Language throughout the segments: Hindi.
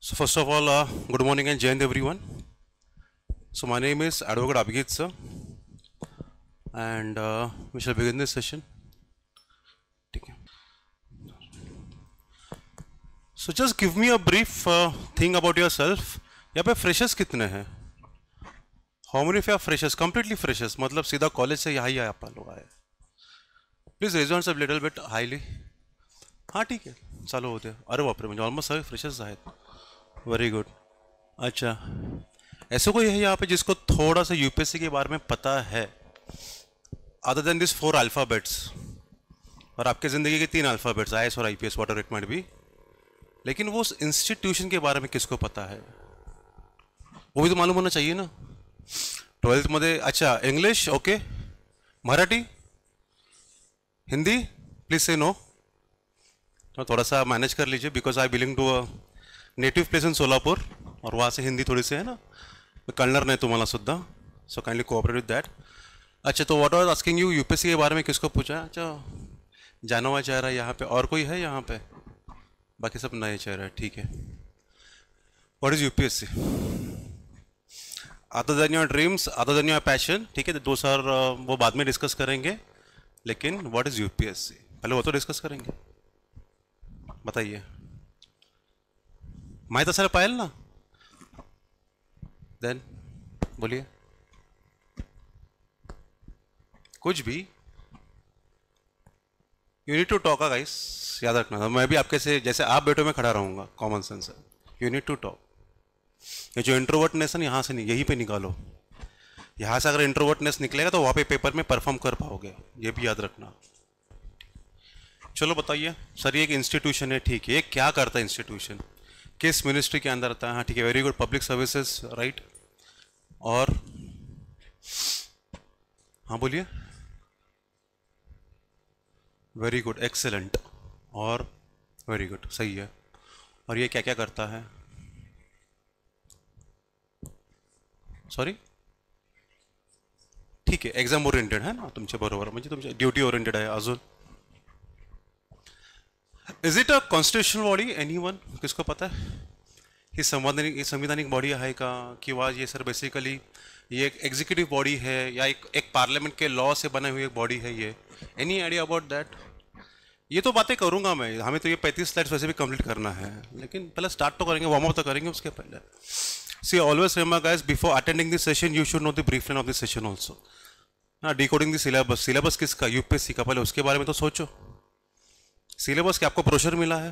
So first of all, uh, good morning and Jain everyone. So my name is Advocate abhijit sir, and uh, we shall begin this session. okay So just give me a brief uh, thing about yourself. yahan pe freshers kitne hain How many of you are freshers? Completely freshers. matlab seedha college se yahi aaye aap log aaye Please raise your hands a little bit highly. ha theek hai chalo होते हैं. are बाप रे मुझे almost sare freshers hain very good अच्छा ऐसा कोई है यहाँ पे जिसको थोड़ा सा यूपीएससी के बारे में पता है other than this four alphabets और आपके ज़िंदगी के तीन अल्फ़ाबेट्स आई और I P S water it भी लेकिन वो उस इंस्टीट्यूशन के बारे में किसको पता है वो भी तो मालूम होना चाहिए ना ट्वेल्थ मधे अच्छा English okay Marathi Hindi please से नो थोड़ा सा मैनेज कर लीजिए because I belong to a native place in Solapur और वहाँ से हिंदी थोड़ी सी है ना मी नहीं तुम्हारा सुधा so kindly cooperate with that अच्छा तो what are asking you UPSC के बारे में किसको पूछा अच्छा जाना हुआ चेहरा यहाँ पे और कोई है यहाँ पे बाकी सब नए चेहरा है ठीक है what is U P S C आता देन योर ड्रीम्स आता देन योर पैशन ठीक है तो दो सर वो बाद में डिस्कस करेंगे लेकिन what is U P S C पहले वो तो डिस्कस करेंगे बताइए माहित तो सर पायल ना देन बोलिए कुछ भी you need to talk uh guys याद रखना था तो मैं भी आपके से जैसे आप बैठो में खड़ा रहूंगा कॉमन सेंस है यू नीड टू टॉक ये जो इंट्रोवर्टनेसन यहाँ से नहीं यहीं पे निकालो यहां से अगर इंट्रोवर्टनेस निकलेगा तो वहां पे पेपर में परफॉर्म कर पाओगे ये भी याद रखना चलो बताइए सर ये एक इंस्टीट्यूशन है ठीक है ये क्या करता है इंस्टीट्यूशन किस मिनिस्ट्री के अंदर आता है हाँ ठीक है very good public services right और हाँ बोलिए वेरी गुड एक्सेलेंट और वेरी गुड सही है और ये क्या क्या करता है सॉरी ठीक है एग्जाम ओरिएंटेड है ना तुम्हें बरबर मे तुमच्या ड्यूटी ओरिएंटेड है अजू is it a constitutional body any one किसको पता है ये संवैधानिक ये संवैधानिक बॉडी है का कि वह ये सर बेसिकली ये एक एग्जीक्यूटिव बॉडी है या एक एक पार्लियामेंट के लॉ से बने हुए एक बॉडी है ये एनी आइडिया अबाउट दैट ये तो बातें करूंगा मैं हमें तो ये पैंतीस स्लाइड्स वैसे भी कंप्लीट करना है लेकिन पहले स्टार्ट तो करेंगे वार्म अप तो करेंगे उसके पहले see always remember guys before attending this session you should know the brief line of this session also ना डिकोडिंग दिलेबस सिलेबस किसका यूपीएससी का पहले उसके बारे में तो सोचो सिलेबस के आपको प्रेशर मिला है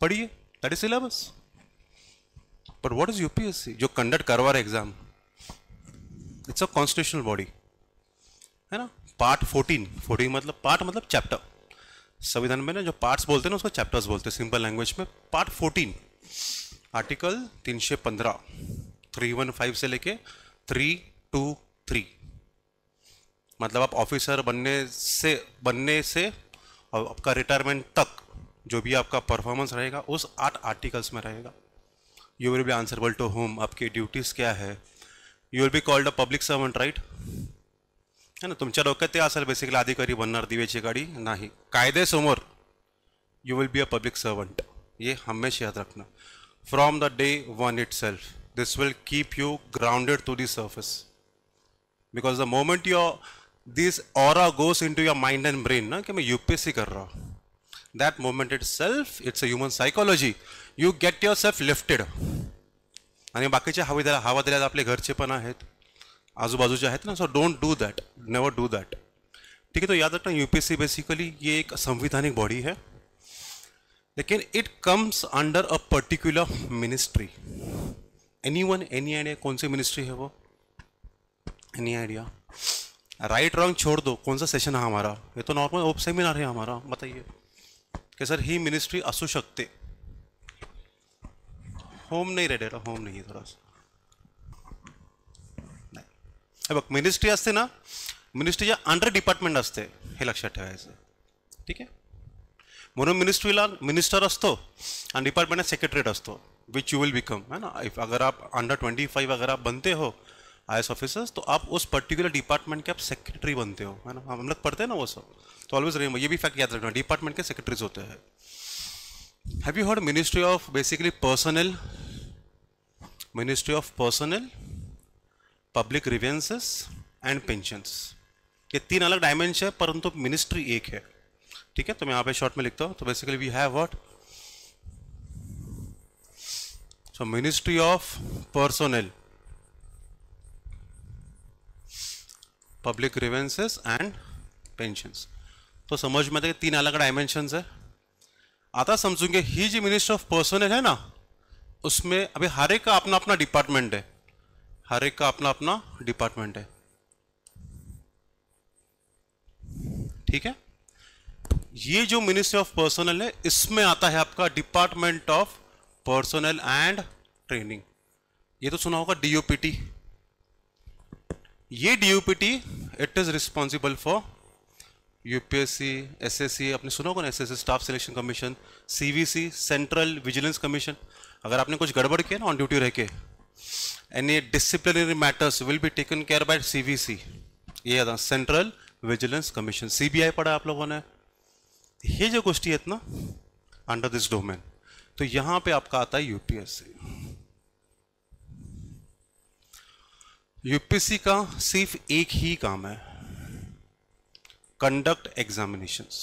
पढ़िए दैट इज सिलेबस पर व्हाट इज यूपीएससी जो कंडक्ट करवा रहे exam it's a constitutional body है ना पार्ट फोर्टीन फोर्टीन मतलब पार्ट मतलब चैप्टर संविधान में ना जो पार्ट्स बोलते हैं ना उसको चैप्टर्स बोलते हैं सिंपल लैंग्वेज में पार्ट फोर्टीन आर्टिकल तीन वन फाइव से लेके थ्री टू थ्री मतलब आप ऑफिसर बनने से बनने से और आपका रिटायरमेंट तक जो भी आपका परफॉर्मेंस रहेगा उस आठ आर्टिकल्स में रहेगा you will be answerable to whom आपकी ड्यूटीज़ क्या है you will be called a public servant right है ना तुमच्या डोक्यात ते असेल बेसिकली अधिकारी बनणार दिवेची गाडी नाही कायदेसमोर you will be a public servant ये हमेशा याद रखना from the day one itself this will keep you grounded to the surface because the moment you are this और goes into your mind and brain ना कि मैं यूपीएससी कर रहा हूँ that moment itself it's a psychology you get yourself lifted आणि बाकीच्या हवेदार हवादाऱ्यात आपले घरचे पण आहेत आजूबाजूचे आहेत ना so don't do that never do that ठीक है तो याद रखना यूपीएससी बेसिकली ये एक संविधानिक बॉडी है लेकिन it comes under a particular ministry any one any idea कौन सी मिनिस्ट्री है वो एनी आइडिया राइट रॉन्ग छोड़ दो कौन सा सेशन है हमारा ये तो नॉर्मल ओप सेमिनार है हमारा बताइए कि सर ही मिनिस्ट्री असु शकते होम नहीं रे होम तो नहीं है थोड़ा सा नहीं बघ मिनिस्ट्री आते ना या अंडर डिपार्टमेंट आते हे लक्षात ठेवायचं ठीक आहे म्हणून मिनिस्ट्रीला मिनिस्टर असतो आणि डिपार्टमेंटला सेक्रेटरीट असतो विच यू विल बिकम है ना इफ अगर आप अंडर ट्वेंटी फाइव अगर आप बनते हो आई ऑफिसर्स तो आप उस पर्टिकुलर डिपार्टमेंट के आप सेक्रेटरी बनते हो है ना हम लोग पढ़ते हैं ना वो सब तो ऑलवेज रही ये भी फैक्ट याद रखना डिपार्टमेंट के सेक्रेटरीज होते हैं have you heard ministry of basically personnel ministry of personnel public grievances and pensions ये तीन अलग डायमेंशन है परंतु मिनिस्ट्री एक है ठीक है तो मैं यहाँ पे शॉर्ट में लिखता हूँ तो basically we have what so ministry of personnel public grievances and pensions तो समझ समजमध्ये तीन अलग डायमेंशन है आता समझूंगे ही जी मिनिस्टर ऑफ पर्सनल है ना उसमें अभी हर एक का अपना अपना डिपार्टमेंट है हर एक का अपना अपना डिपार्टमेंट है ठीक है ये जो मिनिस्ट्री ऑफ पर्सनल है इसमें आता है आपका department of personnel and training ये तो सुना होगा डीओपीटी ये the it is responsible for UPSC SSC आपने सुना होगा ना SSC staff selection commission CVC central vigilance commission अगर आपने कुछ गड़बड़ किया ना ऑन ड्यूटी रह के any disciplinary matters will be taken care by CVC ये याद सेंट्रल विजिलेंस कमीशन सीबीआई पढ़ा आप लोगों ने ये जो गोष्ठी है ना अंडर दिस डोमेन तो यहाँ पे आपका आता है यूपीएससी यूपीएससी का सिर्फ एक ही काम है कंडक्ट एग्जामिनेशंस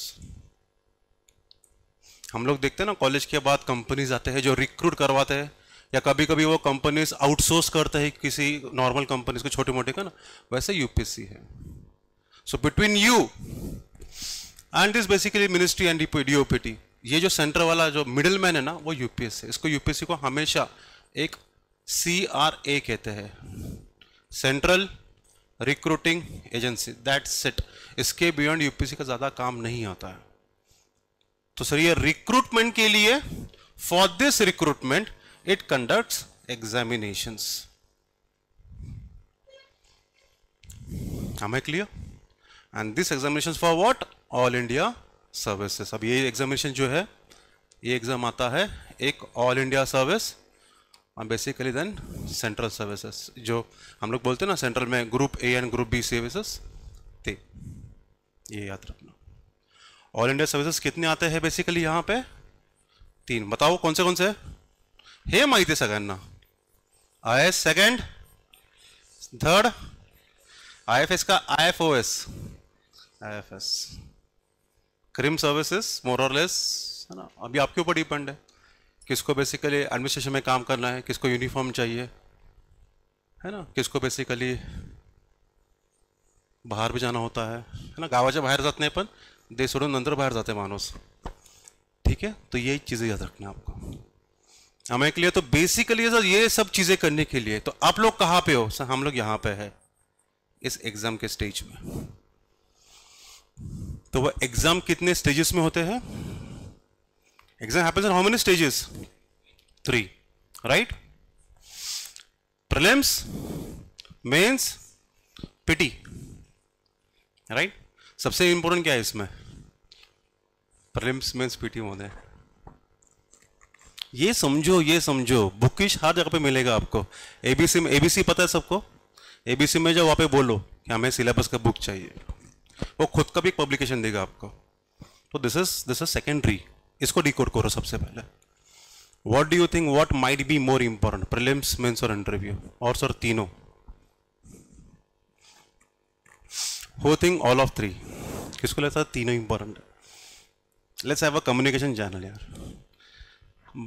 हम लोग देखते हैं ना कॉलेज के बाद कंपनीज आते हैं जो रिक्रूट करवाते हैं या कभी कभी वो कंपनीज आउटसोर्स करते हैं किसी नॉर्मल कंपनीज को छोटे मोटे का ना वैसे यूपीएससी है so between you and this basically ministry and DoPT ये जो सेंटर वाला जो मिडिल मैन है ना वो यूपीएससी इसको यूपीएससी को हमेशा एक सी कहते हैं central recruiting agency that set इसके बियॉन्ड यूपीसी का ज्यादा काम नहीं आता है तो सर ये रिक्रूटमेंट के लिए for this recruitment it conduct examination हमें clear and this examination for what all India services अब ये एग्जामिनेशन जो है ये एग्जाम आता है एक ऑल इंडिया सर्विस और बेसिकली देन सेंट्रल सर्विसेज जो हम लोग बोलते हैं ना सेंट्रल में group A and group B services थे ये याद रखना ऑल इंडिया सर्विसेज कितने आते हैं बेसिकली यहाँ पे तीन बताओ कौन से कौन से हे थे आहे ना I S second third I F S का I F O S I F S cream services मोरलेस है ना अभी आपके ऊपर डिपेंड है किसको बेसिकली एडमिनिस्ट्रेशन में काम करना है किसको यूनिफॉर्म चाहिए है ना किसको बेसिकली बाहर भी जाना होता है है ना गावाच्या बाहर जाते हैं अपन देश सोडून अंदर बाहर जाते हैं मानोस ठीक है तो ये चीज़ें याद रखना आपको हमें के लिए तो बेसिकली सर ये सब चीज़ें करने के लिए तो आप लोग कहाँ पे हो सर हम लोग यहाँ पे है इस एग्ज़ाम के स्टेज में तो वह एग्ज़ाम कितने स्टेजेस में होते हैं Exam happens in how many stages? Three, right? Prelims, mains, PT, right? सबसे important क्या है इसमें? Prelims, mains, PT होते हैं ये समझो ये समझो बुकिश हर जगह पे मिलेगा आपको एबीसी में एबीसी पता है सबको एबीसी में जब वहां पे बोलो कि हमें सिलेबस का बुक चाहिए वो खुद का भी एक पब्लिकेशन देगा आपको तो this is this is secondary इसको डिकोड करो सबसे पहले what do you think what might be more important prelims mains और इंटरव्यू और सर तीनों हो थिंक ऑल ऑफ थ्री किसको लगता है तीनों important let's have a communication channel यार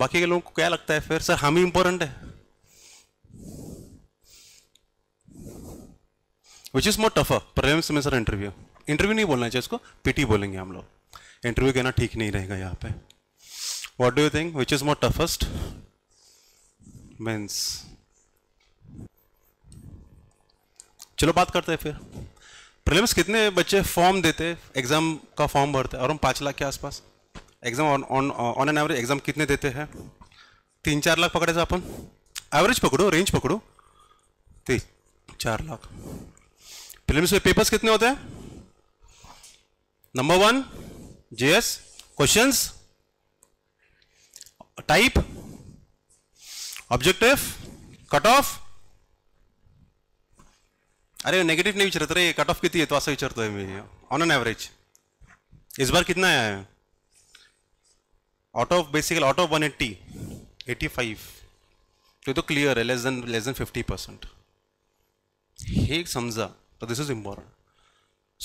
बाकी के लोगों को क्या लगता है फिर सर हम ही इंपॉर्टेंट है which is more tougher prelims में और इंटरव्यू इंटरव्यू नहीं बोलना चाहिए इसको पीटी बोलेंगे हम लोग इंटरव्यू कहना ठीक नहीं रहेगा यहाँ पे what do you think which is more toughest means चलो बात करते हैं फिर प्रीलिम्स कितने बच्चे फॉर्म देते एग्ज़ाम का फॉर्म भरते और हम पाँच लाख के आसपास exam on on an average exam कितने देते हैं तीन चार लाख पकड़े थे अपन एवरेज पकड़ो रेंज पकड़ो तीन चार लाख प्रिलिम्स में पेपर्स कितने होते हैं number one GS questions type objective cut off अरे नेगेटिव नहीं विचारत रे कट ऑफ कितनी है तो ऐसा असं विचारतोय मी ऑन एन एवरेज इस बार कितना आया है out of basically out of one eighty eighty five तो तो क्लियर है less than less than fifty percent हे समझा तो दिस इज इम्पोर्टेंट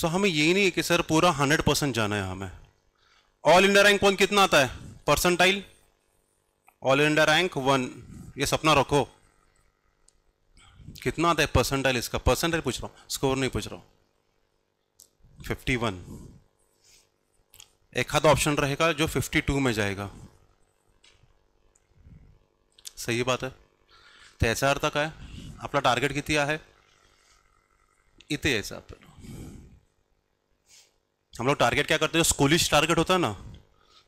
सो हमें ये नहीं कि सर पूरा हंड्रेड परसेंट जाना है हमें ऑल इंडिया रैंक वन कितना आता है percentile all India rank one ये सपना रखो कितना आता है परसेंटाइल इसका परसेंटाइल पूछ रहा हूँ स्कोर नहीं पूछ रहा हूँ फिफ्टी वन एक आधा ऑप्शन रहेगा जो फिफ्टी टू में जाएगा सही बात है तो ऐसा अर्थ है अपना टारगेट कितना है इतने ऐसा आपल्याला हम लोग टारगेट क्या करते हैं जो स्कूलिश टारगेट होता है ना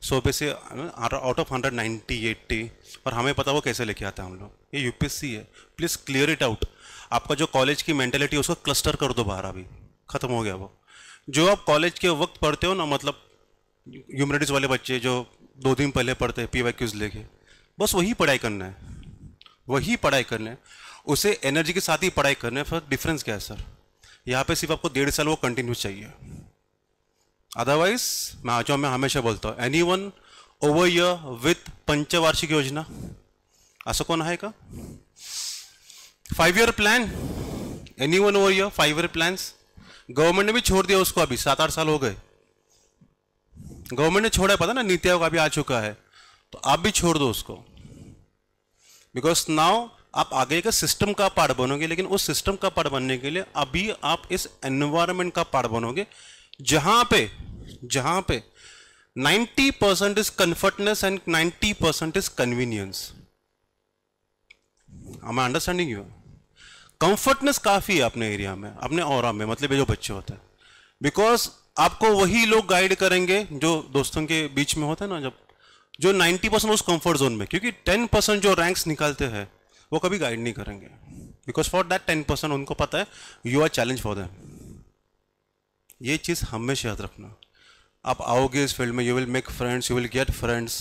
सो पे से out of hundred ninety eighty और हमें पता वो कैसे लेके आता है हम लोग ये यूपीएससी है प्लीज़ क्लियर इट आउट आपका जो कॉलेज की मैंटेलिटी है उसको क्लस्टर कर दो बाहर अभी ख़त्म हो गया वो जो आप कॉलेज के वक्त पढ़ते हो ना मतलब ह्यूमनिटीज़ वाले बच्चे जो दो दिन पहले पढ़ते हैं पी वाई क्यूज़ लेके बस वही पढ़ाई करना है वही पढ़ाई करना है उसे एनर्जी के साथ ही पढ़ाई करना है फिर डिफरेंस क्या है सर यहाँ पे सिर्फ आपको डेढ़ साल वो कंटिन्यू चाहिए अदरवाइज मैं आज मैं हमेशा हूँ एनी वन ओवर य विथ पंचवार्षिक योजना अस को है का five year plan any one over year five year plans government ने भी छोड़ दिया उसको अभी सात आठ साल हो गए गवर्नमेंट ने छोड़ा पता ना नीति आयोग अभी आ चुका है तो आप भी छोड़ दो उसको बिकॉज नाउ आप आगे का सिस्टम का पार्ट बनोगे लेकिन उस सिस्टम का पार्ट बनने के लिए अभी आप इस एनवायरमेंट का पार्ट बनोगे जहां पे जहां पे 90 percent is comfortness and 90 percent is convenience I understanding you comfortness काफ़ी है अपने एरिया में अपने और में मतलब जो बच्चे होते हैं बिकॉज आपको वही लोग गाइड करेंगे जो दोस्तों के बीच में होता है ना जब जो 90 परसेंट उस कंफर्ट जोन में क्योंकि 10 परसेंट जो रैंक्स निकालते हैं वो कभी गाइड नहीं करेंगे बिकॉज फॉर दैट 10 परसेंट उनको पता है you are challenge for them ये चीज़ हमेशा याद रखना आप आओगे इस फील्ड में you will make friends you will get friends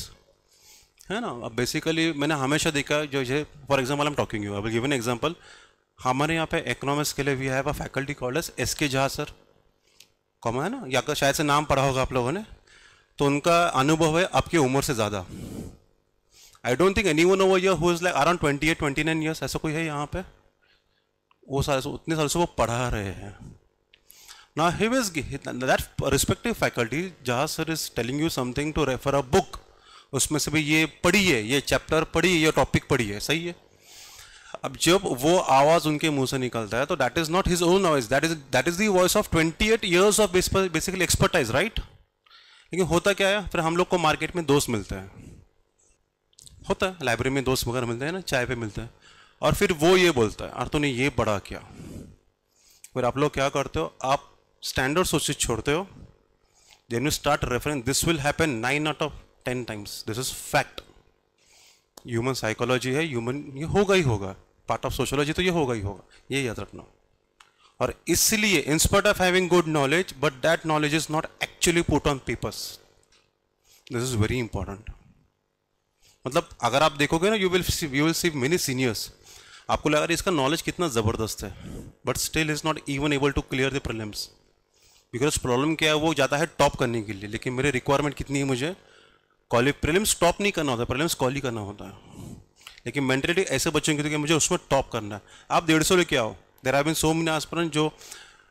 है ना अब बेसिकली मैंने हमेशा देखा जो ये for example I am talking you I will give an example हमारे यहाँ पे इकोनॉमिक्स के लिए भी है फैकल्टी कॉल्ड एस एस के झा सर कॉमा है ना या का तो शायद से नाम पढ़ा होगा आप लोगों ने तो उनका अनुभव है आपकी उम्र से ज़्यादा I don't think any one over year who is like around twenty eight twenty nine years ऐसा कोई है यहाँ पे वो सारे उतने साल से वो पढ़ा रहे हैं Now he was that respective faculty जहाँ sir is telling you something to refer a book उसमें से भी ये पढ़िए ये चैप्टर पढ़िए ये टॉपिक पढ़िए सही है अब जब वो आवाज़ उनके मुंह से निकलता है तो that is not his own noise that is that is the voice of twenty eight years of basically expertise right लेकिन होता क्या है फिर हम लोग को market में दोस्त मिलते हैं होता है लाइब्रेरी में दोस्त वगैरह मिलते हैं ना चाय पे मिलते हैं और फिर वो ये बोलता है यार तूने ये पढ़ा क्या फिर आप लोग क्या करते हो आप स्टैंडर्ड सोर्सेज छोड़ते हो then you start reference this will happen nine out of ten times this is fact human psychology है ह्यूमन ये होगा ही होगा पार्ट ऑफ सोशोलॉजी तो ये होगा ही होगा ये याद रखना और इसलिए in spite of having good knowledge but that knowledge is not actually put on papers this is very important मतलब अगर आप देखोगे ना you will you will see many seniors आपको लगा इसका नॉलेज कितना ज़बरदस्त है but still is not even able to clear the problems because problem क्या है वो जाता है टॉप करने के लिए लेकिन मेरे रिक्वायरमेंट कितनी है मुझे कॉली प्रिलिम्स टॉप नहीं करना होता प्रिलिम्स कॉली करना होता है लेकिन मेंटेलिटी ऐसे बच्चों की मुझे उसमें टॉप करना है आप डेढ़ सौ लेके आओ देर हैव बिन सो मिन आस्परेंट जो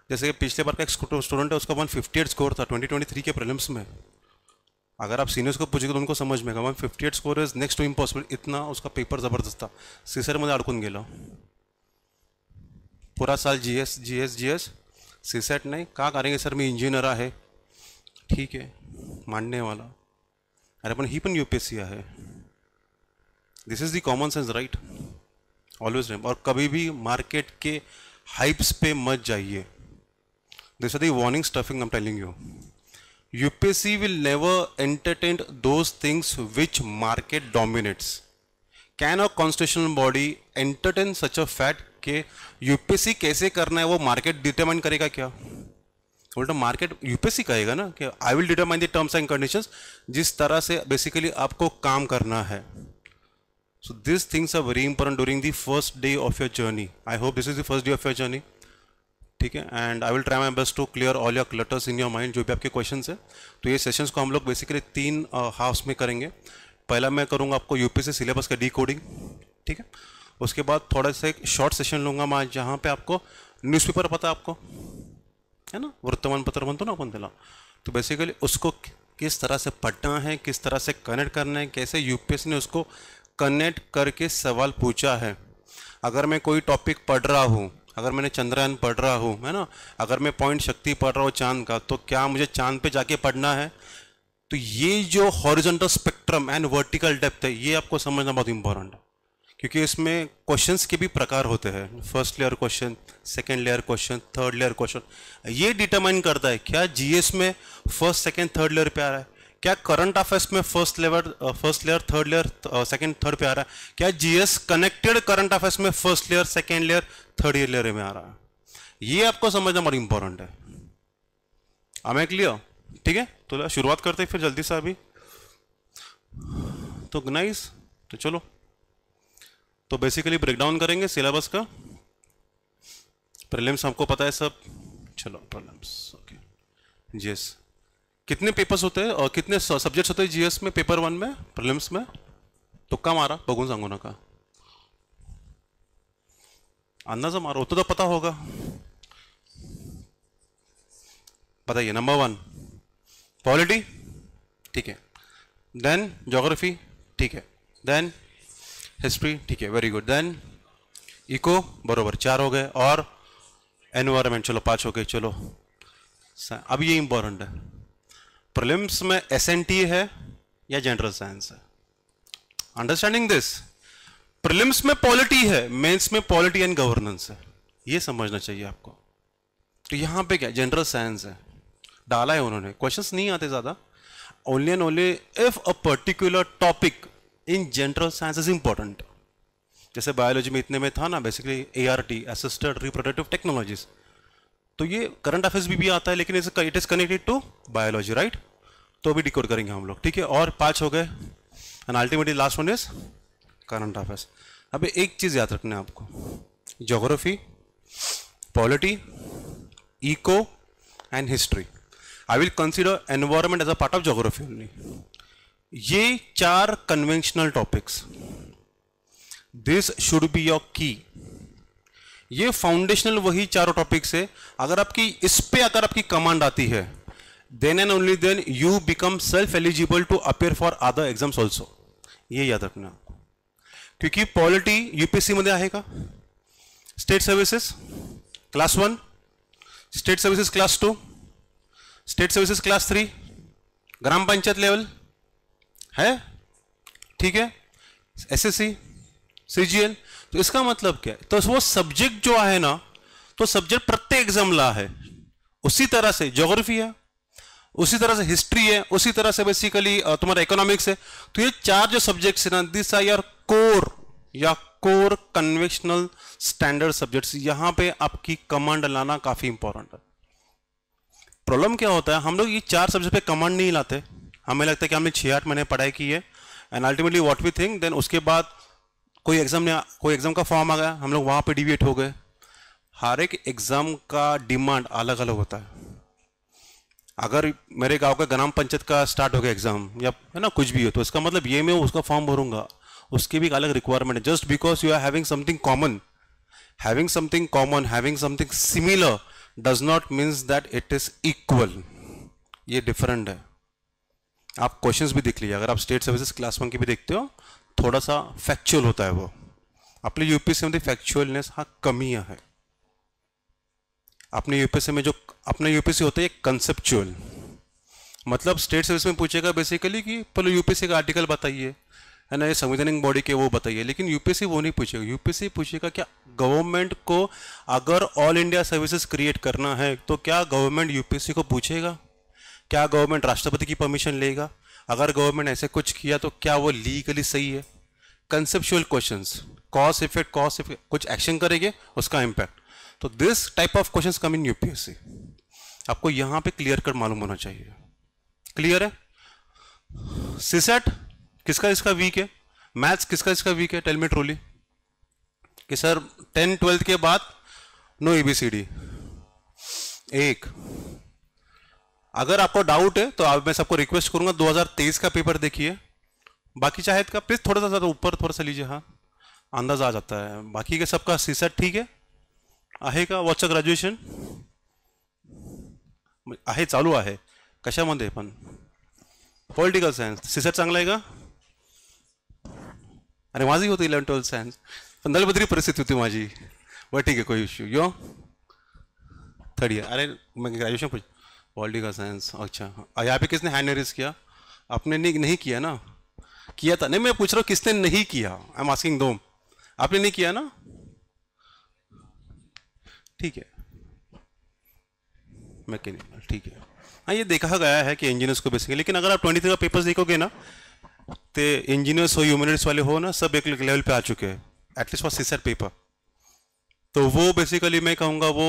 जैसे कि पिछले बार का एक स्टूडेंट है उसका वन फिफ्टी स्कोर था ट्वेंटी ट्वेंटी थ्री के प्रिलिम्स में अगर आप सीनियर्स को पूछेंगे तो उनको समझ में आएगा one fifty eight score is next to impossible इतना उसका पेपर जबरदस्त था मुझे अडकून गेलं पूरा साल G S G S G S CSAT नहीं का करेंगे सर मैं इंजीनियर है ठीक है मानने वाला अरे अपन ही पन यू है this is the common sense right always रेम और कभी भी मार्केट के हाइप्स पे मत जाइए this are warning stuffing am telling you UPSC will never entertain those things which market dominates can a constitutional body entertain such a fact कि यूपीएससी कैसे करना है वो मार्केट डिटरमाइन करेगा क्या बोलता मार्केट यूपीएससी कहेगा ना कि I will determine the terms and conditions जिस तरह से बेसिकली आपको काम करना है so this things are very important during the first day of your journey I hope this is the first day of your journey ठीक है and I will try my best to clear all your clutters in your mind जो भी आपके क्वेश्चन है तो ये सेशन को हम लोग बेसिकली तीन हाफ्स uh, में करेंगे पहला मैं करूँगा आपको यूपीएससी सिलेबस का डी कोडिंग ठीक है उसके बाद थोड़ा सा एक शॉर्ट सेशन लूँगा मैं जहाँ पे आपको न्यूज़पेपर पता आपको है ना वर्तमान पत्र बनते ना अपन दिला तो बेसिकली उसको किस तरह से पढ़ना है किस तरह से कनेक्ट करना है कैसे यूपीएस ने उसको कनेक्ट करके सवाल पूछा है अगर मैं कोई टॉपिक पढ़ रहा हूँ अगर मैंने चंद्रयान पढ़ रहा हूँ है ना अगर मैं पॉइंट शक्ति पढ़ रहा हूँ चांद का तो क्या मुझे चांद पे जाके पढ़ना है तो ये जो horizontal spectrum and vertical depth है ये आपको समझना बहुत इंपॉर्टेंट है क्योंकि इसमें क्वेश्चंस के भी प्रकार होते हैं first layer question second layer question third layer question ये डिटरमाइन करता है क्या जीएस में फर्स्ट सेकेंड थर्ड लेयर पे आ रहा है क्या करंट अफेयर्स में first layer first layer third layer second third पे आ रहा है क्या जीएस कनेक्टेड करंट अफेयर्स में first layer second layer third year layer में आ रहा है ये आपको समझना बहुत इंपॉर्टेंट है हमें क्लियर ठीक है तो शुरुआत करते हैं फिर जल्दी से अभी तो नाइस तो चलो तो बेसिकली ब्रेकडाउन करेंगे सिलेबस का प्रीलिम्स हमको पता है सब चलो प्रॉब्लम्स ओके जीएस कितने पेपर्स होते हैं और कितने सब्जेक्ट्स होते हैं जीएस में पेपर वन में प्रीलिम्स में तुक्का मारा बगुन सांगू का अंदाजा मारो तो, तो पता होगा बताइए नंबर वन पॉलिटी ठीक है देन जोग्राफी ठीक है देन हिस्ट्री ठीक है वेरी गुड देन इको बरोबर चार हो गए और एनवायरमेंट चलो पांच हो गए चलो अब ये इंपॉर्टेंट है प्रलिम्स में एस है या जनरल साइंस है अंडरस्टैंडिंग दिस प्रिलिम्स में पॉलिटी है मेंस में पॉलिटी एंड गवर्नेंस है ये समझना चाहिए आपको तो यहाँ पे क्या जनरल साइंस है डाला है उन्होंने क्वेश्चंस नहीं आते ज़्यादा only and only if a particular topic in general science is important जैसे बायोलॉजी में इतने में था ना basically A R T assisted reproductive technologies तो ये करंट अफेयर्स भी, भी आता है लेकिन it is connected to biology right तो भी डिकोड करेंगे हम लोग ठीक है और पाँच हो गए and ultimately last one is current affairs अब एक चीज़ याद रखना है आपको geography polity eco and history I will consider environment as a part of geography only ये चार conventional topics this should be your key ये फाउंडेशनल वही चारों टॉपिक्स है अगर आपकी इस पे अगर आपकी कमांड आती है then and only then you become self eligible to appear for other exams also ये याद रखना आपको क्योंकि पॉलिटी यूपीएससी में आएगा का state services class one state services class two state services class three ग्राम पंचायत लेवल है ठीक है एसएससी सीजीएल तो इसका मतलब क्या है तो वो सब्जेक्ट जो है ना तो सब्जेक्ट प्रत्येक एग्जाम ला है उसी तरह से ज्योग्राफी है उसी तरह से हिस्ट्री है उसी तरह से बेसिकली तुम्हारा इकोनॉमिक्स है तो ये चार जो सब्जेक्ट्स ना दिस आर योर कोर या कोर कन्वेंशनल स्टैंडर्ड सब्जेक्ट्स यहां पे आपकी कमांड लाना काफी इंपॉर्टेंट है प्रॉब्लम क्या होता है हम लोग ये चार सब्जेक्ट पे कमांड नहीं लाते हमें लगता है कि हमने छः आठ महीने पढ़ाई की है and ultimately what we think then उसके बाद कोई एग्ज़ाम ने कोई एग्ज़ाम का फॉर्म आ गया हम लोग वहाँ पर डिवेट हो गए हर एक एग्ज़ाम का डिमांड अलग अलग होता है अगर मेरे गांव का ग्राम पंचायत का स्टार्ट हो गया एग्ज़ाम या है ना कुछ भी हो तो इसका मतलब ये मैं उसका फॉर्म भरूंगा उसकी भी एक अलग रिक्वायरमेंट है just because you are having something common having something common having something similar does not means that it is equal ये डिफरेंट है आप क्वेश्चंस भी देख लीजिए अगर आप स्टेट सर्विसेज क्लास वन की भी देखते हो थोड़ा सा फैक्चुअल होता है वो अपने यूपीएससी में फैक्चुअलनेस तो हाँ कमी है अपने यूपीएससी में जो अपने यूपीएससी होता है कंसेप्चुअल मतलब स्टेट सर्विस में पूछेगा बेसिकली कि पहले यूपीएससी का आर्टिकल बताइए है ना ये संविधानिक बॉडी के वो बताइए लेकिन यूपीएससी वो नहीं पूछेगा यूपीएससी पूछेगा क्या गवर्नमेंट को अगर ऑल इंडिया सर्विसेज क्रिएट करना है तो क्या गवर्नमेंट यूपीएससी को पूछेगा क्या गवर्नमेंट राष्ट्रपति की परमिशन लेगा अगर गवर्नमेंट ऐसे कुछ किया तो क्या वो लीगली सही है conceptual question cause effect cause effect कुछ एक्शन करेंगे उसका इम्पैक्ट तो this type of question come in UPSC आपको यहां पे क्लियर कट मालूम होना चाहिए क्लियर है सिसेट किसका इसका वीक है मैथ्स किसका इसका वीक है टेलमी ट्रोली कि सर टेन ट्वेल्थ के बाद नो ए एक अगर आपको डाउट है तो आप मैं सबको रिक्वेस्ट करूंगा 2023 का पेपर देखिए बाकी चाहे का प्लीज थोड़ा सा ज़्यादा ऊपर थोड़ा सा लीजिए हाँ अंदाज आ जाता है बाकी के सबका सीसट ठीक है आहे का वॉच ग्रेजुएशन आहे चालू आहे कशामध्ये पण पॉलिटिकल सायन्स सीसट चांगला आहे का अरे माझी होती इलेवन ट्वेल्थ सायन्स पण दलबद्री परिस्थिती होती माझी बरं ठीक आहे कोई इश्यू यो थर्ड इयर अरे मग ग्रॅज्युएशन पॉलिटी का साइंस अच्छा हाँ, यहाँ पे किसने हैंड रेज किया आपने नहीं, नहीं किया ना किया था नहीं मैं पूछ रहा हूँ किसने नहीं किया आई एम आस्किंग दोम आपने नहीं किया ना ठीक है मैकेनिकल ठीक है हाँ ये देखा गया है कि इंजीनियर्स को बेसिकली लेकिन अगर आप ट्वेंटी का पेपर देखोगे ना तो इंजीनियर्स हो ह्यूमनिट्स वाले हो ना सब एक लेवल पे आ चुके हैं एटलीस्ट फॉर सिक्सर पेपर तो वो बेसिकली मैं कहूँगा वो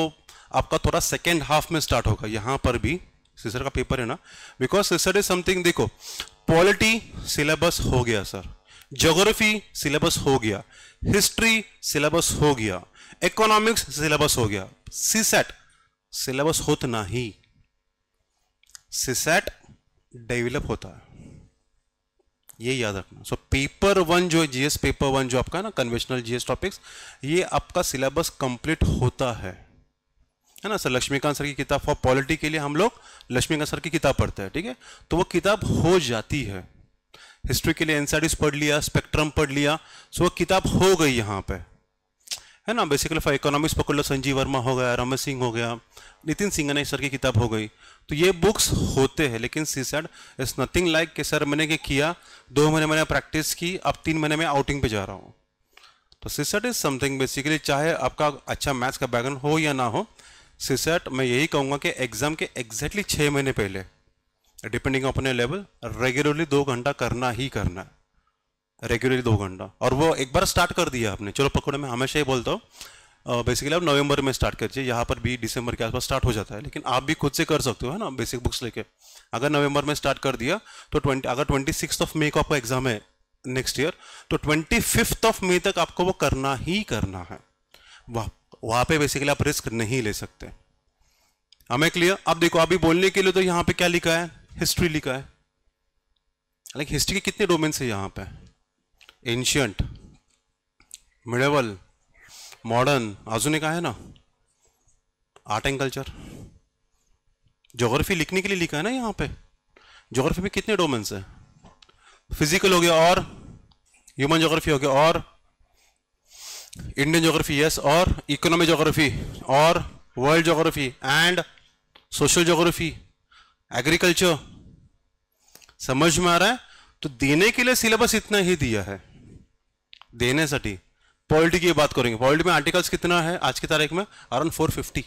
आपका थोड़ा सेकेंड हाफ में स्टार्ट होगा यहां पर भी सीसर का पेपर है ना बिकॉज सिसर इज समथिंग देखो पॉलिटी सिलेबस हो गया सर जोग्राफी सिलेबस हो गया हिस्ट्री सिलेबस हो गया इकोनॉमिक्स सिलेबस हो गया सीसेट सिलेबस होता ना ही सीसेट डेवलप होता है ये याद रखना सो पेपर वन जो जीएस पेपर वन जो आपका ना कन्वेंशनल जीएस टॉपिक्स ये आपका सिलेबस कंप्लीट होता है है ना सर लक्ष्मीकांत सर की किताब फॉर पॉलिटी के लिए हम लोग लक्ष्मीकांत सर की किताब पढ़ते हैं ठीक है थीके? तो वो किताब हो जाती है हिस्ट्री के लिए एनसाइडिस पढ़ लिया स्पेक्ट्रम पढ़ लिया सो वो किताब हो गई यहाँ पे है ना बेसिकली फॉर इकोनॉमिक्स पकड़ लो संजीव वर्मा हो गया रमेश सिंह हो गया नितिन ने सर की किताब हो गई तो ये बुक्स होते हैं लेकिन CSAT is nothing like कि सर मैंने ये किया दो महीने मैंने प्रैक्टिस की अब तीन महीने में आउटिंग पे जा रहा हूँ तो CSAT is something basically चाहे आपका अच्छा मैथ्स का बैकग्राउंड हो या ना हो सिसेट मैं यही कहूँगा कि एग्ज़ाम के एग्जैक्टली छः महीने पहले डिपेंडिंग अपने लेवल रेगुलरली दो घंटा करना ही करना है रेगुलरली दो घंटा और वो एक बार स्टार्ट कर दिया आपने चलो पकड़ो मैं हमेशा ही बोलता हूँ बेसिकली आप नवंबर में स्टार्ट करिए यहाँ पर भी दिसंबर के आसपास स्टार्ट हो जाता है लेकिन आप भी खुद से कर सकते हो है ना बेसिक बुक्स लेके अगर नवंबर में स्टार्ट कर दिया तो ट्वेंटी अगर ट्वेंटी सिक्स ऑफ मे को आपका एग्जाम है नेक्स्ट ईयर तो ट्वेंटी फिफ्थ ऑफ मे तक आपको वो करना ही करना है वाह वहां पे बेसिकली आप रिस्क नहीं ले सकते हमें क्लियर अब देखो अभी बोलने के लिए तो यहां पे क्या लिखा है हिस्ट्री लिखा है लाइक हिस्ट्री के कितने डोमेन्स है यहां पे एंशियंट मिडेवल मॉडर्न आजू का है ना आर्ट एंड कल्चर जोग्राफी लिखने के लिए लिखा है ना यहां पे जोग्राफी में कितने डोमेन्स है फिजिकल हो गया और ह्यूमन जोग्राफी हो गया और इंडियन जोग्राफी यस और इकोनॉमी जोग्राफी और world geography and social geography agriculture समझ में आ रहा है तो देने के लिए सिलेबस इतना ही दिया है देने सटी पॉलिटी की बात करेंगे पॉलिटी में आर्टिकल्स कितना है आज की तारीख में अराउंड फोर फिफ्टी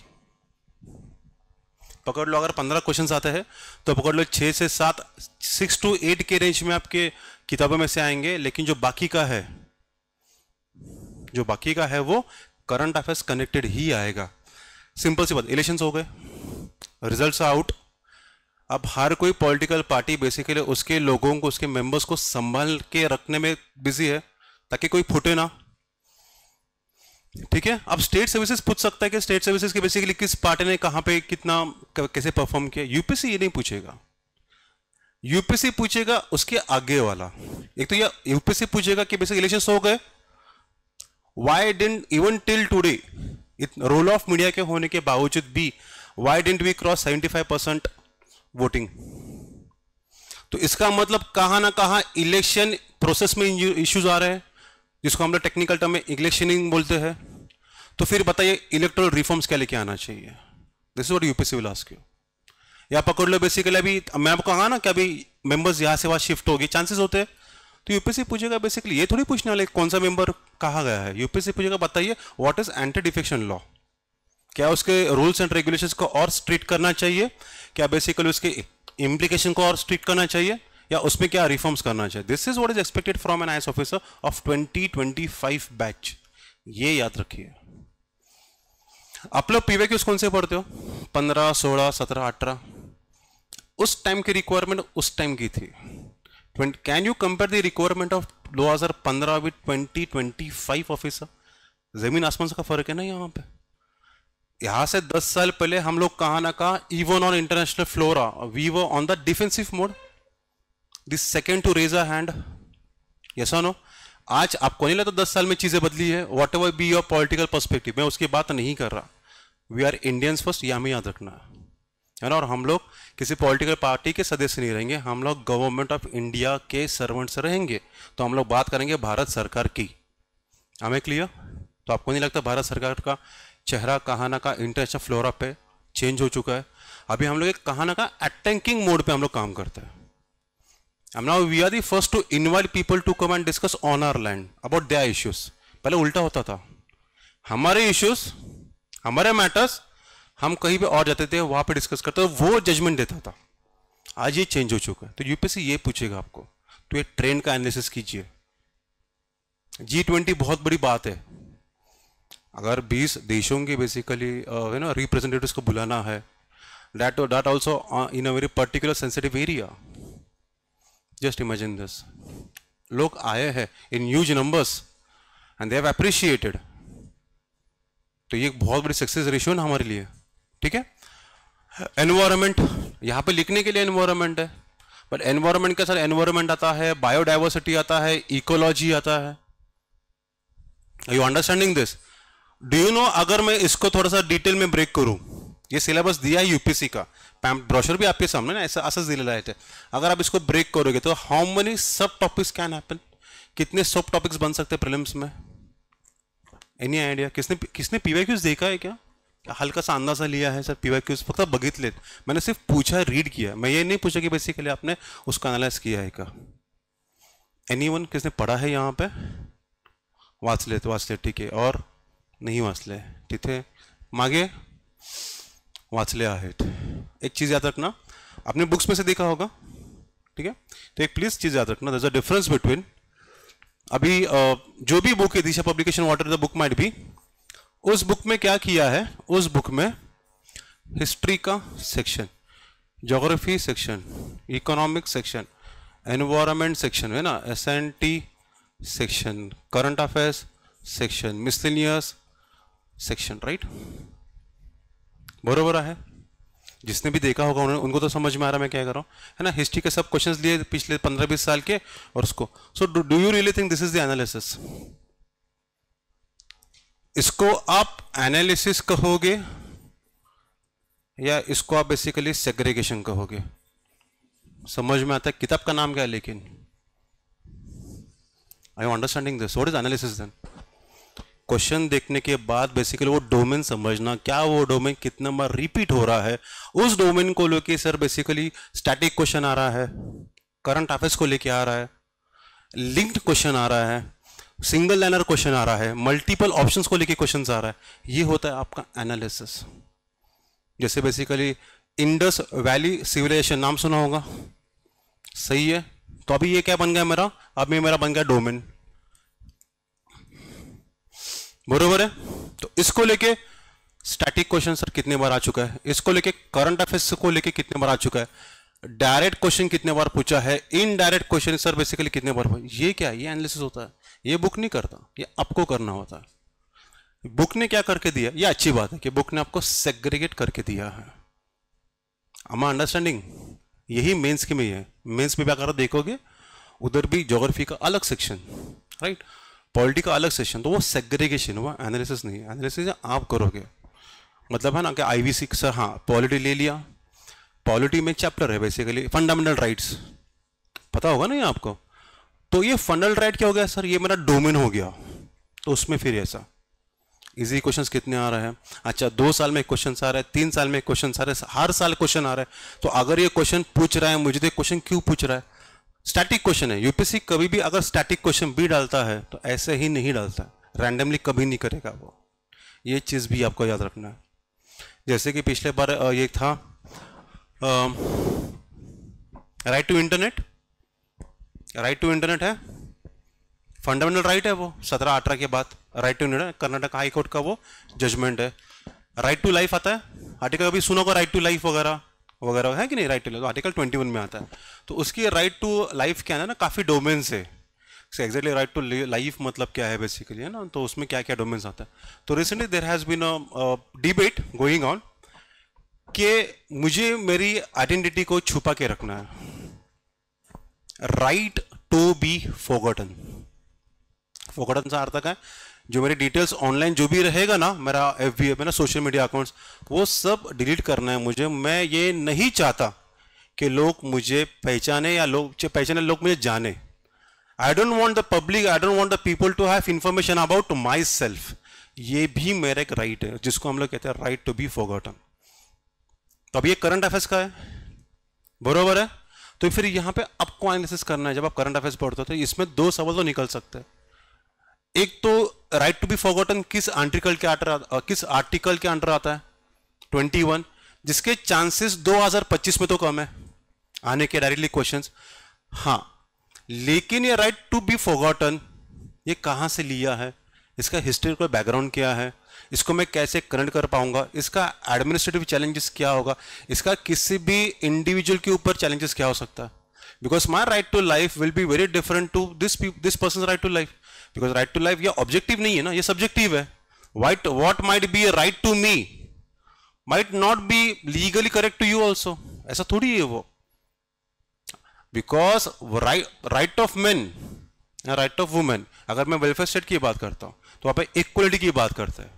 पकड़ लो अगर पंद्रह क्वेश्चन आते हैं तो पकड़ लो छः से सात सिक्स टू एट के रेंज में आपके किताबों में से आएंगे लेकिन जो बाकी का है जो बाकी का है वो करंट अफेयर्स कनेक्टेड ही आएगा सिंपल सी बात इलेक्शंस हो गए रिजल्ट्स आउट अब हर कोई पॉलिटिकल पार्टी बेसिकली उसके लोगों को उसके मेंबर्स को संभाल के रखने में बिजी है ताकि कोई फूटे ना ठीक है अब स्टेट सर्विसेज पूछ सकता है कि स्टेट सर्विसेज के बेसिकली किस पार्टी ने कहाँ पे कितना कैसे परफॉर्म किया यूपीसी ये नहीं पूछेगा यूपीसी पूछेगा उसके आगे वाला एक तो यह यूपीसी पूछेगा कि बेसिक इलेक्शन हो गए why didn't even till today role of media के होने के बावजूद भी why didn't we cross seventy five percent voting तो इसका मतलब कहाँ ना कहाँ इलेक्शन प्रोसेस में इश्यूज आ रहे हैं जिसको हम लोग टेक्निकल टर्म में इलेक्शनिंग बोलते हैं तो फिर बताइए इलेक्ट्रल रिफॉर्म्स क्या लेके आना चाहिए this is what UPSC will ask you या पकड़ लो बेसिकली अभी मैं आपको कहा ना कि अभी मेंबर्स यहाँ से वहाँ शिफ्ट होगी चांसेस होते हैं तो यूपीएससी पूछेगा बेसिकली ये थोड़ी पूछने वाले कौन सा मेंबर कहा गया है यूपीएससी पूछेगा बताइए what is anti defection law क्या उसके रूल्स एंड रेगुलेशंस को और स्ट्रिक्ट करना चाहिए क्या बेसिकली उसके इम्प्लीकेशन को और स्ट्रिक्ट करना चाहिए या उसमें क्या रिफॉर्म्स करना चाहिए this is what is expected from an I officer of twenty batch ये याद रखिए आप लोग पीवे क्यूज कौन से पढ़ते हो पंद्रह सोलह सत्रह अठारह उस टाइम की रिक्वायरमेंट उस टाइम की थी 20, can you compare the requirement of 2015 with 2025 officer जमीन आसमान का फर्क है ना यहाँ पे यहाँ से 10 साल पहले हम लोग कहा ना कहा even on international floor we वो on the defensive mode this second to raise a hand yes no आज आपको नहीं लगता 10 साल में चीजें बदली है whatever be your political perspective मैं उसकी बात नहीं कर रहा वी आर इंडियंस फर्स्ट ये हमें याद रखना है है ना और हम लोग किसी पॉलिटिकल पार्टी के सदस्य नहीं रहेंगे हम लोग गवर्नमेंट ऑफ इंडिया के सर्वेंट्स रहेंगे तो हम लोग बात करेंगे भारत सरकार की हमें क्लियर तो आपको नहीं लगता भारत सरकार का चेहरा ना का इंटरनेशनल फ्लोरा पे चेंज हो चुका है अभी हम लोग एक ना का अटैकिंग मोड पे हम लोग काम करते हैं हम ना we are the first to invite people to come and discuss on our land about their issues पहले उल्टा होता था हमारे इश्यूज हमारे मैटर्स हम कहीं भी और जाते थे वहाँ पे डिस्कस करते थे वो जजमेंट देता था आज ये चेंज हो चुका है तो यूपीएससी ये पूछेगा आपको तो ये ट्रेंड का एनालिसिस कीजिए जी ट्वेंटी बहुत बड़ी बात है अगर 20 देशों के बेसिकली यू नो रिप्रेजेंटेटिव्स को बुलाना है that that also in a very particular sensitive area just imagine this लोग आए हैं in huge numbers and they have appreciated तो ये एक बहुत बड़ी सक्सेस रेशियो ना हमारे लिए ठीक है एनवायरमेंट यहां पे लिखने के लिए एनवायरमेंट है बट एनवायरमेंट के साथ एनवायरमेंट आता है बायोडाइवर्सिटी आता है इकोलॉजी आता है you understanding this do you know अगर मैं इसको थोड़ा सा डिटेल में ब्रेक करूं ये सिलेबस दिया है यूपीसी का ब्रोशर भी आपके सामने ना ऐसा असच रहे थे अगर आप इसको ब्रेक करोगे तो how many sub topics can happen कितने सब टॉपिक्स बन सकते हैं प्रिलिम्स में एनी आइडिया किसने किसने पीवाई देखा है क्या हल्का सा अंदाजा लिया है सर पी वाय क्यूज फक्त बघितलेत मैंने सिर्फ पूछा रीड किया मैं ये नहीं पूछा कि बेसिकली आपने उसका एनालाइज किया है क्या एनी वन किसने पढ़ा है यहाँ पे वाचले तो वाचले ठीक है और नहीं वाचले है मागे वाचले आहेत एक चीज़ याद रखना आपने बुक्स में से देखा होगा ठीक है तो एक प्लीज़ चीज़ याद रखना दर्ज अ डिफरेंस बिटवीन अभी जो भी बुक है Disha publication whatever the book might भी उस बुक में क्या किया है उस बुक में हिस्ट्री का section geography section economic section environment section है ना S N T section current affairs section miscellaneous section right बरोबर है जिसने भी देखा होगा उन्होंने उनको तो समझ में आ रहा है मैं क्या कर रहा हूँ है ना हिस्ट्री के सब क्वेश्चंस लिए पिछले पंद्रह बीस साल के और उसको so do you really think this is the analysis इसको आप एनालिसिस कहोगे या इसको आप बेसिकली सेग्रीगेशन कहोगे समझ में आता है किताब का नाम क्या है लेकिन I understanding this what is analysis then question देखने के बाद बेसिकली वो डोमेन समझना क्या वो डोमेन कितना बार रिपीट हो रहा है उस डोमेन को लेके सर बेसिकली स्टैटिक क्वेश्चन आ रहा है करंट अफेयर्स को लेके आ रहा है लिंक्ड क्वेश्चन आ रहा है सिंगल लाइनर क्वेश्चन आ रहा है मल्टीपल ऑप्शंस को लेके क्वेश्चन आ रहा है ये होता है आपका एनालिसिस जैसे बेसिकली इंडस वैली सिविलाइजेशन नाम सुना होगा सही है तो अभी ये क्या बन गया मेरा अब ये मेरा बन गया डोमेन बरोबर है तो इसको लेके स्टैटिक क्वेश्चन सर कितने बार आ चुका है इसको लेके करंट अफेयर्स को लेके कितने बार आ चुका है डायरेक्ट क्वेश्चन कितने बार पूछा है इनडायरेक्ट क्वेश्चन सर बेसिकली कितने बार ये क्या ये एनालिसिस होता है ये बुक नहीं करता ये आपको करना होता है बुक ने क्या करके दिया ये अच्छी बात है कि बुक ने आपको सेग्रीगेट करके दिया है हमारा अंडरस्टैंडिंग यही मेंस के में है मेंस में क्या अगर देखोगे उधर भी जोग्राफी का अलग सेक्शन राइट पॉलिटी का अलग सेक्शन तो वो सेग्रीगेशन हुआ एनालिसिस नहीं है एनालिसिस आप करोगे मतलब है ना कि आई वी सिक्स हाँ पॉलिटी ले लिया पॉलिटी में चैप्टर है बेसिकली फंडामेंटल राइट्स पता होगा ना ये आपको तो ये फनल राइट क्या हो गया सर ये मेरा डोमेन हो गया तो उसमें फिर ऐसा इजी क्वेश्चंस कितने आ रहे हैं अच्छा दो साल में क्वेश्चन आ रहा है तीन साल में क्वेश्चन आ रहे हैं हर साल क्वेश्चन आ रहा है तो अगर ये क्वेश्चन पूछ रहा है मुझे तो क्वेश्चन क्यों पूछ रहा है स्टैटिक क्वेश्चन है यूपीसी कभी भी अगर स्टैटिक क्वेश्चन भी डालता है तो ऐसे ही नहीं डालता रैंडमली कभी नहीं करेगा वो ये चीज़ भी आपको याद रखना है जैसे कि पिछले बार ये था right to internet right to internet है फंडामेंटल राइट right है वो सत्रह अठारह के बाद right to internet Karnataka high court का वो जजमेंट है राइट टू लाइफ आता है आर्टिकल अभी सुना होगा राइट टू लाइफ वगैरह वगैरह है कि नहीं राइट टू आर्टिकल ट्वेंटी में आता है तो उसकी राइट टू लाइफ क्या है ना काफ़ी डोमेन से एग्जैक्टली राइट टू लाइफ मतलब क्या है बेसिकली है ना तो उसमें क्या क्या डोमेन्स आता है तो recently there has been debate going on कि मुझे मेरी आइडेंटिटी को छुपा के रखना है right to be forgotten forgotten का अर्थ क्या जो मेरी डिटेल्स ऑनलाइन जो भी रहेगा ना मेरा एफ बी ना सोशल मीडिया अकाउंट्स वो सब डिलीट करना है मुझे मैं ये नहीं चाहता कि लोग मुझे पहचाने या लोग पहचाने लोग मुझे जाने I don't want the public I don't want the people to have information about myself ये भी मेरा एक राइट है जिसको हम लोग कहते हैं राइट टू बी फोगटन तो अब ये करंट अफेयर्स का है बरोबर है तो फिर यहाँ पे आपको एनालिसिस करना है जब आप करंट अफेयर्स पढ़ते हो तो इसमें दो सवाल तो निकल सकते हैं एक तो राइट टू बी फॉरगॉटन किस आर्टिकल के अंडर किस आर्टिकल के अंडर आता है 21 जिसके चांसेस 2025 में तो कम है आने के डायरेक्टली क्वेश्चन हाँ लेकिन ये राइट टू बी फॉरगॉटन ये कहाँ से लिया है इसका हिस्ट्रिकल बैकग्राउंड क्या है इसको मैं कैसे कनेक्ट कर पाऊंगा इसका एडमिनिस्ट्रेटिव चैलेंजेस क्या होगा इसका किसी भी इंडिविजुअल के ऊपर चैलेंजेस क्या हो सकता है because my right to life will be very different to this this person right to life because right to life ये ऑब्जेक्टिव नहीं है ना ये सब्जेक्टिव है white what might be right to me might not be legally correct to you also ऐसा थोड़ी है वो because right of man right of women अगर मैं वेलफेयर स्टेट की बात करता हूँ तो आप इक्वलिटी की बात करते हैं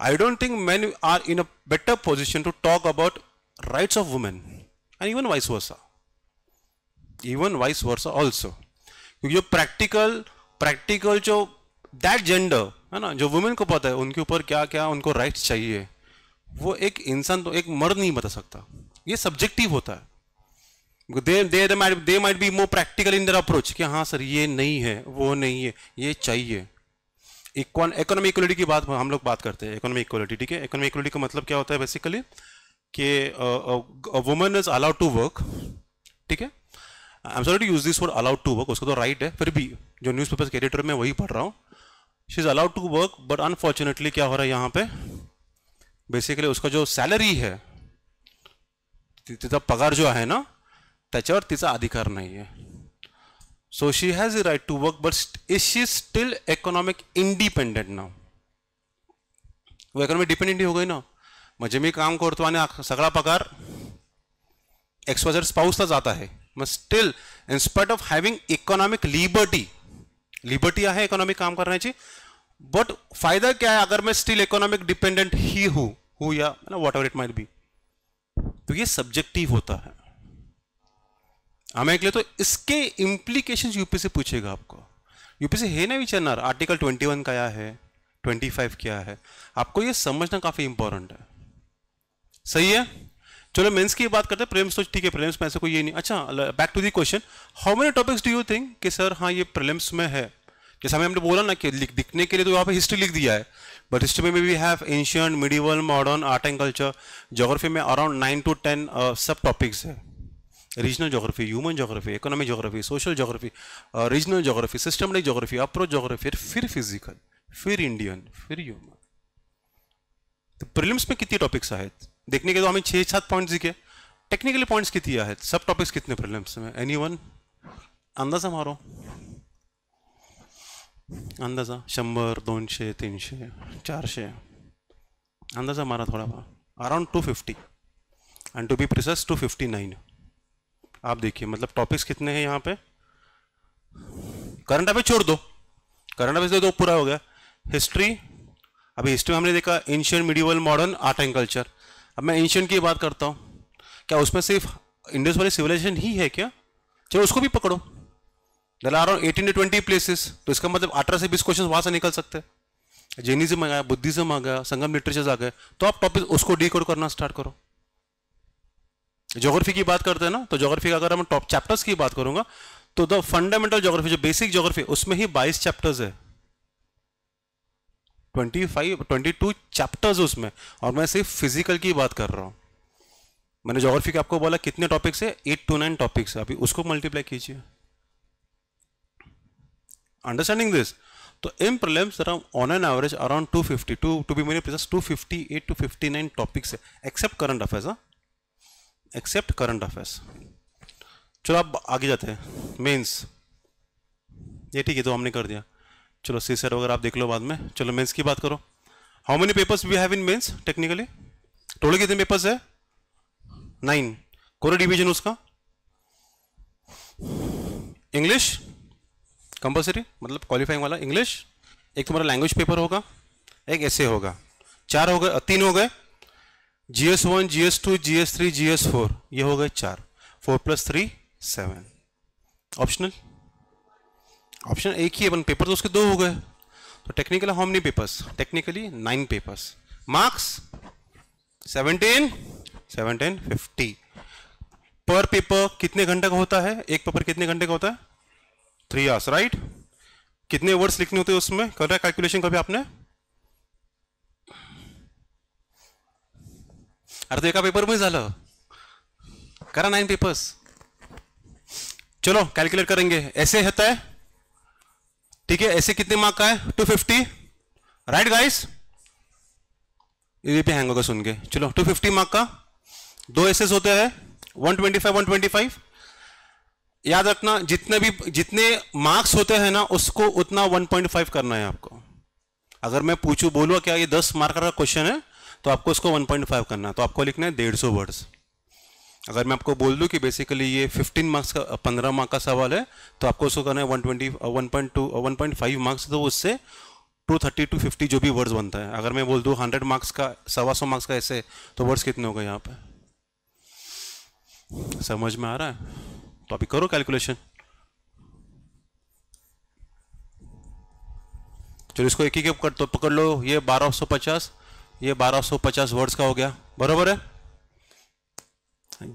I don't think men are in a better position to talk about rights of women and even vice versa. Even vice versa also. क्योंकि जो प्रैक्टिकल प्रैक्टिकल जो दैट जेंडर है ना जो वुमेन को पता है उनके ऊपर क्या क्या उनको राइट्स चाहिए वो एक इंसान तो एक मर्द नहीं बता सकता ये सब्जेक्टिव होता है they they might they might be more practical in their approach कि हाँ सर ये नहीं है वो नहीं है ये चाहिए इकोनॉमी इक्वलिटी की बात हम लोग बात करते हैं इकोनॉमी इक्वलिटी ठीक है इकोनॉमी इक्वलिटी का मतलब क्या होता है बेसिकली कि women is allowed to work ठीक है I am sorry to use this for allowed to work उसका तो राइट है फिर भी जो न्यूज़ पेपर के एडिटर में वही पढ़ रहा हूँ she is allowed to work but unfortunately क्या हो रहा है यहाँ पे बेसिकली उसका जो सैलरी है तिचा पगार जो है ना त्याच्यावर तिचा अधिकार नहीं है So she has a right to work, but is she still economic independent now? वो इकोनॉमिक डिपेंडेंट ही हो गई ना म्हणजे मी काम करतो आणि सगळा पगार एक्सपोजर स्पाऊसला जात आहे मग still in spite of having economic liberty liberty आहे इकॉनॉमिक काम करण्याची बट फायदा क्या है अगर मैं स्टिल इकोनॉमिक डिपेंडेंट ही हूँ हूँ या whatever it might be तो ये सब्जेक्टिव होता है हमें तो इसके इम्प्लीकेशन यूपी से पूछेगा आपको यूपी से है ना विचार आर्टिकल 21 क्या है 25 क्या है आपको ये समझना काफ़ी इंपॉर्टेंट है सही है चलो मेंस की बात करते हैं प्रेम्स तो ठीक है प्रेम्स में ऐसा कोई ये नहीं अच्छा back to the question how many topics do you think कि सर हाँ ये प्रेलिम्स में है जैसे हमें हमने बोला ना कि दिखने के लिए तो यहाँ पे हिस्ट्री लिख दिया है बट हिस्ट्री में we have ancient medieval modern art and culture geography में अराउंड नाइन टू टेन सब टॉपिक्स है regional geography human geography economic geography social geography regional geography systemic geography approach geography फिर फिजिकल फिर इंडियन फिर ह्यूमन तो प्रिलिम्स में कितनी टॉपिक्स आए देखने के तो हमें छः सात पॉइंट्स दिखे टेक्निकली पॉइंट्स कितनी आए सब टॉपिक्स कितने प्रिलिम्स में एनी वन अंदाजा मारो अंदाजा शंबर दौनशे तीन से चारशे अंदाजा मारा थोड़ा around two fifty and to be precise two fifty nine आप देखिए मतलब टॉपिक्स कितने हैं यहाँ पे करंट अफेयर छोड़ दो करंट अफेयर दो पूरा हो गया हिस्ट्री अभी हिस्ट्री में हमने देखा ancient medieval modern art and culture अब मैं एंशियन की बात करता हूँ क्या उसमें सिर्फ इंडस वाली सिविलाइजेशन ही है क्या चलो उसको भी पकड़ो there are eighteen to twenty places तो इसका मतलब अठारह से बीस क्वेश्चन वहाँ से निकल सकते हैं जेनिज्म आ गया बुद्धिज्म आ गया संगम लिटरेचर्स आ गए तो आप टॉपिक उसको डी करना स्टार्ट करो जोग्राफी की बात करते हैं ना तो जोग्राफी का अगर हम टॉप चैप्टर्स की बात करूंगा तो द फंडामेंटल जोग्राफी जो बेसिक जोग्राफी उसमें ही 22 चैप्टर्स है 25 22 चैप्टर्स उसमें और मैं सिर्फ फिजिकल की बात कर रहा हूँ मैंने जोग्राफी के आपको बोला कितने टॉपिक्स है एट टू नाइन टॉपिक्स है अभी उसको मल्टीप्लाई कीजिए अंडरस्टैंडिंग दिस तो in problems on an average around 250 to to be मेरे fifty eight two fifty nine topics है except current affairs except current affairs चलो अब आगे जाते हैं मेंस ये ठीक है तो हमने कर दिया चलो सी सेट वगैरह आप देख लो बाद में चलो मेंस की बात करो how many papers we have in mains technically total कितने पेपर्स है नाइन कोरे डिवीजन उसका इंग्लिश कंपलसरी मतलब क्वालिफाइंग वाला इंग्लिश एक तुम्हारा लैंग्वेज पेपर होगा एक ऐसे होगा चार हो गए तीन हो गए G S one G S two G S three G S four ये हो गए चार four plus three seven optional option एक ही है पेपर तो उसके दो हो गए तो technical how many papers technically nine papers marks seventeen seventeen fifty per paper कितने घंटे का होता है एक पेपर कितने घंटे का होता है थ्री आवर्स राइट कितने वर्ड्स लिखने होते हैं उसमें कर रहा है कैलकुलेशन कभी आपने अरे तो एका पेपरमध्ये झालं करा नाइन पेपर्स चलो कैलकुलेट करेंगे ऐसे होता है ठीक है ऐसे कितने मार्क का है टू फिफ्टी राइट गाइस ये भी हैंग होगा सुन के चलो टू फिफ्टी मार्क का दो एसेस होते हैं one twenty five one twenty five याद रखना जितने भी जितने मार्क्स होते हैं ना उसको उतना 1.5 करना है आपको अगर मैं पूछूं बोलूँ क्या ये 10 मार्क का क्वेश्चन है तो आपको उसको 1.5 करना है तो आपको लिखना है डेढ़ वर्ड्स अगर मैं आपको बोल दूं कि बेसिकली ये 15 मार्क्स का 15 मार्क का सवाल है तो आपको उसको करना है 120 1.2 1.5 मार्क्स तो उससे 230 टू 50 जो भी वर्ड्स बनता है अगर मैं बोल दूं हंड्रेड मार्क्स का सवा सौ मार्क्स का ऐसे तो वर्ड्स कितने हो गए यहाँ पर समझ में आ रहा है तो अभी करो कैलकुलेशन चलो इसको एक ही के पकड़ तो पकड़ लो ये बारह ये 1250 वर्ड्स का हो गया बराबर है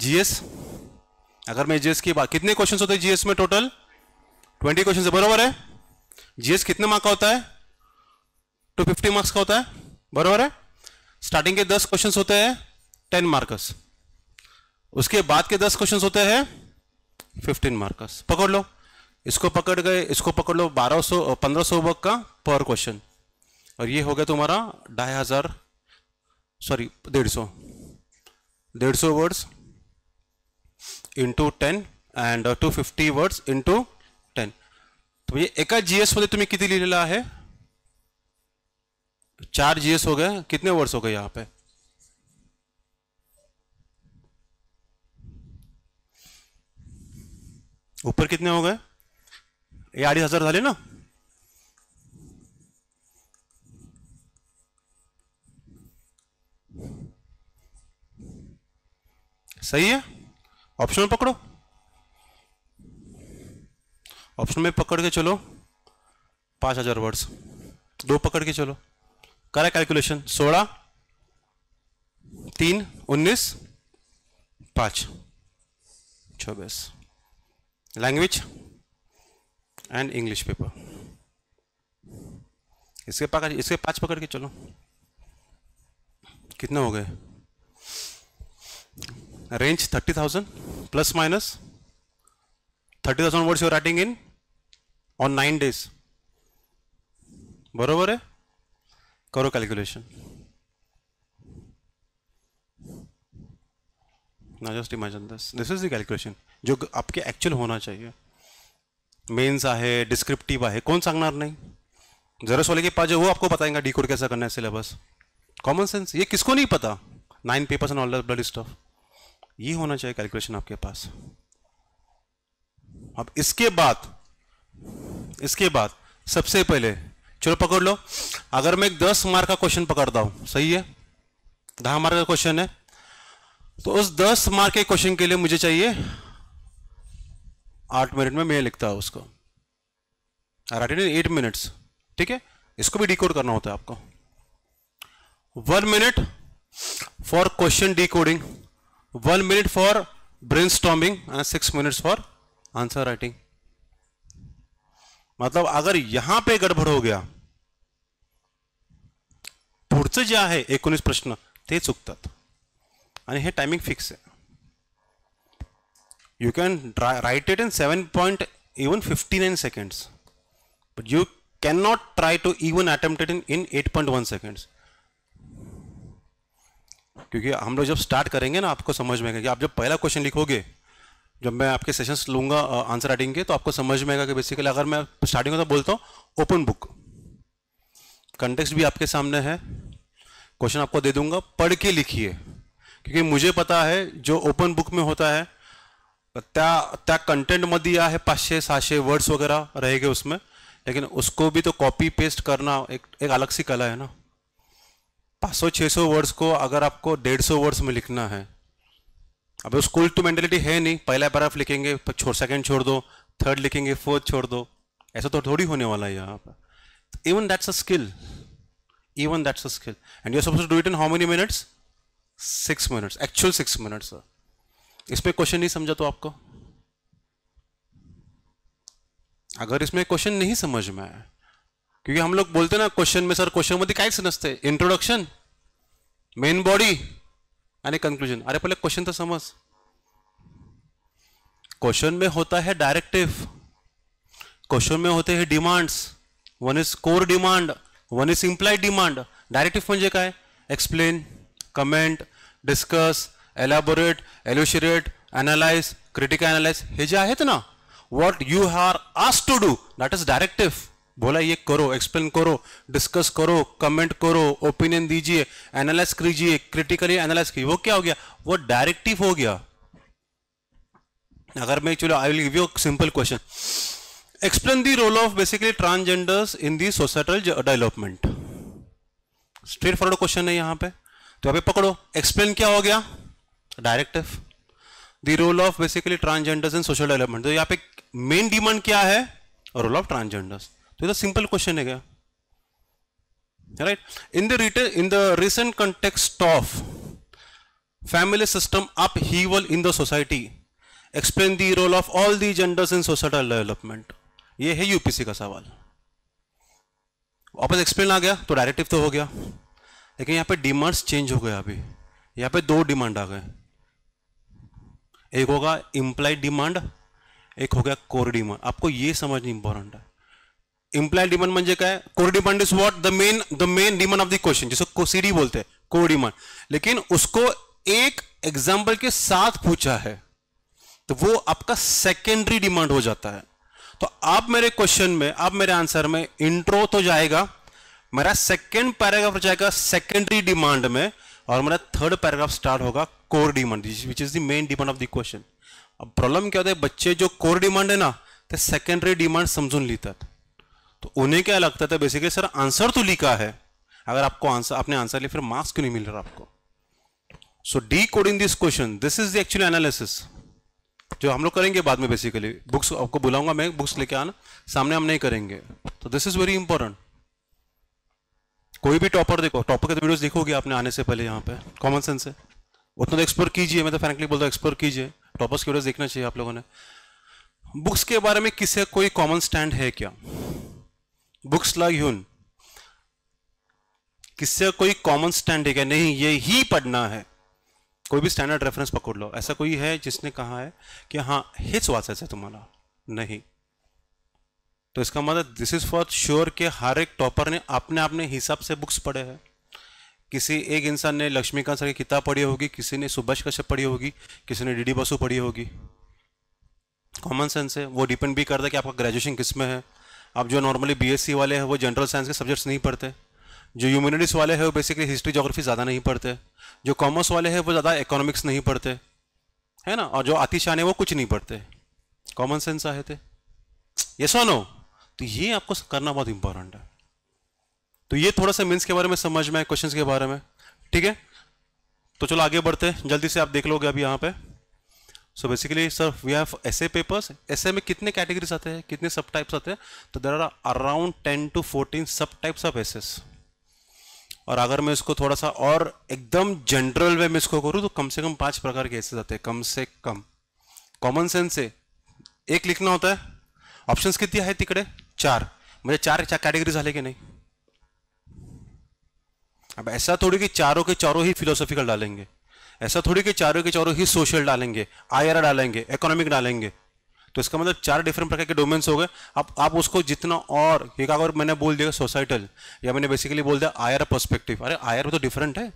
जीएस अगर मैं जीएस की बात कितने क्वेश्चंस होते हैं जीएस में टोटल 20 क्वेश्चंस है बराबर है जीएस कितने मार्क का होता है 250 फिफ्टी मार्क्स का होता है बराबर है स्टार्टिंग के 10 क्वेश्चंस होते हैं 10 मार्कस उसके बाद के 10 क्वेश्चंस होते हैं 15 मार्कस पकड़ लो इसको पकड़ गए इसको पकड़ लो बारह सौ वर्क का पर क्वेश्चन और ये हो गया तुम्हारा ढाई सॉरी डेढ़ सौ डेढ़ सौ words into ten and two fifty words into ten तो जीएस एका जी एसमध्ये तुम्ही किती लिहिलेलं आहे चार जी हो गए कितने वर्ड्स हो गए यहाँ पे ऊपर कितने हो गए ये हजार ना सही है ऑप्शन में पकड़ो ऑप्शन में पकड़ के चलो पाँच हजार वर्ड्स दो पकड़ के चलो करा कैलकुलेशन सोलह तीन उन्नीस पाँच चौबीस लैंग्वेज एंड इंग्लिश पेपर इसके पकड़ इसके पाँच पकड़ के चलो कितना हो गए range 30000 plus minus 30000 words you are writing in on 9 days barabar hai karo calculation now just imagine this this is the calculation jo aapke actual hona chahiye mains आहे डिस्क्रिप्टिव आहे कोण सांगणार नाही जरा सोले के पास वो आपको बताएगा डी कोड कैसा करना है सिलेबस कॉमन सेंस ये किसको नहीं पता nine papers and all the blood stuff ये होना चाहिए कैलकुलेशन आपके पास अब इसके बाद इसके बाद सबसे पहले चलो पकड़ लो अगर मैं एक दस मार्क का क्वेश्चन पकड़ता हूं सही है दह मार्क का क्वेश्चन है तो उस दस मार्क के क्वेश्चन के लिए मुझे चाहिए आठ मिनट में मैं लिखता हूं उसको राइट इन एट मिनट्स ठीक है इसको भी डिकोड करना होता है आपको one minute for question decoding one one for brain brainstorming and six minutes for answer writing मतलब अगर यहां पे गडबड हो गया पुढचं जे आहे एकोणीस प्रश्न ते चुकतात आणि फिक्स है you can write it in seven point even fifty nine seconds but you can not try to even attempted in in eight point one seconds क्योंकि हम लोग जब स्टार्ट करेंगे ना आपको समझ में आएगा कि आप जब पहला क्वेश्चन लिखोगे जब मैं आपके सेशंस लूँगा आंसर राइटिंग के तो आपको समझ में आएगा कि बेसिकली अगर मैं स्टार्टिंग में तो बोलता हूँ ओपन बुक कंटेक्स भी आपके सामने है क्वेश्चन आपको दे दूंगा पढ़ के लिखिए क्योंकि मुझे पता है जो ओपन बुक में होता है त्या त्या दिया है पाचशे छः वर्ड्स वगैरह रहेगे उसमें लेकिन उसको भी तो कॉपी पेस्ट करना एक एक अलग सी कला है ना पाँच सौ वर्ड्स को अगर आपको डेढ़ सौ वर्ड्स में लिखना है अब स्कूल टू मेंटेलिटी है नहीं पहला पैराफ लिखेंगे छोड़ सेकेंड छोड़ दो थर्ड लिखेंगे फोर्थ छोड़ दो ऐसा तो थोड़ी होने वाला है यहाँ पर even that's a skill even that's a skill and you suppose do it in how many minutes six minutes actual six minutes इसमें क्वेश्चन नहीं समझा तो आपको अगर इसमें क्वेश्चन नहीं समझ में आया क्योंकि हम लोग बोलते ना क्वेश्चन में सर क्वेश्चन मध्य नसते इंट्रोडक्शन मेन बॉडी आणि कंक्लूजन अरे पहले क्वेश्चन तो समझ क्वेश्चन में होता है डायरेक्टिव क्वेश्चन में होते हैं demands one is core demand one is implied demand directive explain comment discuss elaborate elucidate analyse critique analyse हे जे आहेत ना what you are asked to do that is directive बोला ये करो एक्सप्लेन करो डिस्कस करो कमेंट करो ओपिनियन दीजिए एनालाइज कीजिए क्रिटिकली एनालाइज कीजिए वो क्या हो गया वो डायरेक्टिव हो गया अगर मैं चलो I will give you simple question explain the role of basically transgenders in the societal development straightforward question है यहां पे तो अभी पकड़ो एक्सप्लेन क्या हो गया directive the role of basically transgenders in social development तो यहाँ पे मेन डिमांड क्या है रोल ऑफ ट्रांसजेंडर्स तो ये सिंपल तो क्वेश्चन है क्या राइट इन द रिटे in the recent context of family system upheaval in the society explain the role of all the genders in societal development ये है यूपीसी का सवाल वापस एक्सप्लेन आ गया तो डायरेक्टिव तो हो गया लेकिन यहाँ पे डिमांड्स चेंज हो गया अभी यहाँ पे दो डिमांड आ गए एक होगा इम्प्लाइड डिमांड एक हो गया कोर डिमांड आपको ये समझना इंपॉर्टेंट है इम्प्लाय डिमांड म्हणजे core demand is what the main the main demand of the question जिसको सीडी बोलते हैं कोर डिमांड लेकिन उसको एक एग्जाम्पल के साथ पूछा है तो वो आपका सेकेंडरी डिमांड हो जाता है तो आप मेरे क्वेश्चन में आप मेरे आंसर में इंट्रो तो जाएगा मेरा सेकेंड पैराग्राफ जाएगा सेकेंडरी डिमांड में और मेरा थर्ड पैराग्राफ स्टार्ट होगा core demand which is the main demand of the question अब प्रॉब्लम क्या होता है बच्चे जो कोर डिमांड है ना तो सेकेंडरी डिमांड लेता है तो उन्हें क्या लगता था बेसिकली सर आंसर तो लिखा है अगर आपको आंसर आपने आंसर लिया फिर मार्क्स क्यों नहीं मिल रहा आपको so decoding this question this is actually analysis जो हम लोग करेंगे बाद में बेसिकली बुक्स आपको बुलाऊंगा मैं बुक्स लेके आना सामने हम नहीं करेंगे तो दिस इज वेरी इंपॉर्टेंट कोई भी टॉपर देखो टॉपर के तो वीडियोस देखोगे आपने आने से पहले यहाँ पे कॉमन सेंस है उतना तो एक्सप्लोर कीजिए मैं तो फ्रेंकली बोलता हूँ एक्सप्लोर कीजिए टॉपर्स की वीडियोस देखना चाहिए आप लोगों ने बुक्स के बारे में किसे कोई कॉमन स्टैंड है क्या बुक्सला घून किससे कोई कॉमन स्टैंड है नहीं ये ही पढ़ना है कोई भी स्टैंडर्ड रेफरेंस पकड़ लो ऐसा कोई है जिसने कहा है कि हाँ हिच वाचस है तुम्हारा नहीं तो इसका मतलब दिस इज फॉर श्योर के हर एक टॉपर ने अपने अपने हिसाब से बुक्स पढ़े हैं किसी एक इंसान ने लक्ष्मीकांत सर की किताब पढ़ी होगी किसी ने सुभाष कश्यप पढ़ी होगी किसी ने डीडी बसु पढ़ी होगी कॉमन सेंस है वो डिपेंड भी करता है कि आपका ग्रेजुएशन किस में है अब जो नॉर्मली बीएससी वाले हैं वो जनरल साइंस के सब्जेक्ट्स नहीं पढ़ते जो ह्यूमनिटीज़ वाले हैं वो बेसिकली हिस्ट्री जोग्राफी ज़्यादा नहीं पढ़ते जो कॉमर्स वाले हैं वो ज़्यादा इकोनॉमिक्स नहीं पढ़ते है ना और जो आतिशान है वो कुछ नहीं पढ़ते कॉमन सेंस आए थे ये सो नो तो ये आपको करना बहुत इंपॉर्टेंट है तो ये थोड़ा सा मीन्स के बारे में समझ में क्वेश्चन के बारे में ठीक है तो चलो आगे बढ़ते जल्दी से आप देख लोगे अभी यहाँ पर so basically sir we have ऐसे पेपर्स एस में कितने कैटेगरीज आते हैं कितने सब टाइप्स आते हैं तो there are around ten to fourteen सब टाइप्स ऑफ एसेस और अगर मैं इसको थोड़ा सा और एकदम जनरल वे में इसको करूँ तो कम से कम पांच प्रकार के एसेस आते हैं कम से कम कॉमन सेंस से एक लिखना होता है ऑप्शन कितने आहेत तिकडे चार मुझे चार चार कैटेगरीज झाले कि नहीं अब ऐसा थोड़ी कि चारों के चारों ही फिलोसॉफिकल डालेंगे ऐसा थोड़ी कि चारों के चारों ही सोशल डालेंगे आई डालेंगे इकोनॉमिक डालेंगे तो इसका मतलब चार डिफरेंट प्रकार के डोमेन्स हो गए अब आप उसको जितना और एक अगर मैंने बोल दिया सोसाइटल या मैंने बेसिकली बोल दिया आर परस्पेक्टिव अरे आयर में तो डिफरेंट है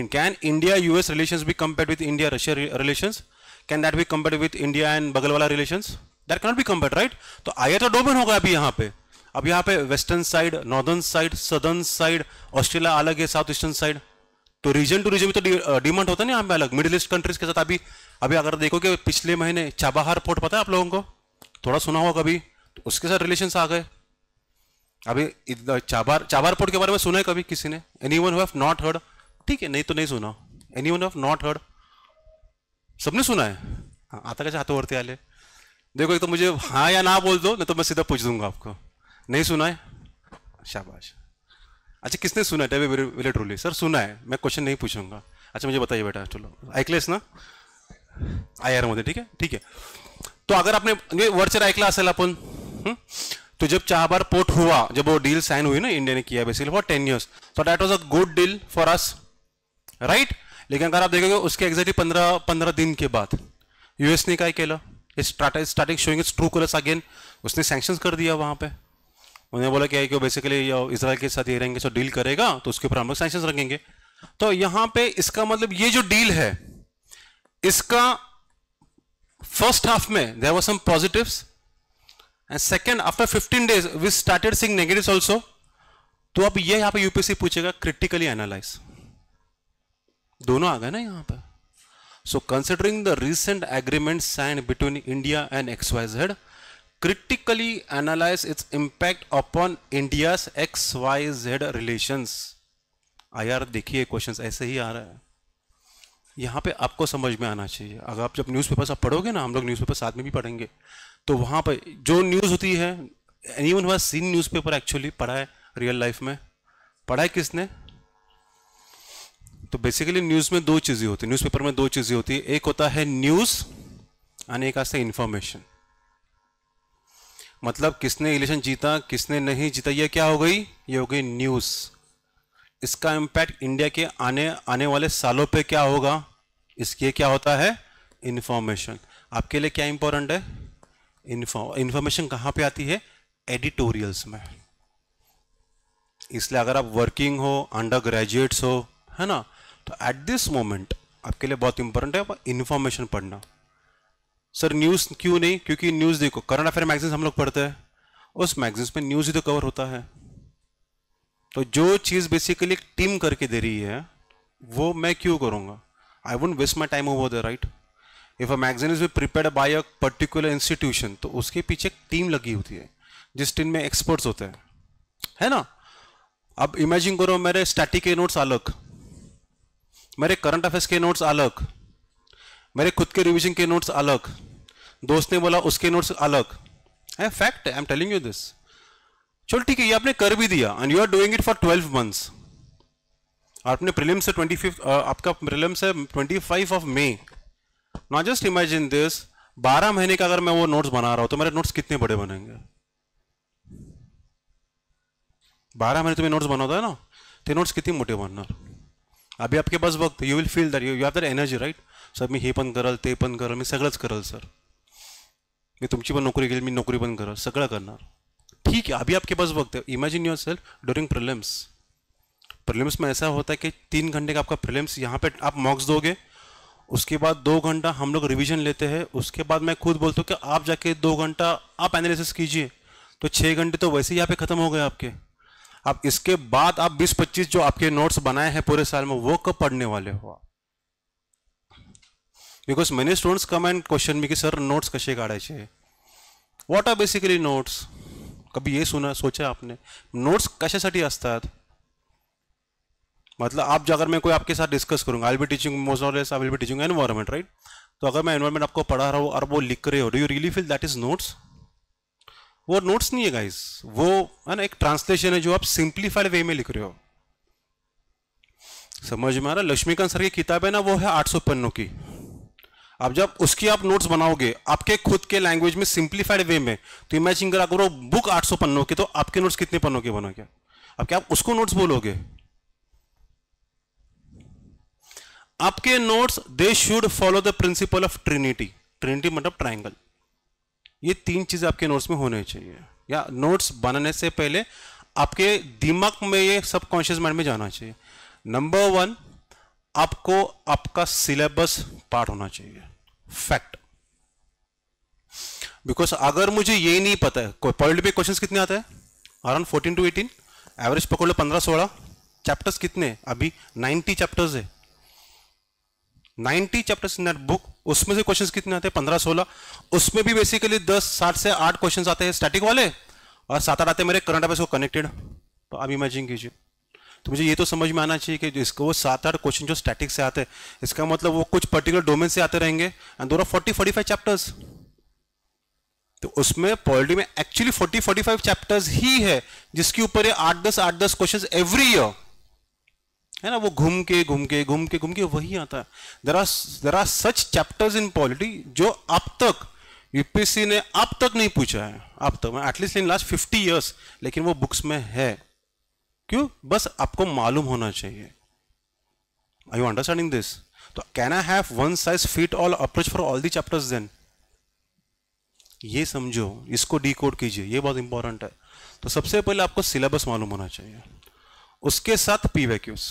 in can India US relations be compared with India Russia relations can that be compared with India and बगल वाला relation that cannot be compare right तो आयर तो डोमेन होगा अभी यहाँ पे अब यहाँ पे western side northern side southern side Australia अलग है साउथ ईस्टर्न साइड तो रीजन टू रीजन में तो डिमांड होता है ना अलग मिडिल ईस्ट कंट्रीज के साथ अभी अभी अगर देखो कि पिछले महीने चाबाहार पोर्ट पता है आप लोगों को थोड़ा सुना होगा कभी तो उसके साथ रिलेशन आ गए अभी चाबार चाबार पोर्ट के बारे में सुना है कभी किसी ने anyone have not heard ठीक है नहीं तो नहीं सुना anyone have not heard सबने सुना है हाँ आता कैसे हाथों वरते आले देखो एक तो मुझे हाँ या ना बोल दो नहीं तो मैं सीधा पूछ दूंगा आपको नहीं सुना है शाबाश अच्छा किसने सुना है विलेट रोली सर सुना है मैं क्वेश्चन नहीं पूछूंगा अच्छा मुझे बताइए बेटा चलो ऐकलेस ना आर आरमध्ये ठीक है ठीक है तो अगर आपने वर्चर वरचर ऐकला असेल तो जब चार बार पोर्ट हुआ जब वो डील साइन हुई ना इंडिया ने किया बेसिकली फॉर टेन ईयर्स तो that was a good deal for us right लेकिन अगर आप देखोगे उसके एग्जैक्टली पंद्रह पंद्रह दिन के बाद यूएस ने क्या केलं starting showing its true colours again उसने सैंक्शन कर दिया वहां पे उन्हें बोला क्या है कि बेसिकली इसराइल के साथ ईरान के साथ डील करेगा तो उसके ऊपर हम लोग सैंक्शन रखेंगे तो यहां पे इसका मतलब ये जो डील है इसका फर्स्ट हाफ में there was some positives and second after fifteen days we started seeing negative also तो अब ये यहां पे यूपीएससी पूछेगा क्रिटिकली एनालाइज दोनों आ गए ना यहां पर so considering the recent agreement sign between India and XYZ critically analyze its impact upon India's XYZ relations. यार देखिए क्वेश्चंस ऐसे ही आ रहा है यहाँ पे आपको समझ में आना चाहिए अगर आप जब न्यूज़पेपर आप पढ़ोगे ना हम लोग न्यूज़पेपर साथ में भी पढ़ेंगे तो वहाँ पर जो न्यूज़ होती है any anyone seen newspaper actually पढ़ा है रियल लाइफ में पढ़ा है किसने तो बेसिकली न्यूज़ में दो चीज़ें होती हैं न्यूज़पेपर में दो चीज़ें होती है एक होता है न्यूज़ और एक आता है इन्फॉर्मेशन मतलब किसने इलेक्शन जीता किसने नहीं जीता यह क्या हो गई ये हो गई न्यूज़ इसका इम्पैक्ट इंडिया के आने आने वाले सालों पे क्या होगा इसके क्या होता है इन्फॉर्मेशन आपके लिए क्या इंपॉर्टेंट है इन्फॉर्मेशन कहाँ पे आती है एडिटोरियल्स में इसलिए अगर आप वर्किंग हो अंडर ग्रेजुएट्स हो है ना तो एट दिस मोमेंट आपके लिए बहुत इंपॉर्टेंट है इन्फॉर्मेशन पढ़ना सर न्यूज़ क्यों नहीं क्योंकि न्यूज़ देखो करंट अफेयर मैगजीन हम लोग पढ़ते हैं उस मैगजीन में न्यूज़ ही तो कवर होता है तो जो चीज़ बेसिकली एक टीम करके दे रही है वो मैं क्यों करूंगा I won't waste my time over the right if a magazine is prepare by a particular institution तो उसके पीछे एक टीम लगी होती है जिस टीम में एक्सपर्ट्स होते हैं है ना अब इमेजिन करो मेरे स्टैटिक के नोट्स अलग मेरे करंट अफेयर्स के नोट्स अलग मेरे खुद के रिविजन के नोट्स अलग दोस्त ने बोला उसके नोट्स अलग है fact I am telling you this चल ठीक है ये आपने कर भी दिया and you are doing it for twelve months आपने प्रिलिम्स से ट्वेंटी फिफ्थ आपका प्रिलिम्स है twenty five of May not just imagine this बारह महीने का अगर मैं वो नोट्स बना रहा हूं तो मेरे नोट्स कितने बड़े बनेंगे बारह महीने तुम्हें नोट्स बनाता है ना तो नोट्स कितने मोटे बनना अभी आपके पास वक्त you will feel that you you have that energy right sir मी हे करल तो पन करल मैं सगल करल सर मैं तुम्हें नौकरी नोकरी मैं मी नोकरी पण कराल सगळं ठीक है अभी आपके पास वक्त है imagine yourself during prelims prelims में ऐसा होता है कि तीन घंटे का आपका प्रिलिम्स यहाँ पे आप मॉक्स दोगे उसके बाद दो घंटा हम लोग रिविजन लेते हैं उसके बाद मैं खुद बोलता हूँ कि आप जाके दो घंटा आप एनालिसिस कीजिए तो छः घंटे तो वैसे ही यहाँ पे ख़त्म हो गए आपके आप इसके बाद आप 20-25 जो आपके नोट्स बनाए हैं पूरे साल में वो कब पढ़ने वाले हो आप because many students come question me कि सर नोट्स कसे काढायचे वॉट आर बेसिकली नोट्स कभी ये सुना सोचा आपने नोट्स कशासाठी असतात मतलब आप जो अगर मैं कोई आपके साथ डिस्कस करूंगा I be teaching most of I will be teaching environment right तो अगर मैं एनवायरमेंट आपको पढ़ा रहा हूँ और वो लिख रहे हो do you really feel that is notes वो नोट्स नहीं है गाइस वो है ना एक ट्रांसलेशन है जो आप सिंप्लीफाइड वे में लिख रहे हो समझ में आ रहा लक्ष्मीकांत सर की किताब है ना वो है आठ सौ पन्नों की अब जब उसकी आप नोट्स बनाओगे आपके खुद के लैंग्वेज में सिंप्लीफाइड वे में तो इमेजिन अगर करो बुक 800 पन्नों की तो आपके नोट्स कितने पन्नों के बनोगे अब क्या आप उसको नोट्स बोलोगे आपके notes they should follow the principle of trinity trinity मतलब ट्राइंगल ये तीन चीजें आपके नोट्स में होने चाहिए या नोट्स बनाने से पहले आपके दिमाग में ये सब कॉन्शियस माइंड में जाना चाहिए नंबर वन आपको आपका सिलेबस पार्ट होना चाहिए फैक्ट बिकॉज अगर मुझे ये नहीं पता है पॉइंट पे क्वेश्चन कितने आते हैं around fourteen to eighteen average पकड़ लो पंद्रह सोलह चैप्टर्स कितने अभी नाइन्टी चैप्टर्स है ninety chapters in that book उसमें से क्वेश्चन कितने आते हैं पंद्रह सोलह उसमें भी बेसिकली दस साठ से आठ क्वेश्चन आते हैं स्टैटिक वाले और सात आठ आते हैं मेरे करंट अफेयर्स को कनेक्टेड तो आप इमेजिन कीजिए तो मुझे ये तो समझ में आना चाहिए कि इसको वो सात आठ क्वेश्चन जो स्टैटिक से आते हैं इसका मतलब वो कुछ पर्टिकुलर डोमेन से आते रहेंगे एंड दोनों फोर्टी फोर्टी फाइव चैप्टर्स तो उसमें पॉलिटी में actually forty forty five chapters ही है जिसके ऊपर ये आठ दस आठ दस क्वेश्चन एवरी ईयर है ना वो घूम के घूम के घूम के घूम के वही आता है there there are such chapters in polity जो अब तक यूपीएससी ने अब तक नहीं पूछा है अब तक at least in last fifty years लेकिन वो बुक्स में है क्यों बस आपको मालूम होना चाहिए आई यू अंडरस्टैंडिंग दिस तो can I have one size fit all approach for all the chapters then ये समझो इसको डी कीजिए ये बहुत इंपॉर्टेंट है तो सबसे पहले आपको सिलेबस मालूम होना चाहिए उसके साथ पी वैक्यूज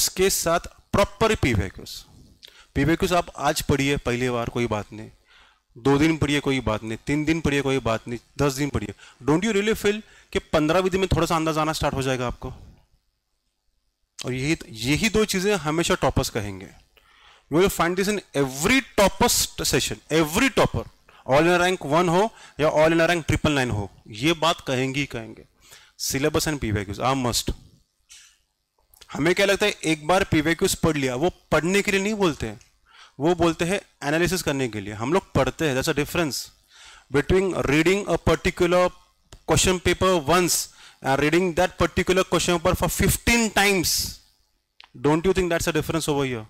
उसके साथ proper P YQs P YQs आप आज पढ़िए पहली बार कोई बात नहीं दो दिन पढ़िए कोई बात नहीं तीन दिन पढ़िए कोई बात नहीं दस दिन पढ़िए डोंट यू रियली फील कि पंद्रह विधि में थोड़ा सा अंदाज आना स्टार्ट हो जाएगा आपको और यही यही दो चीजें हमेशा टॉपर्स कहेंगे you will find this in every toppers session every topper all in rank one हो या all in rank triple nine हो ये बात कहेंगे ही कहेंगे syllabus and YQs a must हमें क्या लगता है एक बार पी वैक्यूज पढ़ लिया वो पढ़ने के लिए नहीं बोलते हैं वो बोलते हैं एनालिसिस करने के लिए हम लोग पढ़ते हैं जैसा difference between reading a particular question paper once uh, reading that particular question paper for 15 times don't you think that's a difference over here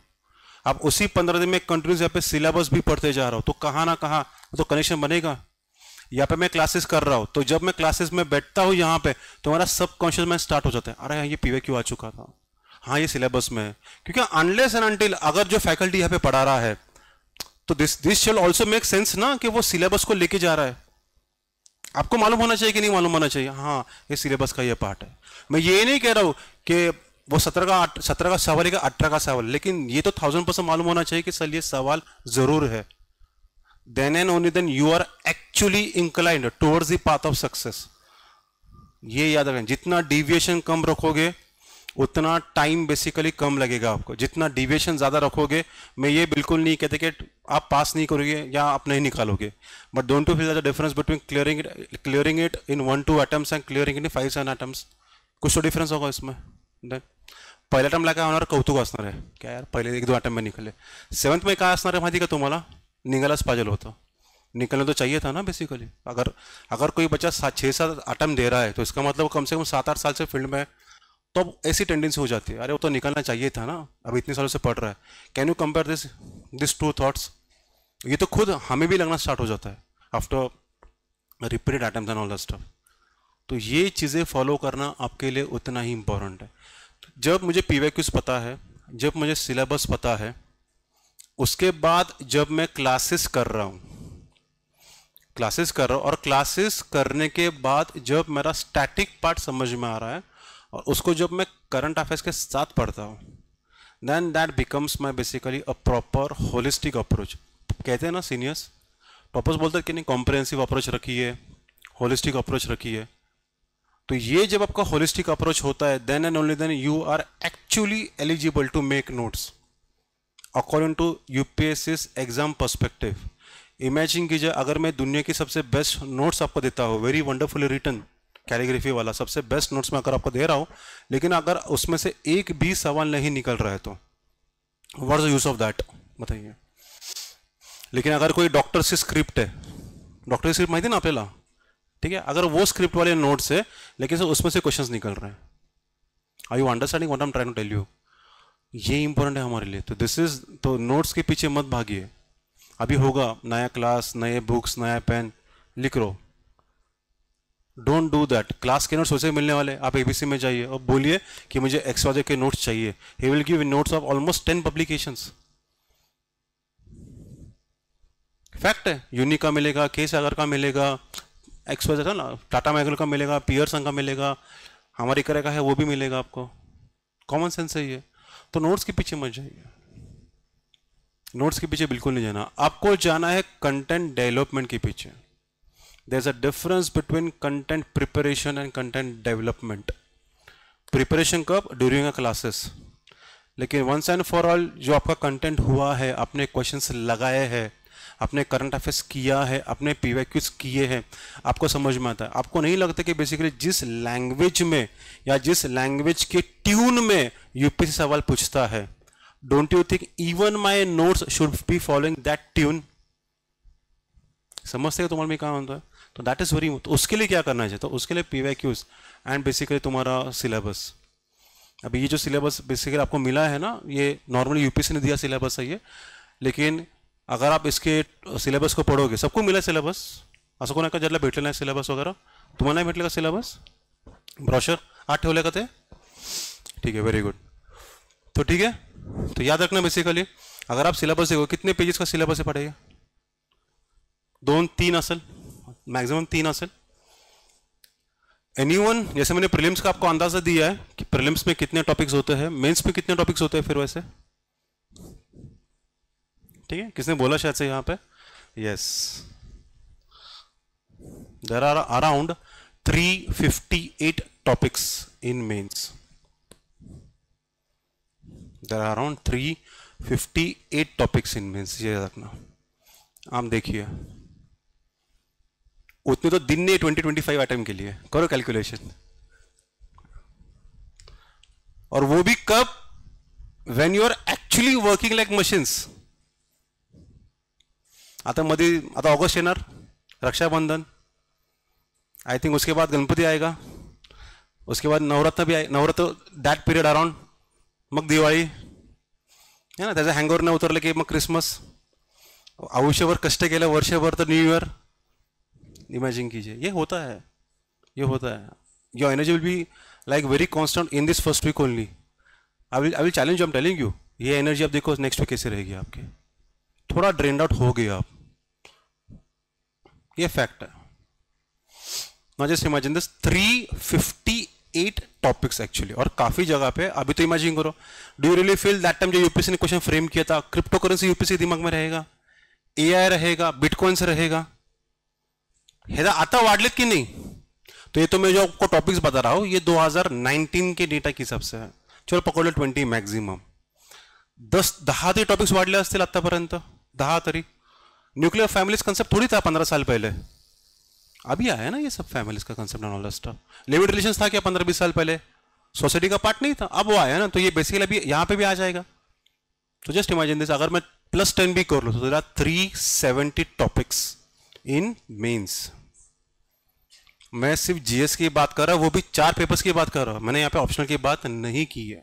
आप उसी पंद्रह दिन में कंटिन्यूस यहाँ पे सिलेबस भी पढ़ते जा रहा हूँ तो कहाँ ना कहाँ तो कनेक्शन बनेगा यहाँ पे मैं क्लासेस कर रहा हूँ तो जब मैं क्लासेस में बैठता हूँ यहाँ पे तो हमारा सब कॉन्शियस माइंड स्टार्ट हो जाता है अरे यहाँ ये पीवे क्यों आ चुका था हाँ ये सिलेबस में है क्योंकि अनलेस एंड अनटिल अगर जो फैकल्टी यहाँ पे पढ़ा रहा है तो this this shall also make sense ना कि वो सिलेबस को लेके जा रहा है आपको मालूम होना चाहिए कि नहीं मालूम होना चाहिए हाँ ये सिलेबस का ये पार्ट है मैं ये नहीं कह रहा हूँ कि वो सत्रह का सत्रह का सवाल है अठारह का सवाल लेकिन ये तो थाउजेंड परसेंट मालूम होना चाहिए कि सर ये सवाल ज़रूर है then and only then you are actually inclined towards the path of success ये याद रखें जितना डिविएशन कम रखोगे उतना टाइम बेसिकली कम लगेगा आपको जितना डिविएशन ज़्यादा रखोगे मैं ये बिल्कुल नहीं कहते कि आप पास नहीं करोगे या आप नहीं निकालोगे but don't to feel the difference between clearing it clearing it in one two attempts and clearing in five seven attempts कुछ तो डिफरेंस होगा इसमें देन पहले टर्मला लगा होना कौतुक असणार है क्या यार पहले एक दो अटम में निकले सेवन्थ में काय असणार है माहिती का तुम्हारा निघायलाच पाजल होता तो। निकलना तो चाहिए था ना बेसिकली अगर अगर कोई बच्चा सात छः सात अटम्प दे रहा है तो इसका मतलब कम से कम सात आठ साल से फील्ड में है तो अब ऐसी टेंडेंसी हो जाती है अरे वो तो निकलना चाहिए था ना अब इतने सालों से पढ़ रहा है can you compare this this to thoughts ये तो खुद हमें भी लगना स्टार्ट हो जाता है after repeated attempt and all the stuff तो ये चीज़ें फॉलो करना आपके लिए उतना ही इम्पोर्टेंट है जब मुझे पी पता है जब मुझे सिलेबस पता है उसके बाद जब मैं क्लासेस कर रहा हूँ क्लासेस कर रहा हूँ और क्लासेस करने के बाद जब मेरा स्टैटिक पार्ट समझ में आ रहा है और उसको जब मैं करंट अफेयर्स के साथ पढ़ता हूँ then that becomes my basically a proper holistic approach कहते हैं ना सीनियर्स टॉपर्स बोलते हैं कि नहीं कॉम्प्रहेंसिव अप्रोच रखी है होलिस्टिक अप्रोच रखी है तो ये जब आपका होलिस्टिक अप्रोच होता है then and only then you are actually eligible to make notes according to you exam perspective imagine कीजिए अगर मैं दुनिया की सबसे बेस्ट नोट्स आपको देता हूँ वेरी वंडरफुली रिटर्न कैलीग्राफी वाला सबसे बेस्ट नोट्स में अगर आपको दे रहा हूँ लेकिन अगर उसमें से एक भी सवाल नहीं निकल रहा है तो वर्ड यूज ऑफ दैट बताइए लेकिन अगर कोई डॉक्टर से स्क्रिप्ट है डॉक्टर स्क्रिप्ट स्क्रिप्ट थी ना आपल्याला ठीक है अगर वो स्क्रिप्ट वाले नोट्स है लेकिन सर उसमें से क्वेश्चन निकल रहे हैं I you understanding what am try to tell you ये इंपॉर्टेंट है हमारे लिए तो दिस इज तो नोट्स के पीछे मत भागिए अभी होगा नया क्लास नए बुक्स नया पेन लिख रो डोंट डू दैट क्लास के नोट्स वैसे मिलने वाले आप एबीसी में जाइए और बोलिए कि मुझे वाजे के नोट्स चाहिए he will give notes of almost ten publications fact है यूनिक का मिलेगा के सागर का मिलेगा वाजे था ना टाटा मैगल का मिलेगा पियरसन का मिलेगा हमारी करे का है वो भी मिलेगा आपको कॉमन सेंस है ये तो नोट्स के पीछे मत जाइए नोट्स के पीछे बिल्कुल नहीं जाना आपको जाना है कंटेंट डेवलपमेंट के पीछे there's a difference between content preparation and content development preparation कब during a classes लेकिन वंस एंड फॉर ऑल जो आपका कंटेंट हुआ है आपने questions लगाए हैं आपने करंट अफेयर्स किया है अपने पीवैक्यूज किए हैं आपको समझ में आता है आपको नहीं लगता कि बेसिकली जिस लैंग्वेज में या जिस लैंग्वेज के ट्यून में यूपीसी सवाल पूछता है don't you think even my notes should be following that tune समझते हो तुम्हारे में कहाँ होता है तो दैट इज़ वेरी तो उसके लिए क्या करना चाहिए तो उसके लिए P Y Qs and basically तुम्हारा सिलेबस अभी ये जो सिलेबस बेसिकली आपको मिला है ना ये नॉर्मली यूपीएससी ने दिया सिलेबस है ये लेकिन अगर आप इसके सिलेबस को पढ़ोगे सबको मिला सिलेबस को कोणाका जल्द भेटेना है सिलेबस वगैरह तुम्हारा नहीं भेटेगा सिलेबस ब्रॉशर आठ ठेवले का थे ठीक है वेरी गुड तो ठीक है तो याद रखना बेसिकली अगर आप सिलेबस देखो कितने पेजेस का सिलेबस है पढ़ेगा दोन तीन असल मैक्सिमम तीन हासिल एनीवन जैसे मैंने प्रीलिम्स का आपको अंदाजा दिया है कि प्रीलिम्स में कितने टॉपिक्स होते हैं मेंस में कितने टॉपिक्स होते हैं फिर वैसे ठीक है किसने बोला शायद से यहां पे yes there are around 358 topics in mains there are around 358 topics in mains ये रखना आप देखिए उतने तो दिन ने ट्वेंटी ट्वेंटी फाइव आइटम के लिए करो कैलकुलेशन और वो भी कब when you are actually working like machines आता मधे आता ऑगस्ट येणार रक्षाबंधन आई थिंक उसके बाद गणपति आएगा उसके बाद नवरत्न भी आए नवरत्न दैट पीरियड अराउंड मग दिवाळी है ना त्याचा हँगओवर न उतरलं की मग क्रिसमस आयुष्यभर कष्ट केलं वर्षभर तर न्यू इयर इमेजिन कीजिए ये होता है ये होता है your energy will be like very constant in this first week only I will I will challenge am telling you ये एनर्जी आप देखो नेक्स्ट वीक कैसे रहेगी आपके थोड़ा ड्रेन आउट हो गए आप ये फैक्ट है ना just imagine this three fifty eight topics actually और काफी जगह पे अभी तो इमेजिन करो do you really feel that time जो यूपीसी ने क्वेश्चन फ्रेम किया था क्रिप्टो करेंसी यूपीसी दिमाग में रहेगा एआई रहेगा बिटकॉइंस रहेगा ह्याचा आता वाढलेत कि नहीं तो ये तो मैं जो आपको टॉपिक्स बता रहा हूँ ये 2019 के डेटा के हिसाब से है चलो पकडलं ट्वेंटी मैक्सिमम दस दहा तरी टॉपिक्स वाढले असतील आत्तापर्यंत दहा तरी न्यूक्लियर फैमिलीज कन्सेप्ट थोड़ी था पंद्रह साल पहले अभी आया ना ये सब फैमिलीज का concept all stuff limit relation था क्या पंद्रह बीस साल पहले सोसाइटी का पार्ट नहीं था अब वो आया ना तो ये बेसिकली अभी यहाँ पे भी आ जाएगा तो जस्ट इमेजिन दिस अगर मैं प्लस टेन भी कर लूँ तो are three seventy topics in mains मैं सिर्फ जीएस की बात कर रहा हूँ वो भी चार पेपर्स की बात कर रहा हूँ मैंने यहाँ पे ऑप्शनल की बात नहीं की है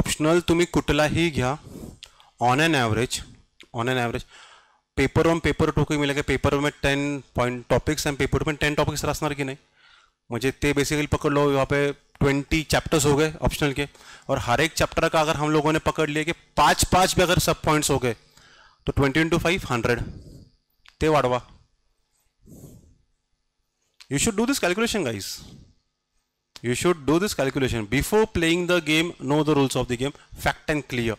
ऑप्शनल तुम्हें कुटला ही गया on an average on an average paper one paper two को मिलेगा की paper one ten point topics and paper में टेन टॉपिक्स असणार की नहीं मुझे ते बेसिकली पकड लो यहाँ पे ट्वेंटी चैप्टर्स हो गए ऑप्शनल के और हर एक चैप्टर का अगर हम लोगों ने पकड़ लिया कि पाँच पाँच भी अगर सब पॉइंट्स हो गए तो ट्वेंटी इंटू फाइव हंड्रेड ते वाड़वा you should do this calculation guys you should do this calculation before playing the game know the rules of the game fact and clear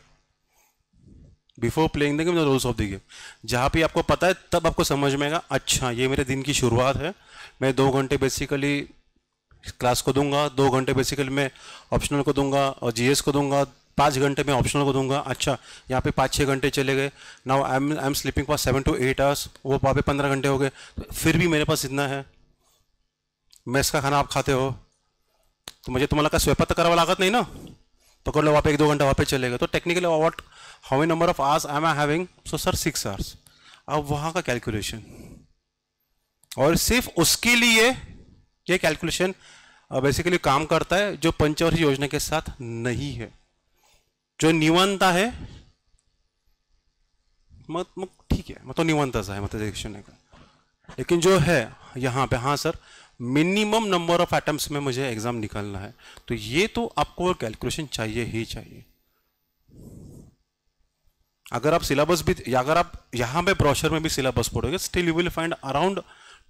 before playing the game rules of the game जहाँ पे आपको पता है तब आपको समझ में आएगा अच्छा ये मेरे दिन की शुरुआत है मैं दो घंटे बेसिकली क्लास को दूंगा दो घंटे बेसिकली मैं ऑप्शनल को दूंगा और जीएस को दूंगा पाँच घंटे मैं ऑप्शनल को दूंगा अच्छा यहाँ पे पाँच छः घंटे चले गए now I am I am sleeping for seven to eight hours वो वहाँ पंद्रह घंटे हो गए तो फिर भी मेरे पास इतना है मेस का खाना आप खाते हो तो मुझे तुम्हारा का स्वेपत तर तो करावा लागत नहीं ना पकड़ तो लो वापस एक दो घंटा वहाँ पे चले गए तो technically what how many number of hours I am I having so sir six hours अब वहाँ का कैलकुलेशन और सिर्फ उसके लिए ये कैलकुलेशन बेसिकली काम करता है जो पंचवर्षीय योजना के साथ नहीं है जो निवंता है मग मग ठीक है मतलब निवंता सा है मतलब त्याच्या लेकिन जो है यहाँ पे हाँ sir minimum number of attempts में मुझे एग्जाम निकालना है तो ये तो आपको कैलकुलेशन चाहिए ही चाहिए अगर आप सिलेबस भी अगर आप यहां पे ब्रोशर में भी सिलेबस पढ़ोगे still you will find around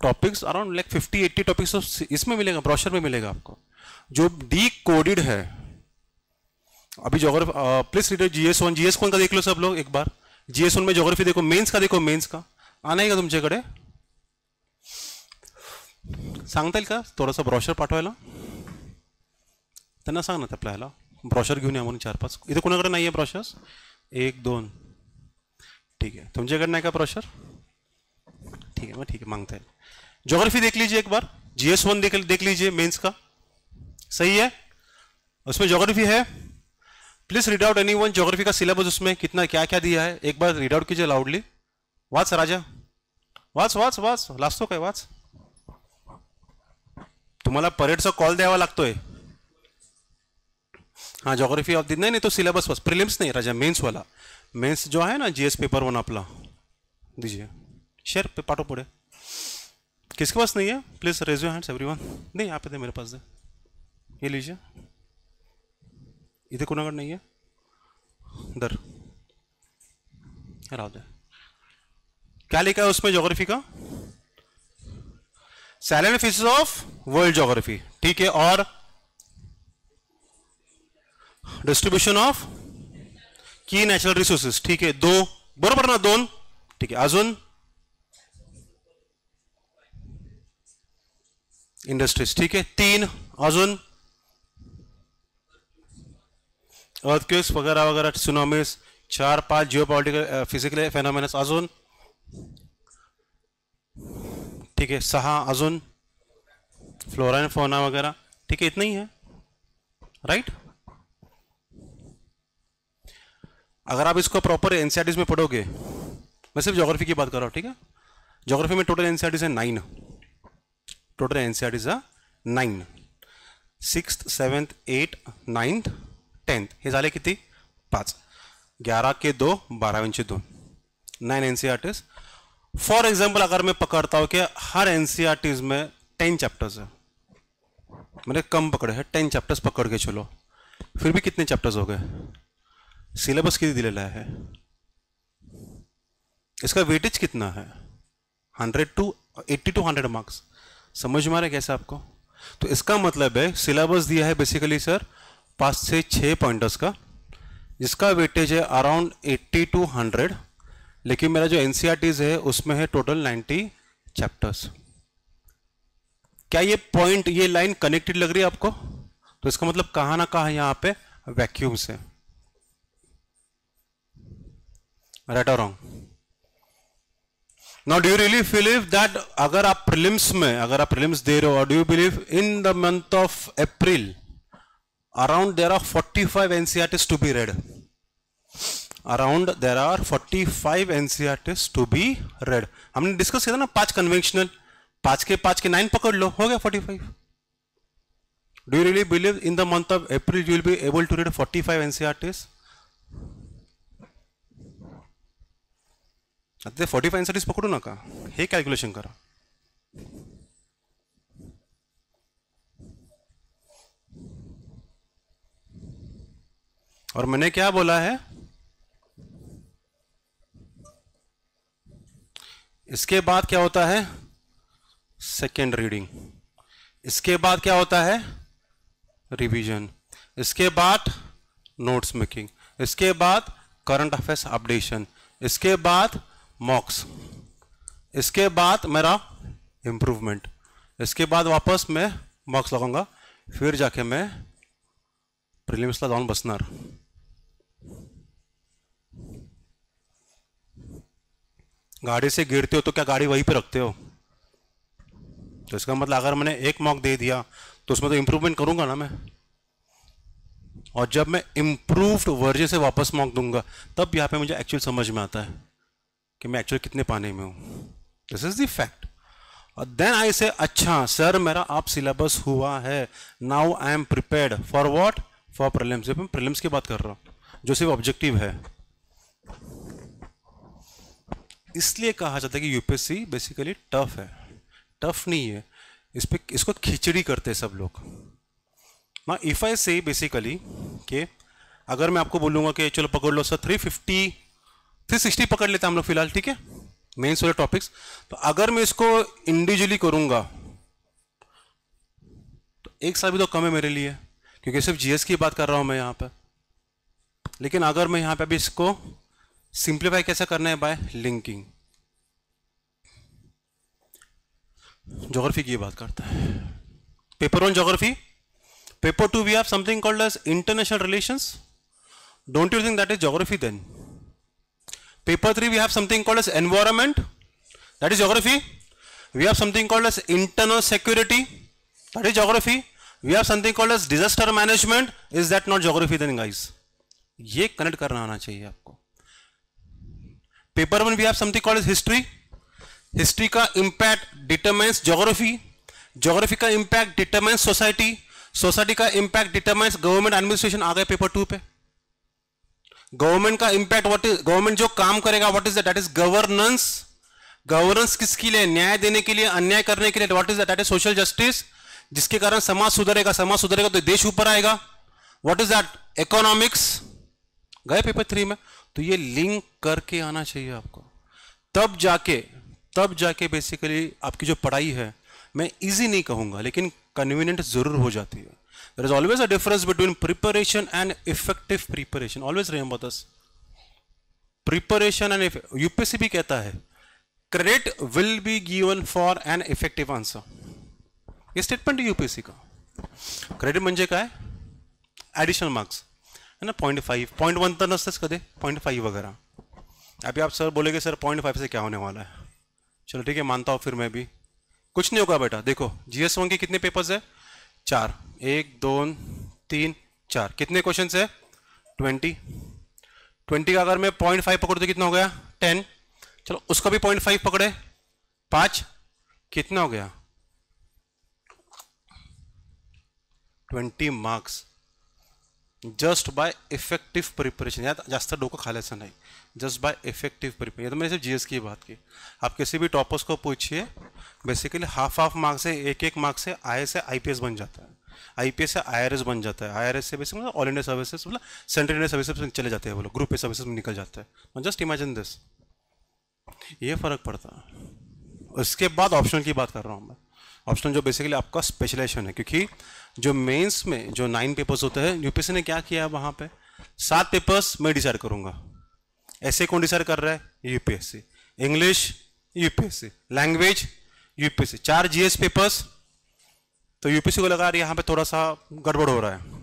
topics around like fifty eighty topics इसमें मिलेगा ब्रोशर में मिलेगा आपको जो डी कोडिड है अभी geography please reader GS one GS one का देख लो सब लोग एक बार जीएस वन में जोग्राफी देखो मेन्स का देखो मेन्स का आना ही तुमसे कड़े सांगता का थोड़ा सा ब्रॉशर पाठवायला संग ना अपने हेला ब्रॉशर घून या चार पांच इतने कोणाकडे नहीं है ब्रॉशर्स एक दोन ठीक है तुमच्याकडे कहीं का ब्रॉशर ठीक है मैं ठीक है मांगता है ज्योग्राफी देख लीजिए एक बार जीएस वन देख देख लीजिए मेंस का सही है उसमें ज्योग्राफी है please read out any one geography का सिलेबस उसमें कितना क्या क्या दिया है एक बार रीड आउट कीजिए लाउडली वाच राजा वाच वाच वाच लास्टो तो का वाच तुम्हाला परेडचा कॉल द्यावा लागतोय हाँ जोग्राफी ऑफ दी नहीं तो सिलेबस वस प्रिलिम्स नहीं राजा मेन्स वाला मेन्स जो है ना जीएस पेपर वन आपला दीजिए शेयर पे पाठो पुढे किसके पास नहीं है please raise you hands everyone नहीं आप मेरे पास दे ये लीजिए इधर कोनागढ़ नहीं है दर राव दे क्या लिखा है उसमें जोग्राफी का salient features of world geography ठीक है और डिस्ट्रीब्यूशन ऑफ की नेचुरल रिसोर्सेस ठीक है दो बरबर ना दोन ठीक है अजुन इंडस्ट्रीज ठीक है तीन अजुन अर्थक्वेक्स वगैरह वगैरह सुनामीज चार पांच जियो पॉलिटिकल फिजिकल फेनॉमिनस अजुन ठीक है सहा अजुन फ्लोरा एंड फोना वगैरह ठीक है इतना ही है राइट अगर आप इसको प्रॉपर एनसीआरटीज में पढ़ोगे मैं सिर्फ ज्योग्राफी की बात कर रहा हूँ ठीक है ज्योग्राफी में टोटल एनसीआरटीज है नाइन टोटल एनसीआरटीज है nine six seventh eight ninth tenth हे जाए कि पांच ग्यारह के दो बाराव्यांचे दोन नाइन एनसीआरटीज फॉर एग्जाम्पल अगर मैं पकड़ता हूं कि हर एनसीआरटीज e में टेन चैप्टर्स है मैंने कम पकड़े हैं टेन चैप्टर्स पकड़ के चलो फिर भी कितने चैप्टर्स हो गए सिलेबस कितनी दिलेला है इसका वेटेज कितना है hundred to eighty to hundred marks समझ में आ रहा है कैसे आपको तो इसका मतलब है सिलेबस दिया है बेसिकली सर पाँच से छः पॉइंटर्स का जिसका वेटेज है अराउंड एट्टी टू हंड्रेड लेकिन मेरा जो एनसीआरटीज e है उसमें है टोटल 90 चैप्टर्स क्या ये पॉइंट ये लाइन कनेक्टेड लग रही है आपको तो इसका मतलब कहां ना कहा यहां पे वैक्यूम से राइट और wrong now do you really believe that अगर आप प्रिलिम्स में अगर आप प्रिलिम्स दे रहे हो do you believe in the month of April around there are forty five NCER to be read around there are 45 test to be read हमने डिस्कस किया था ना पांच कन्वेंशनल पांच के पांच के नाइन पकड़ लो हो गया 45 do you really believe in the month of April you will be able to read 45 NCERTs आता फोर्टी फाइव एनसीआरटीज पकडू का हे कॅल्क्युलेशन करा और मैंने क्या बोला है इसके बाद क्या होता है सेकेंड रीडिंग इसके बाद क्या होता है रिवीजन इसके बाद नोट्स मेकिंग इसके बाद करंट अफेयर्स अपडेशन इसके बाद मॉक्स इसके बाद मेरा इम्प्रूवमेंट इसके बाद वापस मैं मॉक्स लगाऊंगा फिर जाके मैं प्रीलिम्स का बसनर गाड़ी से गिरते हो तो क्या गाड़ी वहीं पे रखते हो तो इसका मतलब अगर मैंने एक मॉक दे दिया तो उसमें तो इम्प्रूवमेंट करूँगा ना मैं और जब मैं इम्प्रूव्ड वर्जन से वापस मॉक दूंगा तब यहाँ पे मुझे एक्चुअल समझ में आता है कि मैं एक्चुअल कितने पाने में हूँ दिस इज़ दैक्ट फैक्ट और देन आई से अच्छा सर मेरा आप सिलेबस हुआ है now I am prepare for what for prelims जब मैं प्रिलिम्स की बात कर रहा हूँ जो सिर्फ ऑब्जेक्टिव है इसलिए कहा जाता है कि यूपीएससी बेसिकली टफ है टफ नहीं है इस पर इसको खिचड़ी करते सब लोग ना इफ आई से बेसिकली के अगर मैं आपको बोलूँगा कि चलो पकड़ लो sir three fifty three sixty पकड़ लेते हैं हम लोग फिलहाल ठीक है मेन्स वाले टॉपिक्स तो अगर मैं इसको इंडिविजुअली करूँगा तो एक साल भी तो कम है मेरे लिए क्योंकि सिर्फ जीएस की बात कर रहा हूँ मैं यहाँ पर लेकिन अगर मैं यहाँ पर अभी इसको सिंप्लीफाई कैसे करना है बाय लिंकिंग जोग्राफी की बात करता है paper one geography paper two we have something called as international relations don't you think that is geography then paper three we have something called as environment that is geography we have something called as internal security that is geography we have something called as disaster management is that not geography then guys ये कनेक्ट करना आना चाहिए आपको paper one we have something called history history का इंपैक्ट डिटरमाइंस जोग्राफी जोग्राफी का इंपैक्ट डिटरमाइंस सोसाइटी सोसाइटी का इंपैक्ट डिटरमाइंस गवर्नमेंट एडमिनिस्ट्रेशन आ गए पेपर टू पे गवर्नमेंट का इंपैक्ट व्हाट इज गवर्नमेंट जो काम करेगा what is that is governance governance किसके लिए न्याय देने के लिए अन्याय करने के लिए what is that is social justice जिसके कारण समाज सुधरेगा समाज सुधरेगा तो देश ऊपर आएगा व्हाट इज दैट इकोनॉमिक्स गए पेपर थ्री में तो ये लिंक करके आना चाहिए आपको तब जाके तब जाके बेसिकली आपकी जो पढ़ाई है मैं इजी नहीं कहूंगा लेकिन कन्वीनियंट जरूर हो जाती है there is always a difference between preparation and effective preparation always रेम बस प्रिपरेशन एंड यूपीएससी भी कहता है credit will be given for an effective answer ये स्टेटमेंट है यूपीएससी का क्रेडिट मंजे का है एडिशनल मार्क्स है ना पॉइंट फाइव पॉइंट वन तो नस्ते कदे पॉइंट फाइव वगैरह अभी आप सर बोलेगे सर पॉइंट फाइव से क्या होने वाला है चलो ठीक है मानता हूँ फिर मैं भी कुछ नहीं होगा बेटा देखो जी एस वन के कितने पेपर्स है चार एक दो तीन चार कितने क्वेश्चन है ट्वेंटी ट्वेंटी का अगर मैं पॉइंट फाइव पकड़ तो कितना हो गया टेन चलो उसका भी पॉइंट फाइव पकड़े पाँच कितना हो गया twenty marks just by effective preparation यात जास्त डोकं खाल्याचं नहीं जस्ट बाय इफेक्टिव प्रिपरेशन तो मैंने सिर्फ जीएस की बात की आप किसी भी टॉपर्स को पूछिए बेसिकली हाफ हाफ मार्क्स से एक एक मार्क्स से आई से आईपीएस बन जाता है आईपीएस से आईआरएस बन जाता है आईआरएस से बेसिक मतलब ऑल इंडिया सर्विसेज मतलब सेंट्रल इंडिया सर्विसेज में चले जाते हैं बोलो ग्रुप ए सर्विसेज में निकल जाता है जस्ट इमेजिन दिस ये फ़र्क पड़ता है उसके बाद ऑप्शन की बात कर रहा हूँ मैं ऑप्शन जो बेसिकली आपका स्पेशलाइजेशन है क्योंकि जो मेंस में जो नाइन पेपर्स होते हैं यूपीएससी ने क्या किया वहां पे सात पेपर्स मैं डिसाइड करूंगा ऐसे कौन डिसाइड कर रहा है UPSC English UPSC language UPSC चार जीएस पेपर्स तो यूपीएससी को लगा यहाँ पे थोड़ा सा गड़बड़ हो रहा है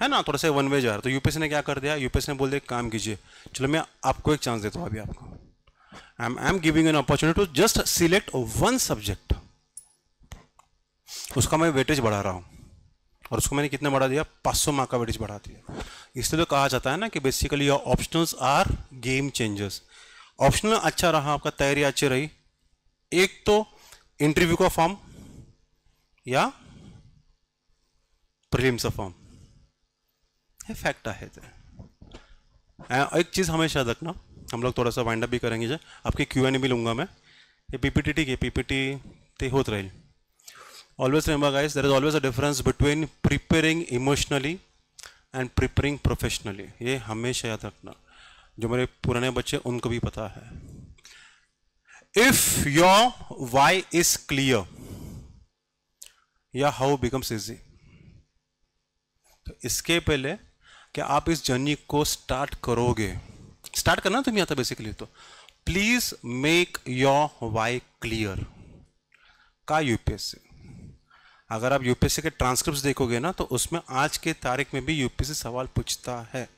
है ना थोड़ा सा वन वे जा रहा तो यूपीएससी ने क्या कर दिया यूपीएससी ने बोल दिया काम कीजिए चलो मैं आपको एक चांस देता हूँ अभी आपको I am I am giving an opportunity to just select one subject उसका मैं वेटेज बढ़ा रहा हूँ और उसको मैंने कितना बढ़ा दिया 500 मार्क का वेटेज बढ़ा दिया इसलिए तो कहा जाता है ना कि basically your optionals are game changers optional अच्छा रहा आपका तैयारी अच्छी रही एक तो इंटरव्यू का फॉर्म या प्रीलिम्स का फॉर्म ये फैक्ट है तो। एक चीज़ हमेशा रखना हम लोग थोड़ा सा वाइंड अप भी करेंगे जब आपके क्यू एन भी लूँगा मैं ये पीपीटी ठीक है पीपीटी ते होते राहील always remember guys there is always a difference between preparing emotionally and preparing professionally ये हमेशा याद रखना जो मेरे पुराने बच्चे उनको भी पता है if your why is clear या हाउ बिकम्स इजी तो इसके पहले कि आप इस जर्नी को स्टार्ट करोगे स्टार्ट करना तुम्हें तो आता बेसिकली तो please make your why clear का यूपीएससी अगर आप यूपीएससी के ट्रांसक्रिप्ट देखोगे ना तो उसमें आज के तारीख में भी यूपीएससी सवाल पूछता है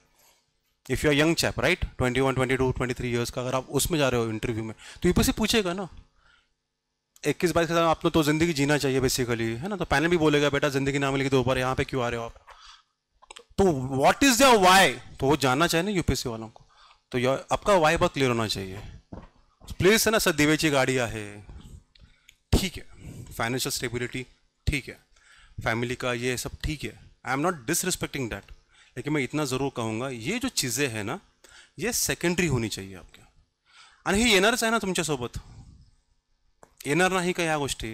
if you are young chap right twenty one twenty two twenty three years का अगर आप उसमें जा रहे हो इंटरव्यू में तो यूपीएससी पूछेगा ना इक्कीस बाईस साथ आपने तो ज़िंदगी जीना चाहिए बेसिकली है ना तो पैनल भी बोलेगा बेटा ज़िंदगी ना मिलेगी तो दो बार यहाँ पे क्यों आ रहे हो आप तो वॉट इज़ द वाई तो वो जानना चाहिए ना यूपीएससी वालों को तो आपका वाई बहुत क्लियर होना चाहिए प्लेस है ना सर दिवेची गाड़ियाँ है ठीक है फाइनेंशियल स्टेबिलिटी ठीक है फैमिली का ये सब ठीक है I am not disrespecting that लेकिन मैं इतना ज़रूर कहूँगा ये जो चीज़ें हैं ना ये सेकेंडरी होनी चाहिए आपके आणि ही येणारच आहे ना तुमच्यासोबत येणार नाही का या गोष्टी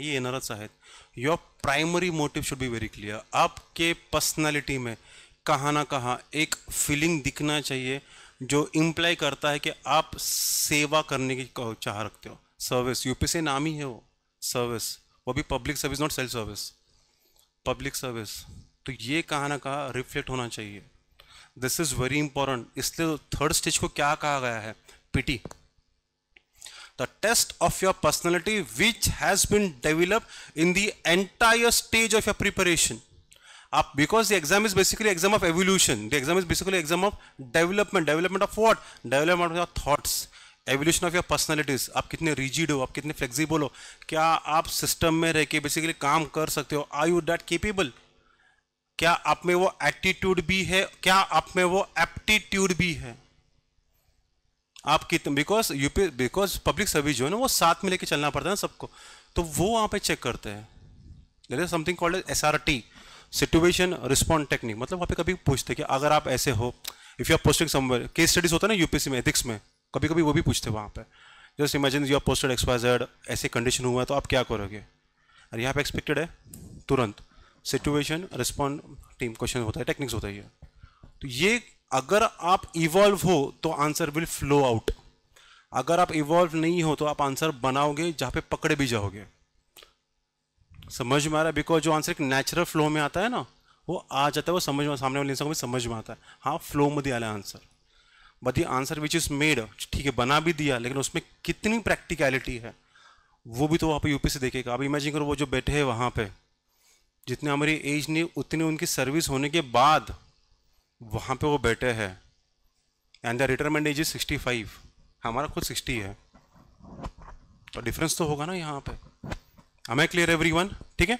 ही येणारच आहेत your primary motive should be very clear आपके पर्सनॅलिटी में कहा ना कहा एक फीलिंग दिखना चाहिए जो इम्प्लाय करता है कि आप सेवा करने की चाह रखते हो सर्विस यूपीसी नाम ही है वो सर्विस वो भी public service not self service public service तो ये कहा ना कहा रिफ्लेक्ट होना चाहिए दिस इज वेरी इंपॉर्टेंट इसलिए थर्ड तो स्टेज को क्या कहा गया है PT the test of your personality which has been develop in the entire stage of your preparation आप because the exam is basically exam of evolution the exam is basically exam of development development of what development of your thoughts evolution of your personalities आप कितने रिजिड हो आप कितने फ्लेक्सिबल हो क्या आप सिस्टम में रह के बेसिकली काम कर सकते हो आई यू डैट केपेबल क्या आप में वो एटीट्यूड भी है क्या आप में वो एप्टीट्यूड भी है आप कितने because UP because public service जो है ना वो साथ में लेके चलना पड़ता है ना सबको तो वो वहाँ पे चेक करते हैं there is something called S R T situation respond technique मतलब वहाँ पे कभी पूछते कि अगर आप ऐसे हो if you are posting somewhere case studies होता है ना यूपीसी में एथिक्स में कभी कभी वो भी पूछते वहाँ पर just imagine you are posted exposed ऐसे कंडीशन हुआ है तो आप क्या करोगे और यहाँ पे एक्सपेक्टेड है तुरंत सिचुएशन रिस्पॉन्ड टीम क्वेश्चन होता है टेक्निक्स होता है ये तो ये अगर आप इवॉल्व हो तो आंसर विल फ्लो आउट अगर आप इवॉल्व नहीं हो तो आप आंसर बनाओगे जहाँ पे पकड़े भी जाओगे समझ में आ रहा है बिकॉज जो आंसर एक नेचुरल फ्लो में आता है ना वो आ जाता है वो समझ में सामने वाले इंसान को भी समझ में आता है हाँ फ्लो में दिया answer but the answer which is made ठीक है बना भी दिया लेकिन उसमें कितनी प्रैक्टिकलिटी है वो भी तो आप यूपी से देखेगा अब इमेजिन करो वो जो बैठे हैं वहाँ पर जितने हमारी एज ने उतने उनकी सर्विस होने के बाद वहाँ पे वो बैठे हैं and the retirement age is sixty five हमारा खुद सिक्सटी है तो डिफरेंस तो होगा ना यहाँ पे हमें क्लियर एवरी वन ठीक है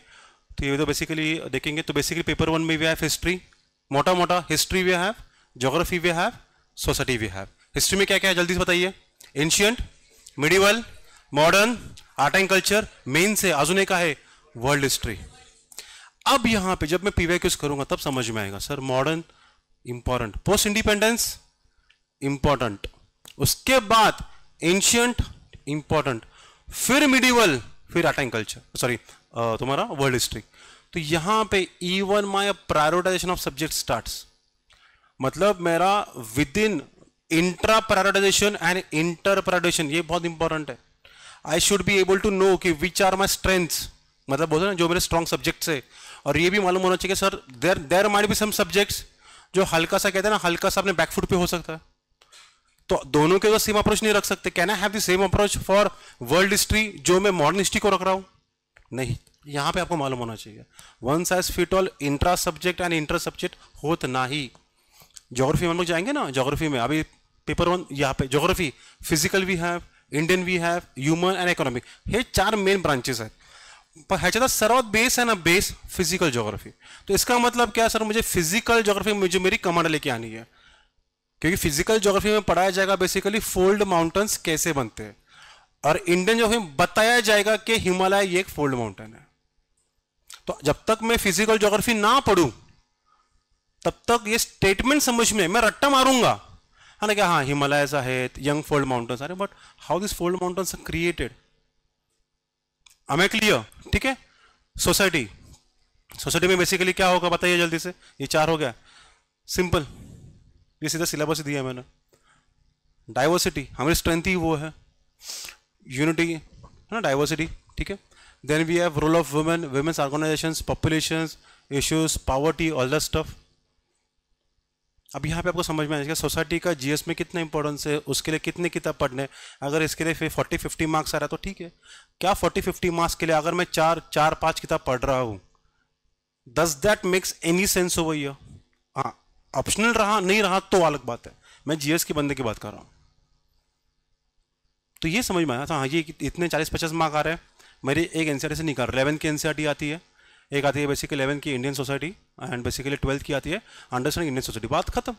तो ये तो बेसिकली देखेंगे तो बेसिकली पेपर वन में वी हैव हिस्ट्री मोटा मोटा history we have geography we have society we have history में क्या क्या है जल्दी से बताइए ancient medieval modern art and culture main से अजून का है वर्ल्ड हिस्ट्री अब यहां पे जब मैं पीवाई क्यूज करूंगा तब समझ में आएगा sir modern important post independence important उसके बाद एंशियंट इंपॉर्टेंट फिर मिडिवल फिर आर्ट एंड कल्चर सॉरी तुम्हारा वर्ल्ड हिस्ट्री तो यहां पे even my prioritization of subject starts मतलब मेरा within intra prioritization and inter prioritization ये बहुत इंपॉर्टेंट है I should be able to know कि विच आर माई स्ट्रेंथ्स मतलब बोलते ना जो मेरे स्ट्रॉन्ग सब्जेक्ट्स है और ये भी मालूम होना चाहिए सर देर देर माइट भी सम सब्जेक्ट्स जो हल्का सा कहते हैं ना हल्का सा अपने बैकफुट पे हो सकता है तो दोनों के तो सेम अप्रोच नहीं रख सकते can I have the same approach for world history जो मैं मॉडर्न हिस्ट्री को रख रहा हूँ नहीं यहाँ पे आपको मालूम होना चाहिए one size fit all intra subject and inter subject होत ना ही जोग्राफी हम लोग जाएंगे ना जोग्राफी में अभी पेपर वन यहाँ पे geography physical we have Indian we have human and economic ये चार मेन ब्रांचेस पर है चाहता सर्वात बेस है ना बेस फिजिकल जोग्राफी तो इसका मतलब क्या सर मुझे फिजिकल जोग्राफी मुझे मेरी कमांड लेके आनी है क्योंकि फिजिकल जोग्राफी में पढ़ाया जाएगा बेसिकली फोल्ड माउंटेन्स कैसे बनते हैं और इंडियन जोग्राफी में बताया जाएगा कि हिमालय एक फोल्ड माउंटेन है तो जब तक मैं फिजिकल जोग्राफी ना पढ़ू तब तक ये स्टेटमेंट समझ में मैं रट्टा मारूंगा है ना क्या हाँ हिमालयस है यंग फोल्ड माउंटेन्स अरे but how this fold mountains created हमें क्लियर ठीक है सोसाइटी सोसाइटी में बेसिकली क्या होगा बताइए जल्दी से ये चार हो गया सिंपल ये सीधा सिलेबस दिया मैंने डाइवर्सिटी हमारी स्ट्रेंथ ही वो है यूनिटी है ना डाइवर्सिटी ठीक है then we have role of women women's organization population issues poverty all the stuff अब यहाँ पे आपको समझ में आएगा सोसाइटी का जीएस में कितना इंपॉर्टेंस है उसके लिए कितनी किताब पढ़ने अगर इसके लिए फिर फोर्टी फिफ्टी मार्क्स आ रहा है तो ठीक है क्या फोर्टी फिफ्टी मार्क्स के लिए अगर मैं चार चार पांच किताब पढ़ रहा हूँ दस दैट मेक्स एनी सेंस हो वही हाँ ऑप्शनल रहा नहीं रहा तो अलग बात है मैं जीएस के बंदे की बात कर रहा हूँ तो ये समझ में आया था हाँ ये इतने चालीस पचास मार्क आ रहे हैं मेरी एक एनसीआर e से निकाल इलेवन की एनसीआर e आती है एक आती है बेसिकली इलेवन की Indian society and basically twelfth की आती है अंडरस्टैंडिंग इंडियन सोसाइटी बात खत्म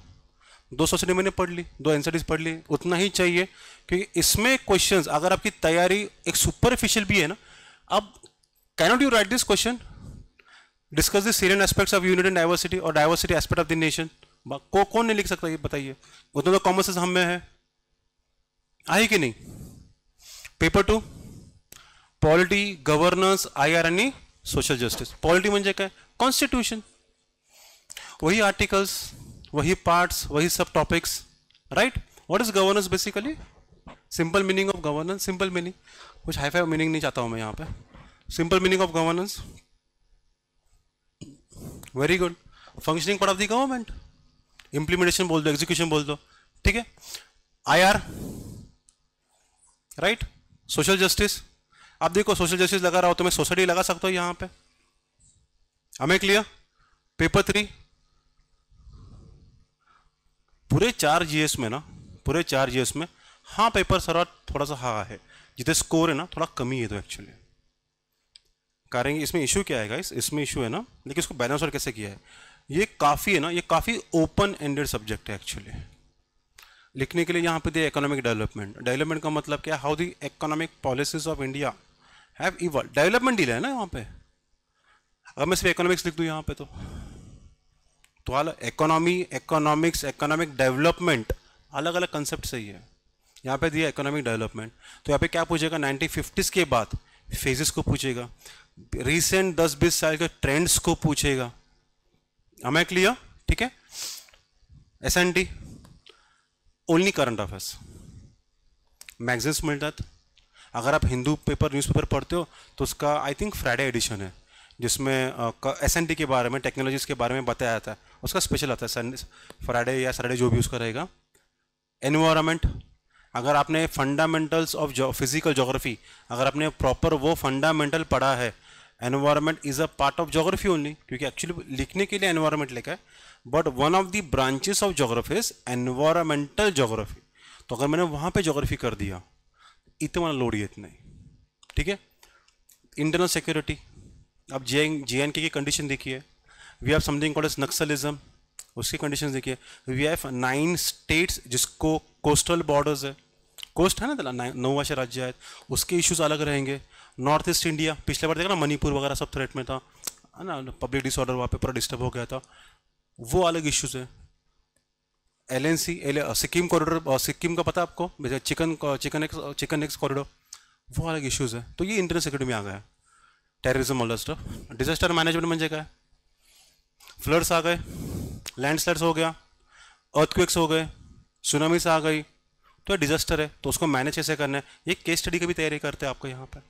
दो सोसाइटी मैंने पढ़ ली दो एन पढ़ ली उतना ही चाहिए क्योंकि इसमें क्वेश्चन अगर आपकी तैयारी एक सुपरफिशियल भी है ना अब cannot you write this question discuss this Syrian aspects of unit and diversity और diversity aspect of the nation को कौन नहीं लिख सकता ये बताइए उतना तो कॉमर्स हम में है आए कि नहीं paper two polity governance I R N E social justice polity मे कॉन्स्टिट्यूशन वही आर्टिकल्स वही पार्ट्स वही सब topics right what is governance basically simple meaning of governance simple meaning कुछ हाई फाइव मीनिंग नहीं चाहता हूं मैं यहां पे simple meaning of governance very good functioning part of the government implementation बोल दो एग्जीक्यूशन बोल दो ठीक है I R right social justice अब देखो सोशल जस्टिस लगा रहा हो तो मैं सोसाइटी लगा सकता हूं यहां पे हमें क्लियर पेपर थ्री पूरे चार जीएस में ना पूरे चार जीएस में हाँ पेपर सर थोड़ा सा हा है जितने स्कोर है ना थोड़ा कमी है तो एक्चुअली कारण इसमें इशू क्या है गाइस इसमें इशू है ना लेकिन इसको बैलेंस और कैसे किया है ये काफ़ी है ना ये काफ़ी ओपन एंडेड सब्जेक्ट है एक्चुअली लिखने के लिए यहाँ पे दिया इकोनॉमिक डेवलपमेंट डेवलपमेंट का मतलब क्या how the economic policies of India have evolve development deal है ना यहाँ पे अगर मैं सिर्फ इकोनॉमिक्स लिख दूँ यहाँ पे तो तो अलग इकोनॉमी इकोनॉमिक्स इकोनॉमिक डेवलपमेंट अलग अलग कंसेप्ट सही है यहाँ पे दिया इकोनॉमिक डेवलपमेंट तो यहाँ पे क्या पूछेगा नाइनटीन फिफ्टीज़ के बाद फेजेस को पूछेगा रिसेंट दस बीस साल के ट्रेंड्स को पूछेगा हमें क्लियर ठीक है S N D only current affairs magazines मिळतात अगर आप हिंदू पेपर न्यूज़पेपर पढ़ते हो तो उसका आई थिंक फ्राइडे एडिशन है जिसमें एस एन टी के बारे में टेक्नोलॉजीज़ के बारे में बताया जाता है उसका स्पेशल आता है फ्राइडे या सैटरडे जो भी उसका रहेगा एनवायरमेंट अगर आपने फंडामेंटल्स ऑफ फिजिकल जोग्राफी अगर आपने प्रॉपर वो फंडामेंटल पढ़ा है environment is a part of geography only क्योंकि एक्चुअली लिखने के लिए एनवायरमेंट लिखा है but one of the branches of geography is environmental geography तो अगर मैंने वहाँ पे जोग्राफी कर दिया मैं लोड येत नहीं ठीक है इंटरनल सिक्योरिटी अब जे जे एन के की कंडीशन देखिए we have something called as Naxalism उसकी कंडीशन देखिए वी हैव नाइन स्टेट्स जिसको कोस्टल बॉर्डर्स है कोस्ट है ना नौ वर्ष राज्य है उसके इश्यूज अलग रहेंगे नॉर्थ ईस्ट इंडिया पिछले बार देखा ना मणिपुर वगैरह सब थ्रेट में था है ना पब्लिक डिसऑर्डर वहाँ पे पूरा डिस्टर्ब हो गया था वो अलग इश्यूज है L N C L Sikkim corridor Sikkim का पता आपको चिकन चिकन एक्स चिकन एक्स कॉरिडोर वो अलग इश्यूज है तो ये इंटरनेट सिक्योरिटी में आ गया टेररिज्म ऑल दस्ट डिजास्टर मैनेजमेंट म्हणजे है फ्लड्स आ गए लैंडस्लाइड्स हो गया अर्थक्वेक्स हो गए सुनामीस आ गई तो डिजास्टर है तो उसको मैनेज कैसे करना है ये केस स्टडी की भी तैयारी करते हैं आपको यहाँ पर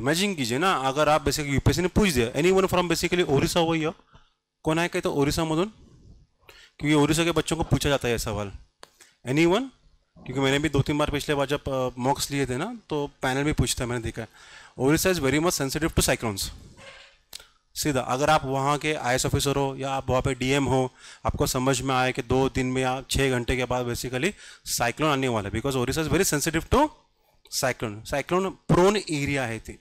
इमेजिन कीजिए ना अगर आप बेसिकली यूपीएससी ने पूछ दिया any one from basically Orissa हो है आहे तो ओरिसा मधुन क्योंकि ओडिशा के बच्चों को पूछा जाता है सवाल एनी वन क्योंकि मैंने भी दो तीन बार पिछले बार जब मॉक्स लिए थे ना तो पैनल भी पूछता है मैंने देखा Odisha is very much sensitive to cyclones सीधा अगर आप वहाँ के आई ऑफिसर हो या आप वहाँ पे डीएम हो आपको समझ में आए कि दो दिन में या छः घंटे के बाद बेसिकली साइक्लोन आने वाला है because Odisha is very sensitive to cyclone cyclone prone area है थी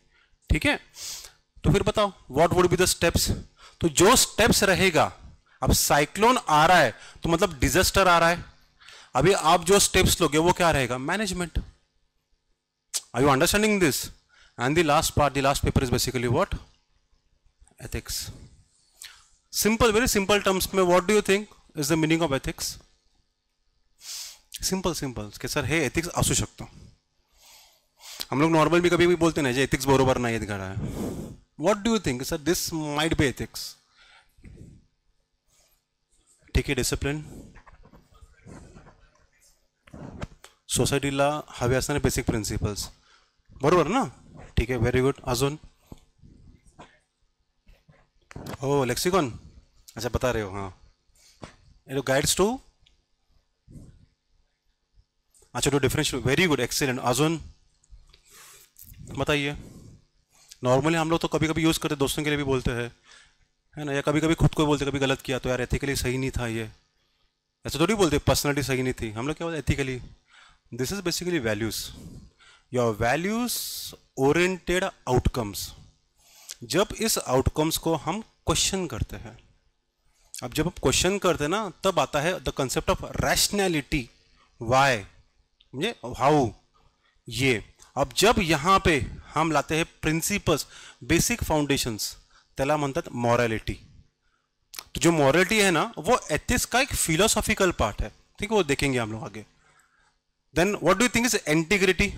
ठीक है तो फिर बताओ what would be the steps तो जो स्टेप्स रहेगा अब साइक्लोन आ रहा है तो मतलब डिजास्टर आ रहा है अभी आप जो स्टेप्स लोगे वो क्या रहेगा management are you understanding this and the last part the last paper is basically what ethics simple very simple terms में what do you think is the meaning of ethics simple simple के सर हे एथिक्स आसू शकतो हम लोग नॉर्मल भी कभी भी बोलते ना जे एथिक्स बरोबर नहीं है घडा what do you think sir this might be ethics वैयक्तिकी डिसिप्लिन सोसायटी हवे असणारे बेसिक प्रिंसिपल्स बरबर ना ठीक है वेरी गुड अजुन हो लेक्सिकॉन अच्छा बता रहे हो हाँ गाइड्स टू अच्छा to differential very good excellent अजुन बताइए नॉर्मली हम लोग तो कभी कभी यूज़ करते दोस्तों के लिए भी बोलते हैं है ना या कभी कभी खुद को बोलते कभी गलत किया तो यार एथिकली सही नहीं था ये ऐसा थोड़ी बोलते पर्सनलिटी सही नहीं थी हम लोग क्या बोलते ethically this is basically values your values oriented outcomes जब इस आउटकम्स को हम क्वेश्चन करते हैं अब जब आप क्वेश्चन करते हैं ना तब आता है the concept of rationality why how ये अब जब यहाँ पे हम लाते हैं प्रिंसिपल्स बेसिक फाउंडेशंस मॉरलिटी तो जो मॉरलिटी है ना वो एथिक्स का एक फिलोसॉफिकल पार्ट है ठीक है वो देखेंगे हम लोग आगे then what do you think is integrity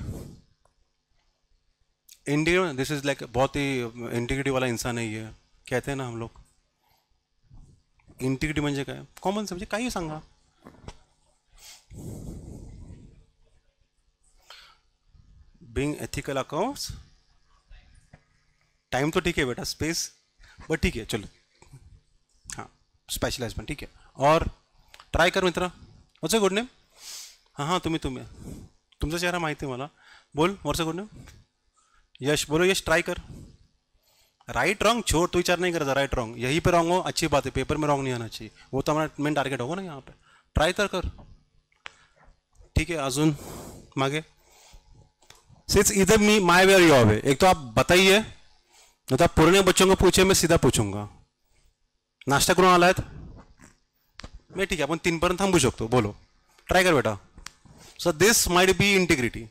India this is like बहुत ही इंटीग्रिटी uh, वाला इंसान है ये कहते हैं ना हम लोग इंटीग्रिटी क्या काय कॉमन का ही संगा बींग एथिकल अकाउंट टाइम तो ठीक है बेटा स्पेस बट ठीक है चलो हाँ में ठीक है और ट्राई कर मित्र वॉट्स गुड नेम हाँ हाँ तुम्ही तुम्हें तुमचा चेहरा माहिती है माला बोल वॉट्स गुड नेम यश बोलो यश ट्राई कर राइट रॉन्ग छोड़ तो विचार नहीं करता राइट रॉन्ग यहीं पे रॉन्ग हो अच्छी बात है पेपर में रॉन्ग नहीं आना चाहिए वो तो हमारा मेन टारगेट होगा ना यहाँ पे ट्राई तो कर ठीक है अजुन मागे सिर्फ इधर मी माय वे और योर वे एक तो आप बताइए तो आप पुराने बच्चों को पूछे मैं सीधा पूछूंगा नाश्ता करो आला मैं ठीक है तीन पर थांबू शकतो बोलो ट्राई कर बेटा so this might be integrity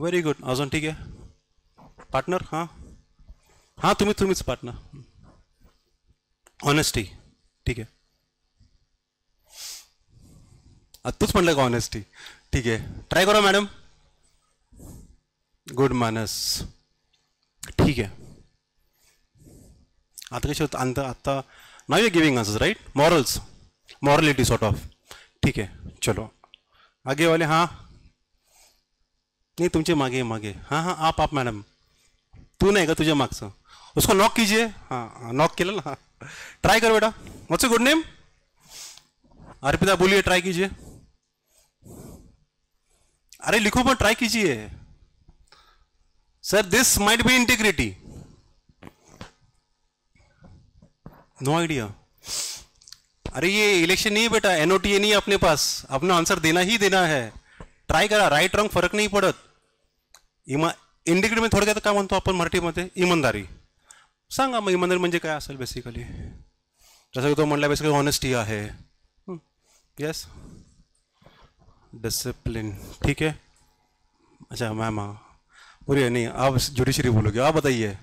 very good अजून ठीक है पार्टनर हाँ हाँ तुम्हें तुम्हें पार्टनर ऑनेस्टी ठीक है तूच म्हटलं का ऑनेस्टी ठीक है ट्राई करो मैडम गुड मानस ठीक है आतकेश्वर अंत आता now you giving answers right morals morality sort of ठीक है चलो आगे वाले हाँ नहीं तुमचे मागे मागे हाँ हाँ आप आप मैडम तू नहीं का तुझे मागचं उसको नॉक कीजिए हाँ नॉक हाँ, के ना ट्राई करो बेटा व्हाट्स गुड नेम अर्पिता बोलिए ट्राई कीजिए अरे लिखो पर ट्राई कीजिए sir this might be integrity no idea अरे ये इलेक्शन नहीं है बेटा एनओटीए नहीं है अपने पास अपना आंसर देना ही देना है ट्राई करा राइट रॉन्ग फरक नहीं पडत इमा इंडिकेट थोड़ा मन तो म्हणतो आपण मराठीमध्ये इमानदारी संगा मैं इमानदारी म्हणजे बेसिकली जस तो म्हटला बेसिकली ऑनेस्टी है यस डिसिप्लिन ठीक है अच्छा मैम हाँ बुरी नहीं आप जुडिशरी बोलोगे आप बताइए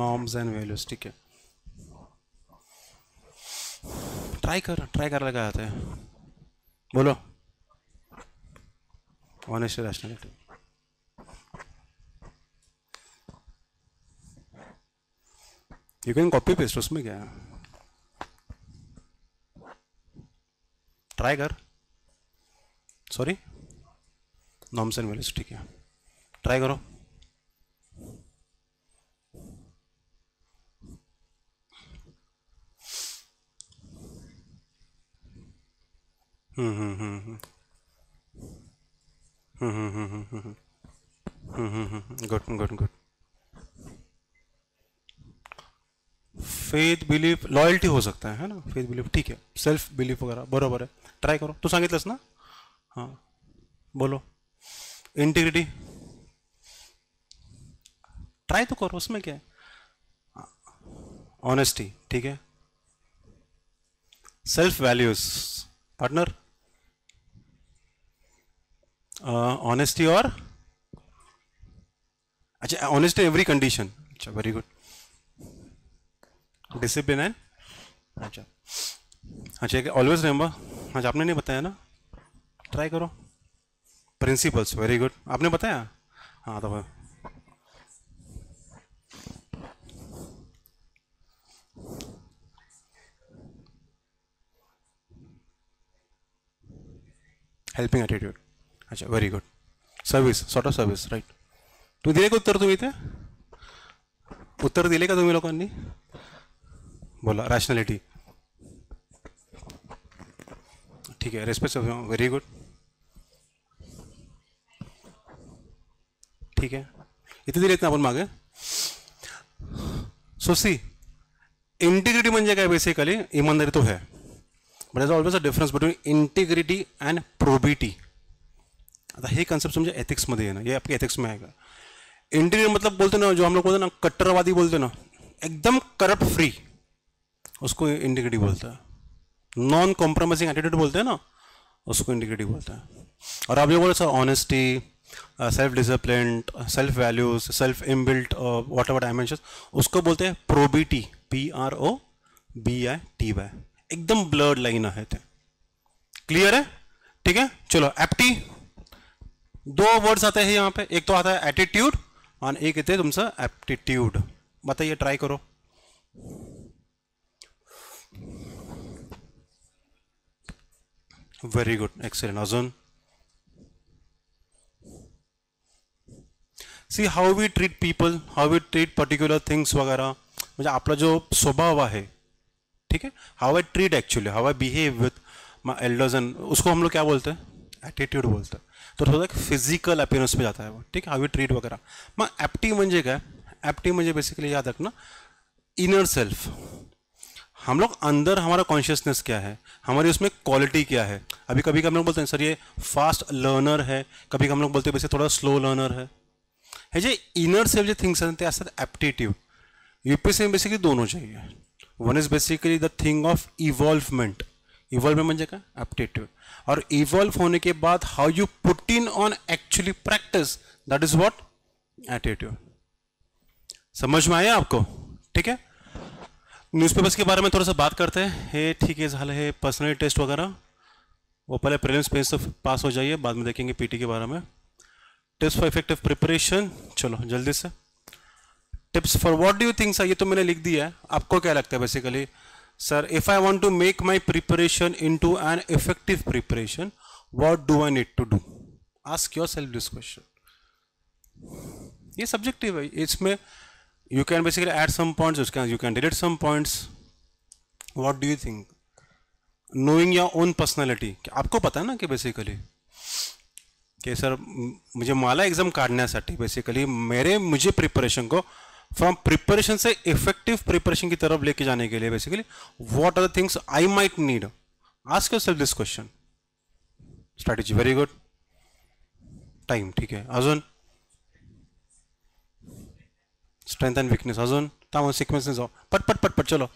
नॉर्म्स एंड वैल्यूज ठीक है ट्राई कर ट्राई कर लगा आते हैं बोलो honest rationality you can copy paste उसमें क्या है ट्राई कर सॉरी नॉम्स एंड वैल्यूज ठीक है ट्राई करो hmm hmm hmm hmm hmm hmm hmm good good good faith belief loyalty हो सकता है है ना फेथ बिलीफ ठीक है सेल्फ बिलीफ वगैरह बराबर है ट्राई करो तू सांगितलंस ना हाँ बोलो इंटीग्रिटी ट्राई तो करो उसमें क्या है ऑनेस्टी ठीक है सेल्फ वैल्यूज पार्टनर ऑनेस्टी और अच्छा ऑनेस्टी एवरी कंडीशन अच्छा वेरी गुड डिसिप्लिन एंड अच्छा अच्छा एक ऑलवेज रिमेंबर अच्छा आपने नहीं बताया ना ट्राई करो प्रिंसिपल्स वेरी गुड आपने बताया हाँ तो हेल्पिंग ॲटिट्यूड अच्छा very good service sort of service right तो दिले का उत्तर तुम्ही इथे उत्तर दिले का तुम्ही लोकांनी बोला रॅशनॅलिटी ठीक आहे रेस्पेक्ट ऑफ व्हेरी गुड ठीक आहे इथे दिलेत ना आपण मागे सो सी इंटिग्रिटी म्हणजे काय बेसिकली इमानदारी तो है but there's always a difference between integrity and probity आता हे कन्सेप्ट समझे एथिक्स मे ना ये आपके एथिक्स में आएगा इंटीग्रिटी मतलब बोलते ना जो हम लोग बोलते ना कट्टरवादी बोलते ना एकदम करप्ट फ्री उसको इंटीग्रिटी बोलता है नॉन कॉम्प्रोमाइजिंग एटीट्यूड बोलते हैं ना उसको इंटीग्रिटी बोलता है और आप जो बोले sir honesty self discipline self values self inbuilt whatever dimension उसको बोलते हैं probity P R O B I T Y एकदम ब्लर्ड लाइन आए थे क्लियर है ठीक है चलो एप्टी दो वर्ड्स आते हैं यहाँ पे एक तो आता है एटीट्यूड और एक इतने तुमसे एप्टीट्यूड बताइए ट्राई करो वेरी गुड एक्सेलेंट अजुन see how we treat people how we treat particular things वगैरह म्हणजे जो स्वभाव है ठीक है how I treat actually how I behave with my and उसको हम लोग क्या बोलते हैं एटीट्यूड बोलते हैं तो थोड़ा एक फिजिकल अपीरन्स में जाता है वो ठीक है हाउ यू ट्रीट वगैरह मैं मग मंजे क्या है ॲप्टी मंजे बेसिकली याद रखना इनर सेल्फ हम लोग अंदर हमारा कॉन्शियसनेस क्या है हमारी उसमें क्वालिटी क्या है अभी कभी हम लोग बोलते हैं सर ये फास्ट लर्नर है कभी हम लोग बोलते हैं वैसे थोड़ा स्लो लर्नर है है जे इनर सेल्फ जो थिंग्स आहेत ते असतात ॲप्टिट्यूड यू पी बेसिकली दोनों चाहिए one is basically the thing of involvement involvement म्हणजे काय ॲप्टिट्यूड और इवॉल्व होने के बाद how you put in on actually practice that is what attitude समझ में आया आपको ठीक है न्यूज़पेपर्स के बारे में थोड़ा सा बात करते हैं हे ठीक है झाल है पर्सनल टेस्ट वगैरह वो पहले प्रेलिम्स पेज से पास हो जाइए बाद में देखेंगे पीटी के बारे में टेस्ट फॉर इफेक्टिव प्रिपरेशन चलो जल्दी से tips for what do you think sir ये तो मैंने लिख दिया है आपको क्या लगता है basically sir if I want to make my preparation into an effective preparation what do I need to do ask yourself this question ये सब्जेक्टिव है इसमें you can basically add some points उसके you can delete some points what do you think knowing your own personality आपको पता है ना कि बेसिकली कि सर मुझे माला एग्जाम काटने बेसिकली मेरे मुझे प्रिपरेशन को फ्रॉम प्रिपरेशन से इफेक्टिव प्रिपरेशन की तरफ लेके जाने के लिए basically what are the things I might need ask yourself this question strategy very good time ठीक है अजून स्ट्रेंथ एंड वीकनेस अजून जाओ पट पट पट पट चलो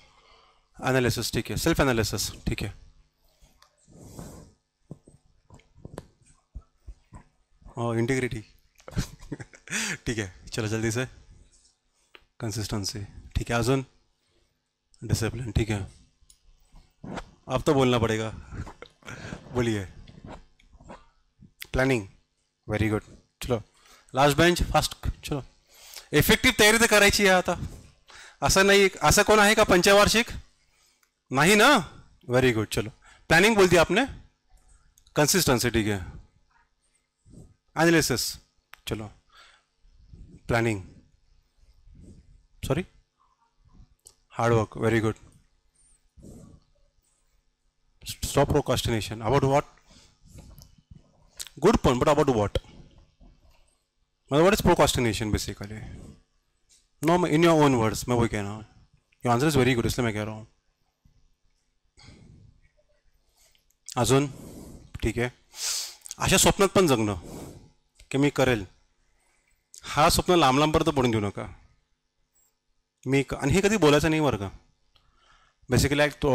एनालिसिस ठीक है सेल्फ एनालिसिस ठीक है इंटीग्रिटी oh, ठीक है चलो जल्दी से कंसिस्टेंसी ठीक है अजुन डिसिप्लिन ठीक है अब तो बोलना पड़ेगा बोलिए प्लानिंग वेरी गुड चलो लास्ट बेंच फास्ट चलो इफेक्टिव तैयारी तो कराई चाहिए आता असं नहीं असं कौन है का पंचवार्षिक नहीं ना वेरी गुड चलो बोल दिया आपने कंसिस्टेंसी ठीक है एनालिसिस चलो planning sorry hard work very good stop procrastination about what good पण but about what what is procrastination basically no म इन युअर ओन वर्ड्स मॅ विक your answer is very good इतर मी घ्याय राहू अजून ठीक आहे अशा स्वप्नात पण जगणं की मी करेल हा स्वप्न लांब लांबपर्यंत पडून देऊ नका मी आणि हे कधी बोलायचं नाही वर्ग का बेसिकली एक तो,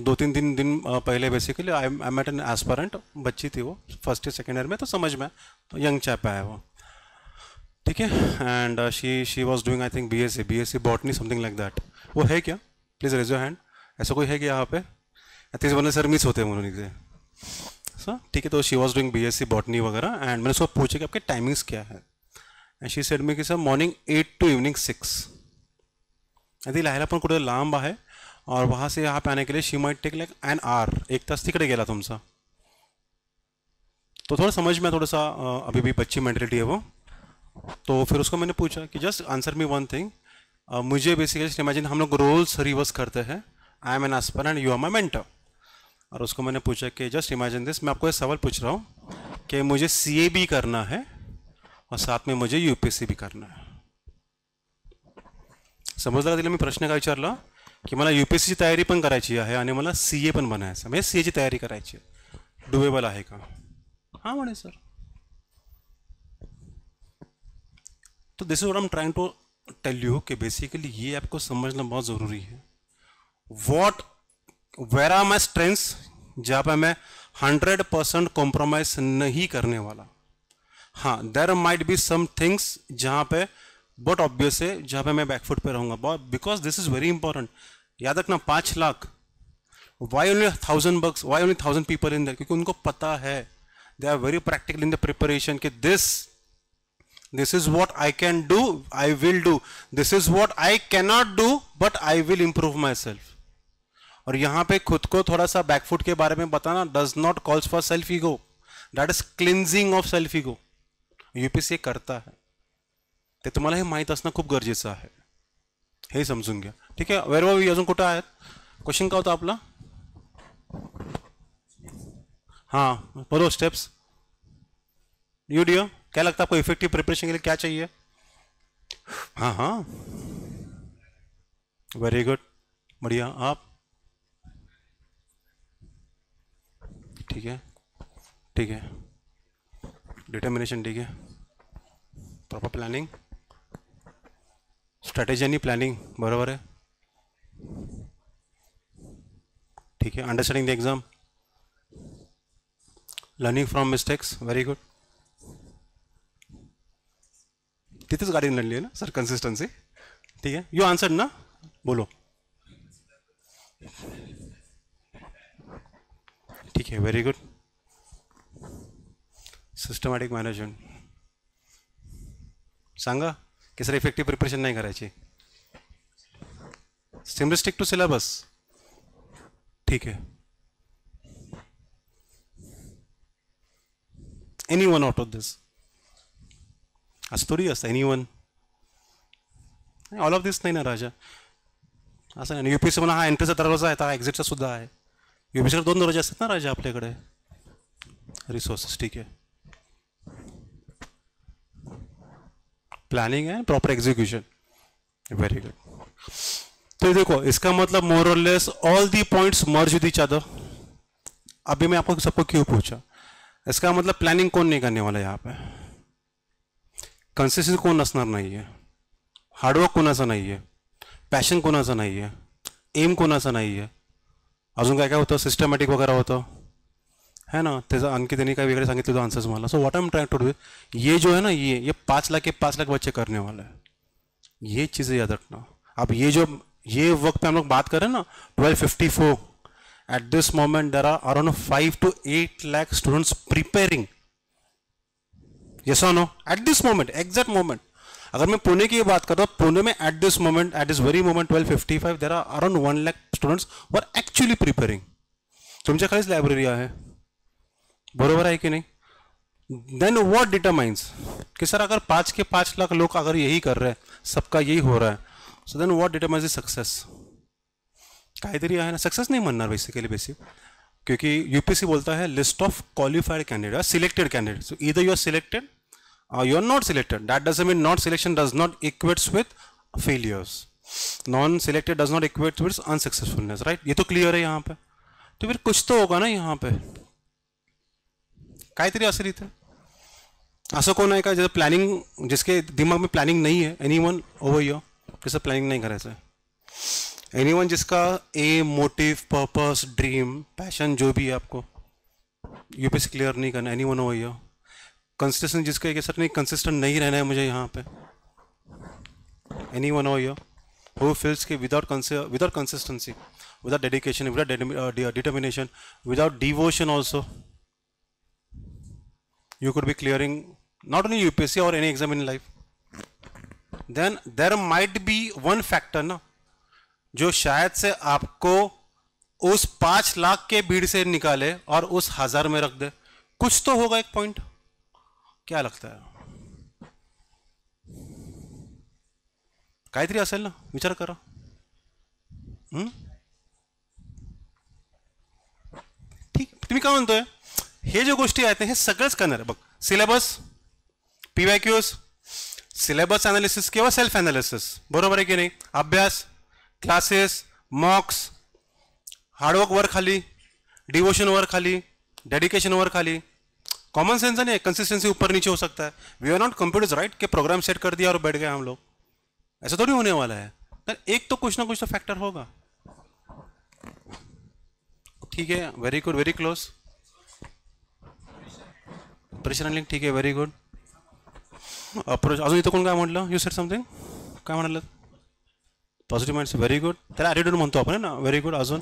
दो तीन दिन दिन पहले basically I I met an aspirant बच्ची थी वो फर्स्ट ईयर सेकेंड ईयर में तो समझ में तो यंग चैप है वो ठीक है and she she was doing I think B S C B S C botany something like that वो है क्या प्लीज़ रेज योर हैंड ऐसा कोई है क्या यहाँ पे तीस वरना सर मिस होते हैं उन्होंने से सर ठीक है तो she was doing B S C botany वगैरह एंड मैंने उसको पूछा कि आपके टाइमिंग्स क्या है एंड शी सेड मी कि sir morning eight to evening six यदि लायलापण कुठं लांब आहे और वहाँ से यहाँ पे आने के लिए she might take like an hour एक तस तिक गेला सा तो थोड़ा समझ में थोड़ा सा अं, अभी भी बच्ची मेंटेलिटी है वो तो फिर उसको मैंने पूछा कि just answer me one thing मुझे बेसिकली इमेजिन हम लोग रोल्स रिवर्स करते हैं I am an aspirant and you are my mentor और उसको मैंने पूछा कि जस्ट इमेजिन दिस मैं आपको एक सवाल पूछ रहा हूँ कि मुझे सी ए भी करना है और साथ में मुझे यू पी एस सी भी करना है समजलं का मैं प्रश्न का विचार कि मैं यूपीएससी की तैयारी सीची है पण करायची आहे आणि मला सी ए पण बनायचं म्हणजे सी एची तयारी करायची आहे डुबेबल आहे का हाँ मे सर तो this is what trying to tell you कि बेसिकली ये आपको समझना बहुत ज़रूरी है what where are my strengths जहाँ पर मैं हंड्रेड परसेंट कॉम्प्रोमाइज नहीं करने वाला हाँ there might be some things जहाँ पर बहुत ऑब्वियस है जहाँ पे मैं बैकफुट पे रहूँगा because this is very important याद रखना पाँच lakh why only thousand bucks why only thousand people in there क्योंकि उनको पता है they are very practical in the preparation कि this this is what I can do I will do this is what I cannot do but I will will myself और यहां पे खुद को थोड़ा सा बैकफुट के बारे में बताना does not calls for self ego that is cleansing of self ego UPSC करता है ते तुम्हाला हे माहीत असणं खूप गरजेचं आहे हे समजून घ्या ठीक आहे वैरभावी अजून कुठं आहेत क्वेश्चन का होता आपला हाँ बोलो स्टेप्स यू डी क्या लगता है आपको इफेक्टिव प्रिपरेशन के लिए क्या चाहिए हाँ हाँ वेरी गुड बढ़िया आप ठीक है ठीक है डिटर्मिनेशन ठीक है प्रॉपर प्लानिंग स्ट्रैटेजी प्लैनिंग बराबर है ठीक है understanding the exam learning from mistakes very good तिथेच गाडी लढली आहे ना सर कन्सिस्टन्सी ठीक है यू आंसर ना बोलो ठीक है वेरी गुड सिस्टमैटिक मैनेजमेंट सांगा की सर इफेक्टिव्ह प्रिपरेशन नहीं करायची सिमरिस्टिक टू सिलेबस ठीक है any one out of this असं थोडी असतं any one all of this नहीं ना राजा असं नाही ना यू पी सी म्हणा हा एंट्रीचा दरवाजा आहे तो हा एक्झिटचा सुद्धा आहे यू तो पी दोन दरवाजे ना राजा अपने क्या रिसोर्सेस ठीक है planning and proper execution very good तो देखो इसका मतलब मोर और less all the points merge the चादर अभी मैं आपको सबको क्यों पूछा इसका मतलब प्लानिंग कौन नहीं करने वाला यहाँ पे कंसिस्टेंसी कौन असणार नहीं है हार्डवर्क नहीं है पैशन कौन ऐसा नहीं है एम ऐसा नहीं है अजून क्या क्या होता सिस्टमेटिक वगैरह होता है ना त्याचा अंकित त्यांनी काही वेगळे सांगितलं तो so what am try to do ये जो है ना ये ये पाँच लाख के पाँच लाख बच्चे करने वाले हैं ये चीज़ें याद रखना अब ये जो ये वक्त पे हम लोग बात करें ना twelve fifty four at this moment there are around five to eight lakh students preparing ये so no at this moment exact moment अगर मैं पुणे की बात करता हूँ पुणे में at this moment at this very moment twelve fifty five there are around one lakh students were actually preparing तुम्हारे खाली लाइब्रेरी है बरोबर है कि नहीं देन वॉट डिटरमाइंस कि सर अगर पाँच के पाँच लाख लोग अगर यही कर रहे हैं सबका यही हो रहा है so then what determines is success काहीतरी है ना सक्सेस नहीं मनना बेसिकली बेसिक क्योंकि यूपीसी बोलता है list of qualified candidate selected candidate so इधर you are selected you are not selected that does mean not selection does not equates with failures non selected does not equate with unsuccessfulness right ये तो क्लियर है यहाँ पे तो फिर कुछ तो होगा ना यहाँ पे काहीतरी असेल इथे असं कोण आहे का जैसे प्लैनिंग जिसके दिमाग में प्लैनिंग नहीं है एनी वन ओवर यो जैसे प्लैनिंग नहीं कराए एनी वन जिसका a motive purpose dream passion जो भी है आपको यूपीएससी क्लियर नहीं करना any one over you consistent जिसका एक सर नहीं कंसिस्टेंट नहीं रहना है मुझे यहाँ पे any one over you who feels के without without consistency without dedication without determination without devotion also you could be clearing not only UPSC or any exam in life then there might be one factor ना जो शायद से आपको उस पाँच लाख के भीड़ से निकाले और उस हजार में रख दे कुछ तो होगा एक पॉइंट क्या लगता है काहीतरी असेल ना विचार करा हम्म? ठीक तुम्ही काय म्हणतोय हे जो गोष्टी आहेत ना हे सगळंच करणार बघ सिलेबस पीवायक्यूज सिलेबस अनालिसिस किंवा सेल्फ अनालिसिस बरोबर आहे की नाही अभ्यास क्लासेस मॉक्स हार्डवर्क वर खाली डिवोशन वर खाली डेडिकेशन वर खाली कॉमन सेंस नहीं कंसिस्टेंसी ऊपर नीचे हो सकता है we are not computers right के प्रोग्राम सेट कर दिया और बैठ गए हम लोग ऐसा थोड़ी होने वाला है एक तो कुछ ना कुछ तो फैक्टर होगा ठीक है very good very close pressure link ठीक है वेरी गुड अप्रोच अजून इथं कोण काय म्हटलं यू सेट समथिंग काय positive positive minds very good त्याला ॲटिट्यूड म्हणतो आपण ना व्हेरी गुड अजून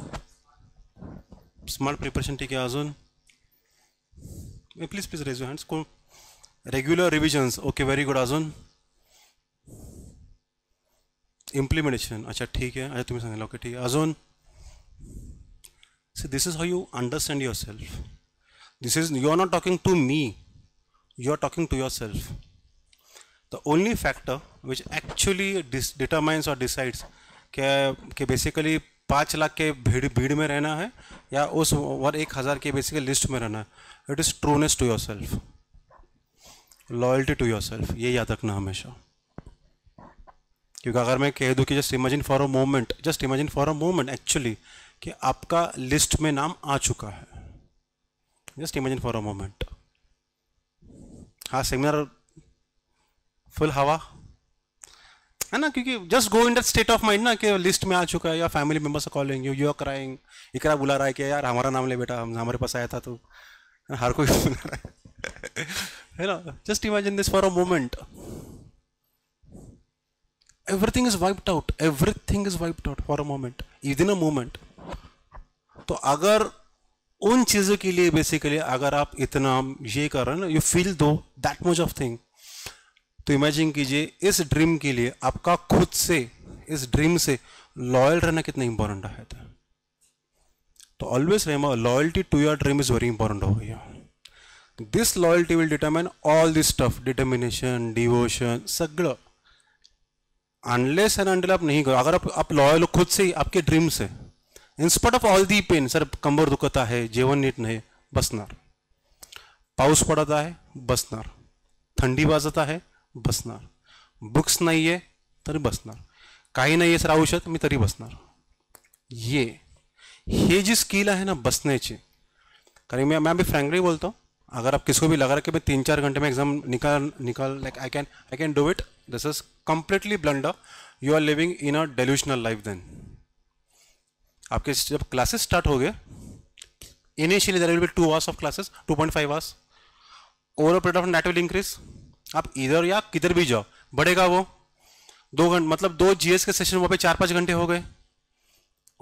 स्मार्ट प्रिपरेशन ठीक आहे अजून please please raise you hands को regular revisions okay very good अजून इम्प्लिमेंटेशन अच्छा ठीक आहे अच्छा तुम्ही सांगितलं ओके ठीक आहे अजून this is how you understand yourself this is you are not talking to me you are talking to yourself the only factor which actually determines or decides के बेसिकली पाँच लाख के भीड़ भीड़ में रहना है या उस वन एक हज़ार के बेसिकली लिस्ट में रहना है it is trueness to yourself loyalty to yourself ये याद रखना हमेशा क्योंकि अगर मैं कह दूँ कि just imagine for a moment just imagine for a moment actually कि आपका लिस्ट में नाम आ चुका है just imagine for a moment हाँ सेमिनार फुल हवा है ना क्योंकि just go in the state of mind ना कि लिस्ट में आ चुका है या family members calling you you are crying इकरा बुला रहा है कि यार हमारा नाम ले बेटा हम हमारे पास आया था तो हर कोई बुला रहा है है ना just imagine this for a moment everything is wiped out everything is wiped out for a moment is in a moment तो अगर उन चीज़ों के लिए बेसिकली अगर आप इतना ये कर रहे हैं ना you feel though that much of thing तो इमेजिन कीजिए इस ड्रीम के लिए आपका खुद से इस ड्रीम से लॉयल रहना कितना इंपॉर्टेंट है तो always remember loyalty to your dream is very important हो गया this loyalty will determine all this stuff determination devotion सगल अनलेस एंड अंडल आप नहीं करो अगर आप आप लॉयल हो खुद से ही आपके ड्रीम से in spite of all the pain सर कंबर दुखत है जेवन नीट नहीं बसणार पाऊस पडत आहे बसणार थंडी वाजत आहे बसणार बुक्स नहीं है तरी बसणार काही नाही आहे सर औषध मैं तरी बसणार ये हे जी स्किल आहे ना बसण्याची कारण मैं मैं भी फ्रेंकली बोलता हूँ अगर आप किसको भी लग रहा है कि मैं तीन चार घंटे में एग्जाम निकाल निकाल like I can I can do it this is completely blunder you are living in a delusional life then आपके जब क्लासेस स्टार्ट हो गए initially there will be two hours of classes two point five hours over period of net will increase आप इधर या किधर भी जाओ बढ़ेगा वो दो घंटे मतलब दो जीएस के सेशन वहां पे चार पांच घंटे हो गए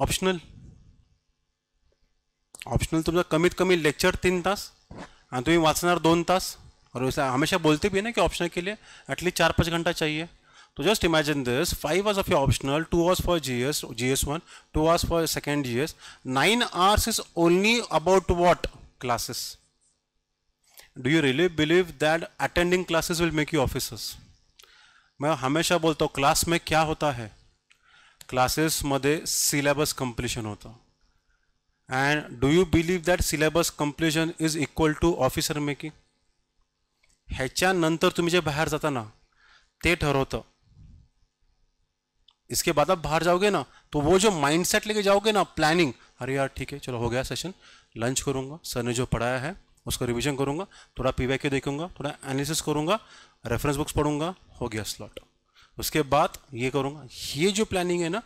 ऑप्शनल ऑप्शनल तुम कमीत कमी लेक्चर तीन तास हाँ, तुम्हें तो वाचना दोन तास और वैसे हमेशा बोलते भी है ना कि ऑप्शनल के लिए एटलीस्ट चार पांच घंटा चाहिए तो just imagine this five hours of you optional two hours for G S G S one two hours for second G S nine hours is only about what classes do you really believe that attending classes will make you officers मैं हमेशा बोलता हूँ क्लास में क्या होता है क्लासेस मधे सिलेबस कंप्लीशन होता and do you believe that syllabus completion is equal to officer making हेच्यानंतर तुम्हें जे बाहर जता ना ते ठरवतं इसके बाद आप बाहर जाओगे ना तो वो जो माइंडसेट लेके जाओगे ना प्लानिंग अरे यार ठीक है चलो हो गया सेशन लंच करूंगा सर ने जो पढ़ाया है उसका रिविजन करूंगा थोड़ा पी वाई देखूंगा थोड़ा एनालिसिस करूंगा रेफरेंस बुक्स पढ़ूंगा हो गया स्लॉट उसके बाद ये करूंगा ये जो प्लानिंग है ना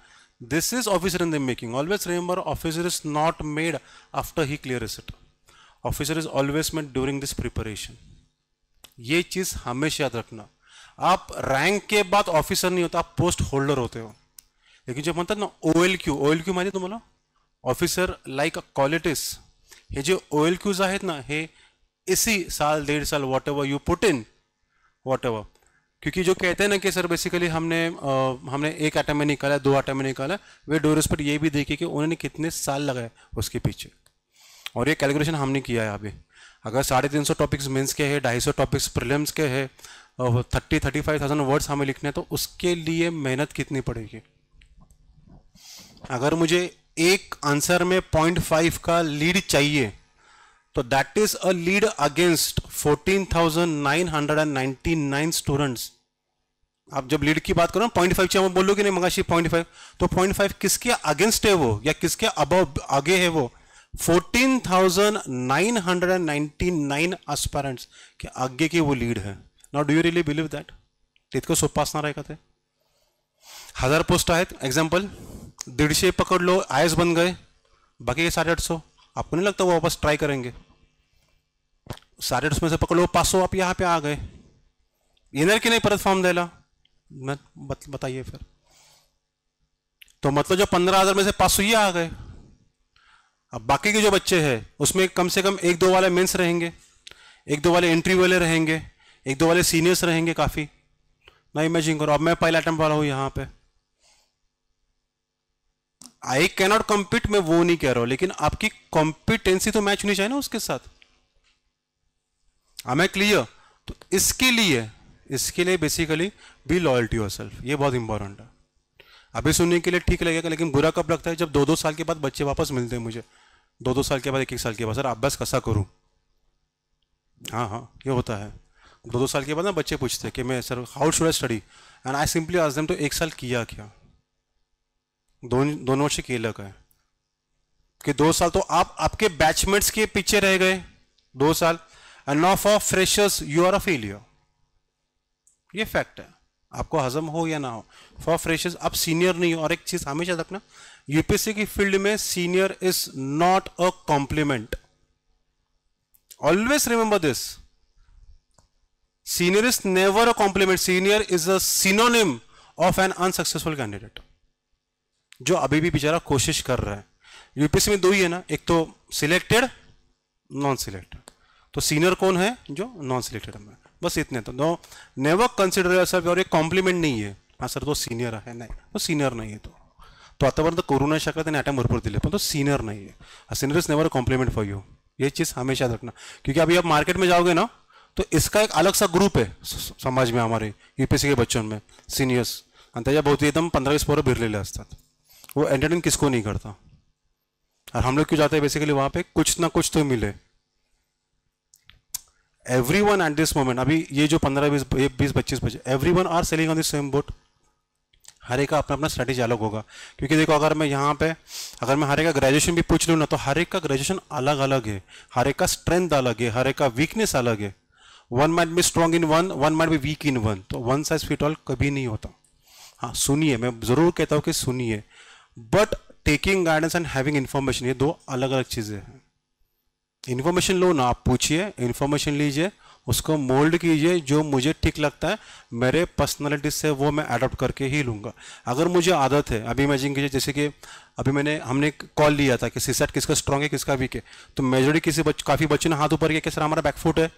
this is officer in the making always remember officer is not made after he clear it officer is always made during this preparation ये चीज़ हमेशा याद रखना आप रैंक के बाद ऑफिसर नहीं होता आप पोस्ट होल्डर होते हो लेकिन जे म्हणतात ना O L Q O L Q माहिती तुम्हाला ऑफिसर लाईक अ क्वालिटीज हे जे ओ एल क्यूज आहेत ना हे इसी साल डेढ़ साल whatever you put in whatever क्योंकि जो कहते हैं ना कि सर बेसिकली हमने आ, हमने एक आइटम में निकाला दो आइटम में निकाला वे डोरस पर ये भी देखे कि उन्होंने कितने साल लगाए उसके पीछे और ये कैलकुलेशन हमने किया है अभी अगर साढ़े तीन सौ टॉपिक्स मेन्स के हैं ढाई सौ टॉपिक्स प्रिलिम्स के हैं thirty thirty five thousand words हमें लिखने हैं तो उसके लिए मेहनत कितनी पड़ेगी अगर मुझे एक आंसर में पॉइंट फाइव का लीड चाहिए तो that is a lead against fourteen thousand nine hundred and ninety nine students आप जब लीड की बात करो पॉइंट फाइव चाहिए बोलो कि नहीं मंगाशी पॉइंट फाइव तो पॉइंट फाइव किसके अगेंस्ट है वो या किसके अब आगे है वो 14,999 thousand nine hundred and ninety के आगे की वो लीड है not do you really believe that तितकं सोपं आना है का हजार पोस्ट है एक्झाम्पल दीडशे पकड़ लो एस बन गए बाकी साढ़े आठ सौ आपको नहीं लगता वो वापस ट्राई करेंगे साढ़े आठ सौ में से पकड़ लो पाँच सौ आप यहाँ पे आ गए इनर की नहीं परत फॉर्म द्यायला मैं बत, बताइए फिर तो मतलब जो पंद्रह हज़ार में से पाँच सौ ही आ गए अब बाकी के जो बच्चे हैं उसमें कम से कम एक दो वाले मेंस रहेंगे एक दो वाले एंट्री वाले रहेंगे एक दो वाले सीनियर्स रहेंगे काफ़ी ना इमेजिन करो अब मैं पहला अटैम्प्ट वाला हूं यहां पे आई कैनॉट कॉम्पीट मैं वो नहीं कह रहा हूं लेकिन आपकी कॉम्पिटेंसी तो मैच होनी चाहिए ना उसके साथ हमें हाँ, क्लियर तो इसके लिए इसके लिए basically be loyal to yourself ये बहुत इंपॉर्टेंट है अभी सुनने के लिए ठीक लगेगा लेकिन बुरा कब लगता है जब दो दो साल के बाद बच्चे वापस मिलते हैं मुझे दो दो साल के बाद एक एक साल के बाद सर अभ्यास कैसा करूं हाँ हाँ ये होता है दो दो साल के बाद ना बच्चे पूछते हैं कि मैं sir how should I study and I simply आज दम तो एक साल किया क्या दोन दोनों वर्ष केला का है कि दो साल तो आप आपके बैचमेट्स के पीछे रह गए दो साल and no for freshers you are a failure ये फैक्ट है आपको हजम हो या ना हो फॉर फ्रेशर्स आप सीनियर नहीं हो और एक चीज हमेशा रखना यूपीएससी की फील्ड में senior is not a compliment always remember this senior is never a compliment senior is a synonym of an unsuccessful candidate जो अभी भी बेचारा कोशिश कर रहा है यूपीएससी में दो ही है ना एक तो सिलेक्टेड नॉन सिलेक्टेड तो सीनियर कौन है जो नॉन सिलेक्टेड है बस इतने तो नो नेवर कंसिडर सर और एक कॉम्प्लीमेंट नहीं है हाँ सर तो सीनियर है नहीं तो सीनियर नहीं है तो तो आतापर्यंत तो कोरोना शक्ल त्याने अटॅम भरपूर दिले पण तो सीनियर नाही आहे senior is never compliment for you ये चीज़ हमेशा रखना क्योंकि अभी आप मार्केट में जाओगे ना तो इसका एक अलग सा ग्रुप है समाज में हमारे यूपीएससी के बच्चों में सीनियर्स सिनियर्स बहुत ही एकदम पंद्रह बीस पोरं भिरलेले असतात वो एंटरटेन किसको नहीं करता और हम लोग क्यों जाते हैं बेसिकली वहाँ पे कुछ ना कुछ तो मिले every one at this moment अभी ये जो पंद्रह बीस बीस पच्चीस बचे every one are sailing on this same boat हर एक का अपना अपना स्ट्रेटेजी अलग होगा क्योंकि देखो अगर मैं यहाँ पे अगर मैं हर एक का ग्रेजुएशन भी पूछ लूँ ना तो हर एक का ग्रेजुएशन अलग अलग है हर एक का स्ट्रेंथ अलग है हर एक का वीकनेस अलग है one might be strong in one one might be weak in one तो वन साइज फिट ऑल कभी नहीं होता हाँ सुनिए मैं ज़रूर कहता हूँ कि सुनिए but taking guidance and having information ये दो अलग अलग चीज़ें हैं इन्फॉर्मेशन लो ना आप पूछिए इन्फॉर्मेशन लीजिए उसको मोल्ड कीजिए जो मुझे ठीक लगता है मेरे पर्सनालिटी से वो मैं अडोप्ट करके ही लूँगा अगर मुझे आदत है अभी इमेजिन कीजिए जैसे कि अभी मैंने हमने कॉल लिया था कि सीसेट किसका स्ट्रांग है किसका वीक है तो मेजोरिटी किसी बच्चे काफ़ी बच्चों ने हाथ ऊपर किया कि सर हमारा बैकफुट है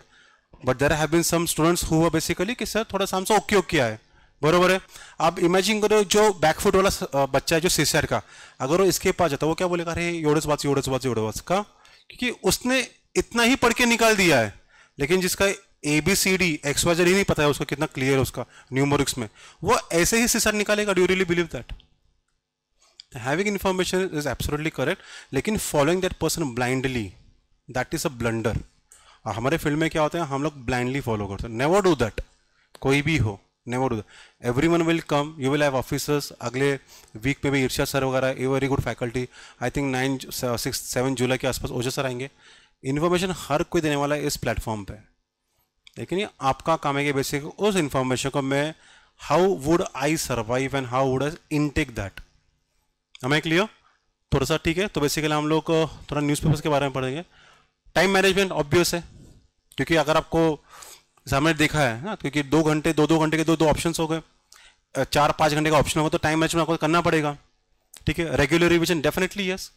but there have been some students हुआ बेसिकली कि सर थोड़ा सा हमसे ओके ओके आए बरोबर है आप इमेजिन करो जो बैकफुट वाला बच्चा है जो सीसीआर का अगर वो इसके पास जाता है वो क्या बोलेगा अरे एवढंच बात एवढंच बात योड़ बात का क्योंकि उसने इतना ही पढ़ के निकाल दिया है लेकिन जिसका A B C D X Y Z ही नहीं पता है उसका कितना क्लियर है उसका न्यूमोरिक्स में वो ऐसे ही सीसर निकालेगा do really believe that having information is absolutely correct लेकिन following that person blindly that is a blunder और हमारे फील्ड में क्या होता है हम लोग ब्लाइंडली फॉलो करते हैं नेवर डू दैट कोई भी हो never do that every one will come you will have officers अगले वीक में भी ईर्षा सर वगैरह a very good faculty I think nine six seven जुलाई के आसपास ओझा सर आएंगे इन्फॉर्मेशन हर कोई देने वाला है इस प्लेटफॉर्म पे लेकिन ये आपका काम है कि बेसिक उस इन्फॉर्मेशन को मैं how would I survive and how would I intake that हमें क्लियर थोड़ा सा ठीक है तो बेसिकली हम लोग थोड़ा न्यूज़पेपर्स के बारे में पढ़ेंगे टाइम मैनेजमेंट ऑब्वियस है क्योंकि अगर आपको एग्जाम देखा है ना क्योंकि दो घंटे दो दो घंटे के दो दो ऑप्शन हो गए चार पाँच घंटे का ऑप्शन होगा तो टाइम मैनेजमेंट आपको करना पड़ेगा ठीक है regular revision definitely yes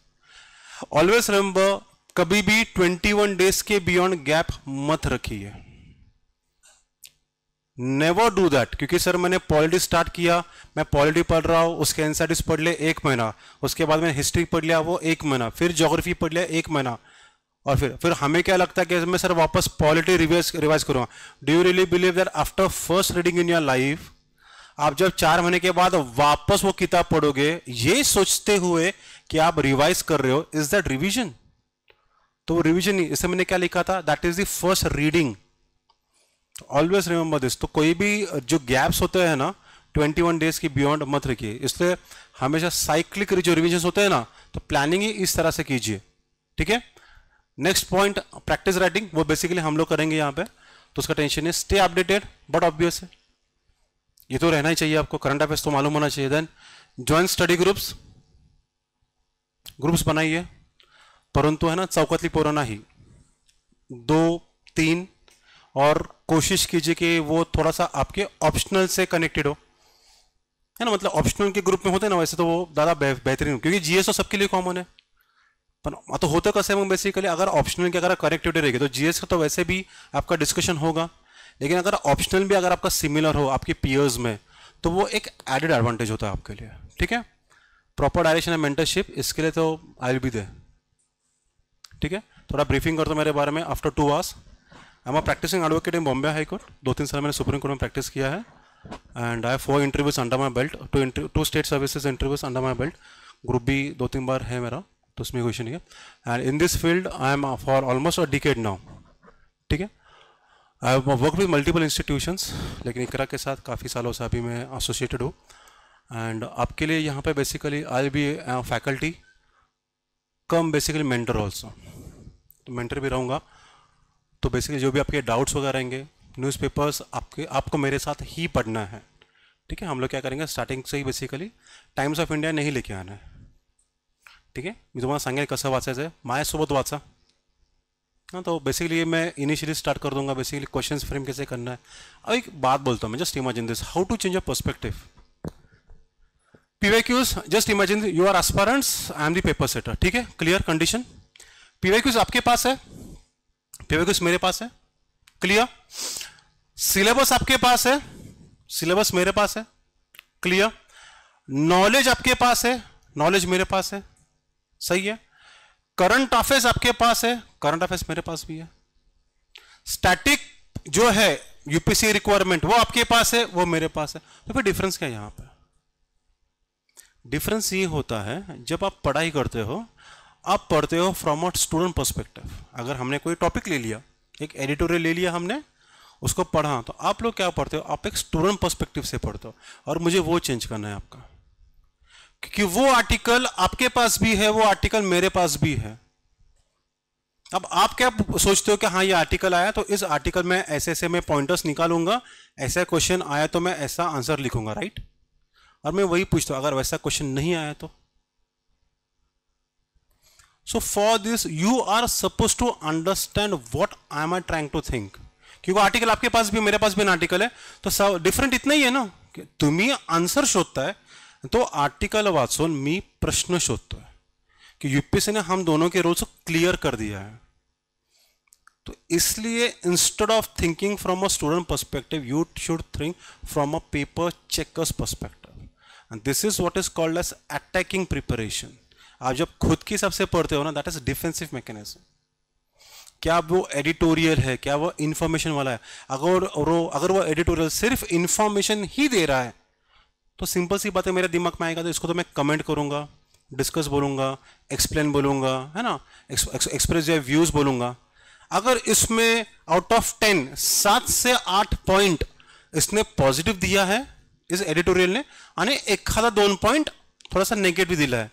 always remember कभी भी 21 डेज के बियॉन्ड गैप मत रखिए नेवर डू दैट क्योंकि सर मैंने पॉलिटी स्टार्ट किया मैं पॉलिटी पढ़ रहा हूँ उसके एनसाइटिस e पढ़ लिया एक महीना उसके बाद मैंने हिस्ट्री पढ़ लिया वो एक महीना फिर जोग्राफी पढ़ लिया एक महीना और फिर फिर हमें क्या लगता है कि मैं सर वापस पॉलिटी रिवाइज रिवाइज करूँ do you really believe that after first reading in your life आप जब चार महीने के बाद वापस वो किताब पढ़ोगे ये सोचते हुए कि आप रिवाइज कर रहे हो इज दैट रिविजन तो रिविजन इसे मैंने क्या लिखा था that is the first reading always remember this तो कोई भी जो गैप्स होते हैं ना 21 डेज की बियॉन्ड मत रखिए इसलिए हमेशा साइक्लिक जो रिविजन होते हैं ना तो प्लानिंग ही इस तरह से कीजिए ठीक है नेक्स्ट पॉइंट प्रैक्टिस राइटिंग वो बेसिकली हम लोग करेंगे यहाँ पे तो उसका टेंशन है स्टे अपडेटेड बट ऑब्वियस है ये तो रहना ही चाहिए आपको करंट अफेयर्स तो मालूम होना चाहिए then join study groups groups बनाइए परंतु है ना चौकतली पोरना ही दो तीन और कोशिश कीजिए कि वो थोड़ा सा आपके ऑप्शनल से कनेक्टेड हो है ना मतलब ऑप्शनल के ग्रुप में होते हैं ना वैसे तो वो ज़्यादा बेहतरीन हो क्योंकि जीएसओ सबके लिए कॉमन है पर हाँ, तो होतं कैसे मैं बेसिकली अगर ऑप्शनल की अगर करेक्टिविटी रहेगी तो जीएस का तो वैसे भी आपका डिस्कशन होगा लेकिन अगर ऑप्शनल भी अगर आपका सिमिलर हो आपके पीयर्स में तो वो एक एडेड एडवांटेज होता है आपके लिए ठीक है प्रॉपर डायरेक्शन है मेंटरशिप इसके लिए तो आई विल बी दे ठीक है थोड़ा ब्रीफिंग कर दो मेरे बारे में after two hours I am practicing advocate in Bombay High Court दो तीन साल मैंने सुप्रीम कोर्ट में प्रैक्टिस किया है and I four interviews under my belt two two state services interviews under my belt group भी दो तीन बार है मेरा तो उसमें क्वेश्चन है and in this field I am for almost a decade now ठीक है I work with multiple institutions लेकिन इकरा के साथ काफ़ी सालों से अभी मैं एसोसिएटेड हूँ एंड आपके लिए यहाँ पे basically I be faculty cum basically mentor also तो मेंटर भी रहूँगा तो बेसिकली जो भी आपके डाउट्स वगैरह रहेंगे न्यूज़पेपर्स आपके आपको मेरे साथ ही पढ़ना है ठीक है हम लोग क्या करेंगे स्टार्टिंग से ही बेसिकली टाइम्स ऑफ इंडिया नहीं लेके आना है ठीक आहे मी तुम्हाला सांगेल कसं वाचायचं आहे माझ्यासोबत वाचा हां तो बेसिकली मैं इनिशियली स्टार्ट कर दूंगा बेसिकली क्वेश्चन फ्रेम कैसे करना है अब एक बात बोलता हूँ मैं just imagine this how to change a perspective cause just imagine you are aspirants I am the paper setter ठीक है क्लियर कंडीशन पीवाई क्यूज आपके पास है पीवाई क्यूज मेरे पास है क्लियर सिलेबस आपके पास है सिलेबस मेरे पास है क्लियर नॉलेज आपके पास है नॉलेज मेरे पास है सही है करंट अफेयर्स आपके पास है करंट अफेयर्स मेरे पास भी है स्टैटिक जो है यूपीसी रिक्वायरमेंट वो आपके पास है वो मेरे पास है तो फिर डिफरेंस क्या है यहां पर डिफरेंस ये होता है जब आप पढ़ाई करते हो आप पढ़ते हो फ्रॉम अ स्टूडेंट पर्सपेक्टिव अगर हमने कोई टॉपिक ले लिया एक एडिटोरियल ले लिया हमने उसको पढ़ा तो आप लोग क्या पढ़ते हो आप एक स्टूडेंट पर्सपेक्टिव से पढ़ते हो और मुझे वो चेंज करना है आपका क्योंकि वो आर्टिकल आपके पास भी है वो आर्टिकल मेरे पास भी है अब आप क्या सोचते हो कि हाँ ये आर्टिकल आया तो इस आर्टिकल में ऐसे ऐसे मैं पॉइंटर्स निकालूंगा ऐसा क्वेश्चन आया तो मैं ऐसा आंसर लिखूंगा राइट और मैं वही पूछता हूं अगर वैसा क्वेश्चन नहीं आया तो so for this you are suppose to understand what I am I trying to think क्योंकि आर्टिकल आपके पास भी मेरे पास भी आर्टिकल है तो सब डिफरेंट इतना ही है ना कि तुम्हें आंसर शोधता है तो आर्टिकल वाचन मी प्रश्न शोधतो कि यूपीएससी ने हम दोनों के रोल्स को क्लियर कर दिया है तो इसलिए instead of thinking from a student perspective you should think from a paper checkers perspective and this is what is called as attacking preparation आप जब खुद की सबसे पढ़ते हो ना दैट इज डिफेंसिव मैकेनिज्म क्या वो एडिटोरियल है क्या वो इन्फॉर्मेशन वाला है अगर वो अगर वो एडिटोरियल सिर्फ इन्फॉर्मेशन ही दे रहा है तो सिंपल सी बातें मेरे दिमाग में आएगा तो इसको तो मैं कमेंट करूंगा डिस्कस बोलूंगा एक्सप्लेन बोलूंगा है ना एक्सप्रेस जो व्यूज़ बोलूंगा अगर इसमें आउट ऑफ टेन सात से आठ पॉइंट इसने पॉजिटिव दिया है इस एडिटोरियल ने यानी एखादा दोन पॉइंट थोड़ा सा नेगेटिव दिला है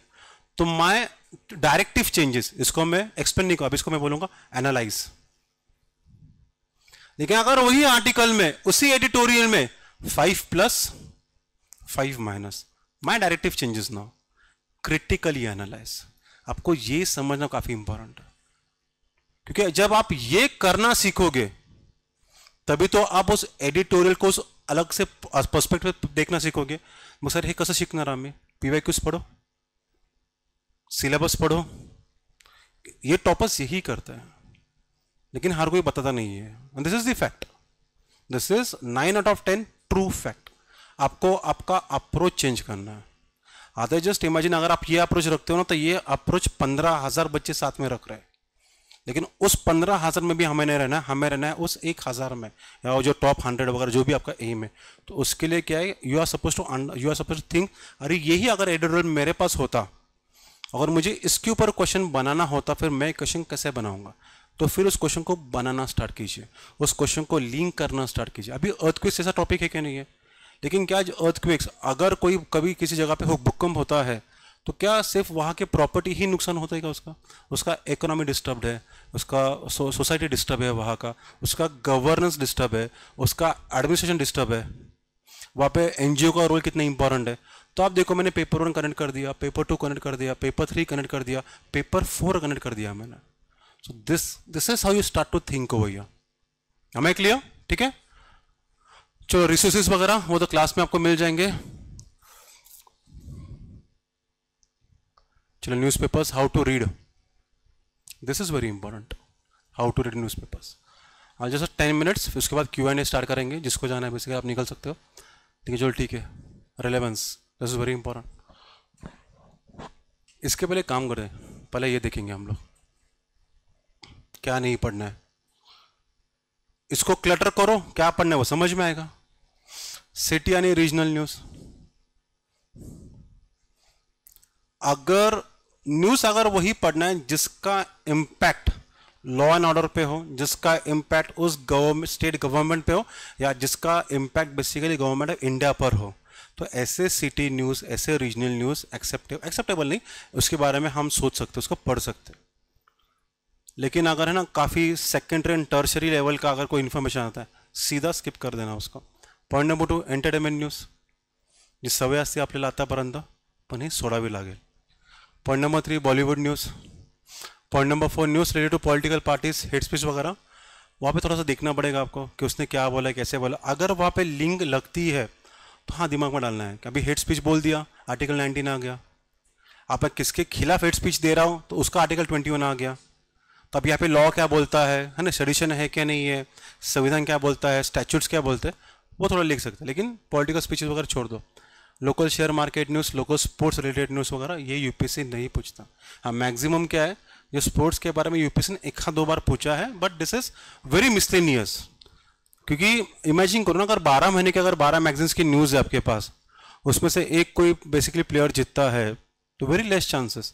तो माय डायरेक्टिव चेंजेस इसको मैं एक्सप्लेन नहीं करूँ इसको मैं बोलूंगा एनालाइज लेकिन अगर वही आर्टिकल में उसी एडिटोरियल में five plus five minus my directive changes now critically analyse आपको ये समझना काफी इंपॉर्टेंट है क्योंकि जब आप ये करना सीखोगे तभी तो आप उस एडिटोरियल को उस अलग से पर्सपेक्टिव देखना सीखोगे मैं सर ये कैसे सीखना रहा पी वाय क्यूज पढ़ो सिलेबस पढ़ो ये टॉपर्स यही करते हैं लेकिन हर कोई बताता नहीं है this is the fact this is nine out of ten true fact आपको आपका अप्रोच चेंज करना है आदर जस्ट इमेजिन अगर आप ये अप्रोच रखते हो ना तो ये अप्रोच पंद्रह हज़ार बच्चे साथ में रख रहे हैं लेकिन उस पंद्रह हज़ार में भी हमें नहीं रहना है हमें रहना है उस एक हज़ार में या जो टॉप हंड्रेड वगैरह जो भी आपका एम है तो उसके लिए क्या है you are suppose to you are suppose to think अरे यही अगर एडिटोरियल मेरे पास होता अगर मुझे इसके ऊपर क्वेश्चन बनाना होता फिर मैं क्वेश्चन कैसे बनाऊंगा तो फिर उस क्वेश्चन को बनाना स्टार्ट कीजिए उस क्वेश्चन को लिंक करना स्टार्ट कीजिए अभी अर्थ क्विज ऐसा टॉपिक है क्या नहीं है लेकिन क्या अर्थक्वेक्स अगर कोई कभी किसी जगह पे भूकंप होता है तो क्या सिर्फ वहाँ के प्रॉपर्टी ही नुकसान होता है क्या उसका उसका इकोनॉमी डिस्टर्ब है उसका सोसाइटी डिस्टर्ब है वहाँ का उसका गवर्नेंस डिस्टर्ब है उसका एडमिनिस्ट्रेशन डिस्टर्ब है वहाँ पे एनजीओ का रोल कितना इंपॉर्टेंट है तो आप देखो मैंने पेपर वन कनेक्ट कर दिया पेपर टू कनेक्ट कर दिया पेपर थ्री कनेक्ट कर दिया पेपर फोर कनेक्ट कर दिया मैंने so this this is how you start to think over you हमें क्लियर ठीक है चलो रिसोर्सेज वगैरह वो तो क्लास में आपको मिल जाएंगे चलो newspapers how to read this is very important how to read newspapers papers जैसा टेन मिनट्स उसके बाद क्यू एंड ए स्टार्ट करेंगे जिसको जाना है बेसिकली आप निकल सकते हो ठीक है चलो ठीक है relevance this is very important इसके पहले काम करें पहले ये देखेंगे हम लोग क्या नहीं पढ़ना है इसको क्लटर करो क्या पढ़ना है वो समझ में आएगा सिटी आ रिजनल न्यूज अगर न्यूज अगर वही पढ़ना है जिसका इम्पैक्ट लॉ एंड ऑर्डर पे हो जिसका इम्पैक्ट उस गवर्नमेंट स्टेट गवर्नमेंट पे हो या जिसका impact basically Government of India पर हो तो ऐसे सिटी न्यूज़ ऐसे रीजनल न्यूज़ एक्सेप्टेबल एक्सेप्टेबल नहीं उसके बारे में हम सोच सकते उसको पढ़ सकते लेकिन अगर है ना काफ़ी सेकेंडरी एंड टर्सरी लेवल का अगर कोई इन्फॉर्मेशन आता है सीधा स्किप कर देना उसको point number two entertainment news जी सवय आती अपने आतापर्यंत पण सोड़ा लगे point number three Bollywood news point number four news related to political parties head speech वगैरह वहाँ पे थोड़ा सा देखना पड़ेगा आपको कि उसने क्या बोला कैसे बोला अगर वहाँ पे लिंक लगती है तो हाँ दिमाग में डालना है कि अभी हेड स्पीच बोल दिया आर्टिकल नाइनटीन आ गया आप किसके खिलाफ हेड स्पीच दे रहा हूँ तो उसका आर्टिकल ट्वेंटी वन आ गया तो अब यहाँ पे लॉ क्या बोलता है है ना सडिशन है क्या नहीं है संविधान क्या बोलता है स्टैचूट्स क्या बोलते हैं वो थोड़ा लिख सकते हैं लेकिन पॉलिटिकल स्पीचेज वगैरह छोड़ दो local share market news local sports related news वगैरह ये यूपीएससी नहीं पूछता हाँ मैक्सिमम क्या है जो स्पोर्ट्स के बारे में यूपीएससी ने एक दो बार पूछा है but this is very mysterious क्योंकि इमेजिन करो ना अगर बारह महीने के अगर बारह मैगजीन्स की न्यूज़ है आपके पास उसमें से एक कोई बेसिकली प्लेयर जीतता है तो वेरी लेस चांसेस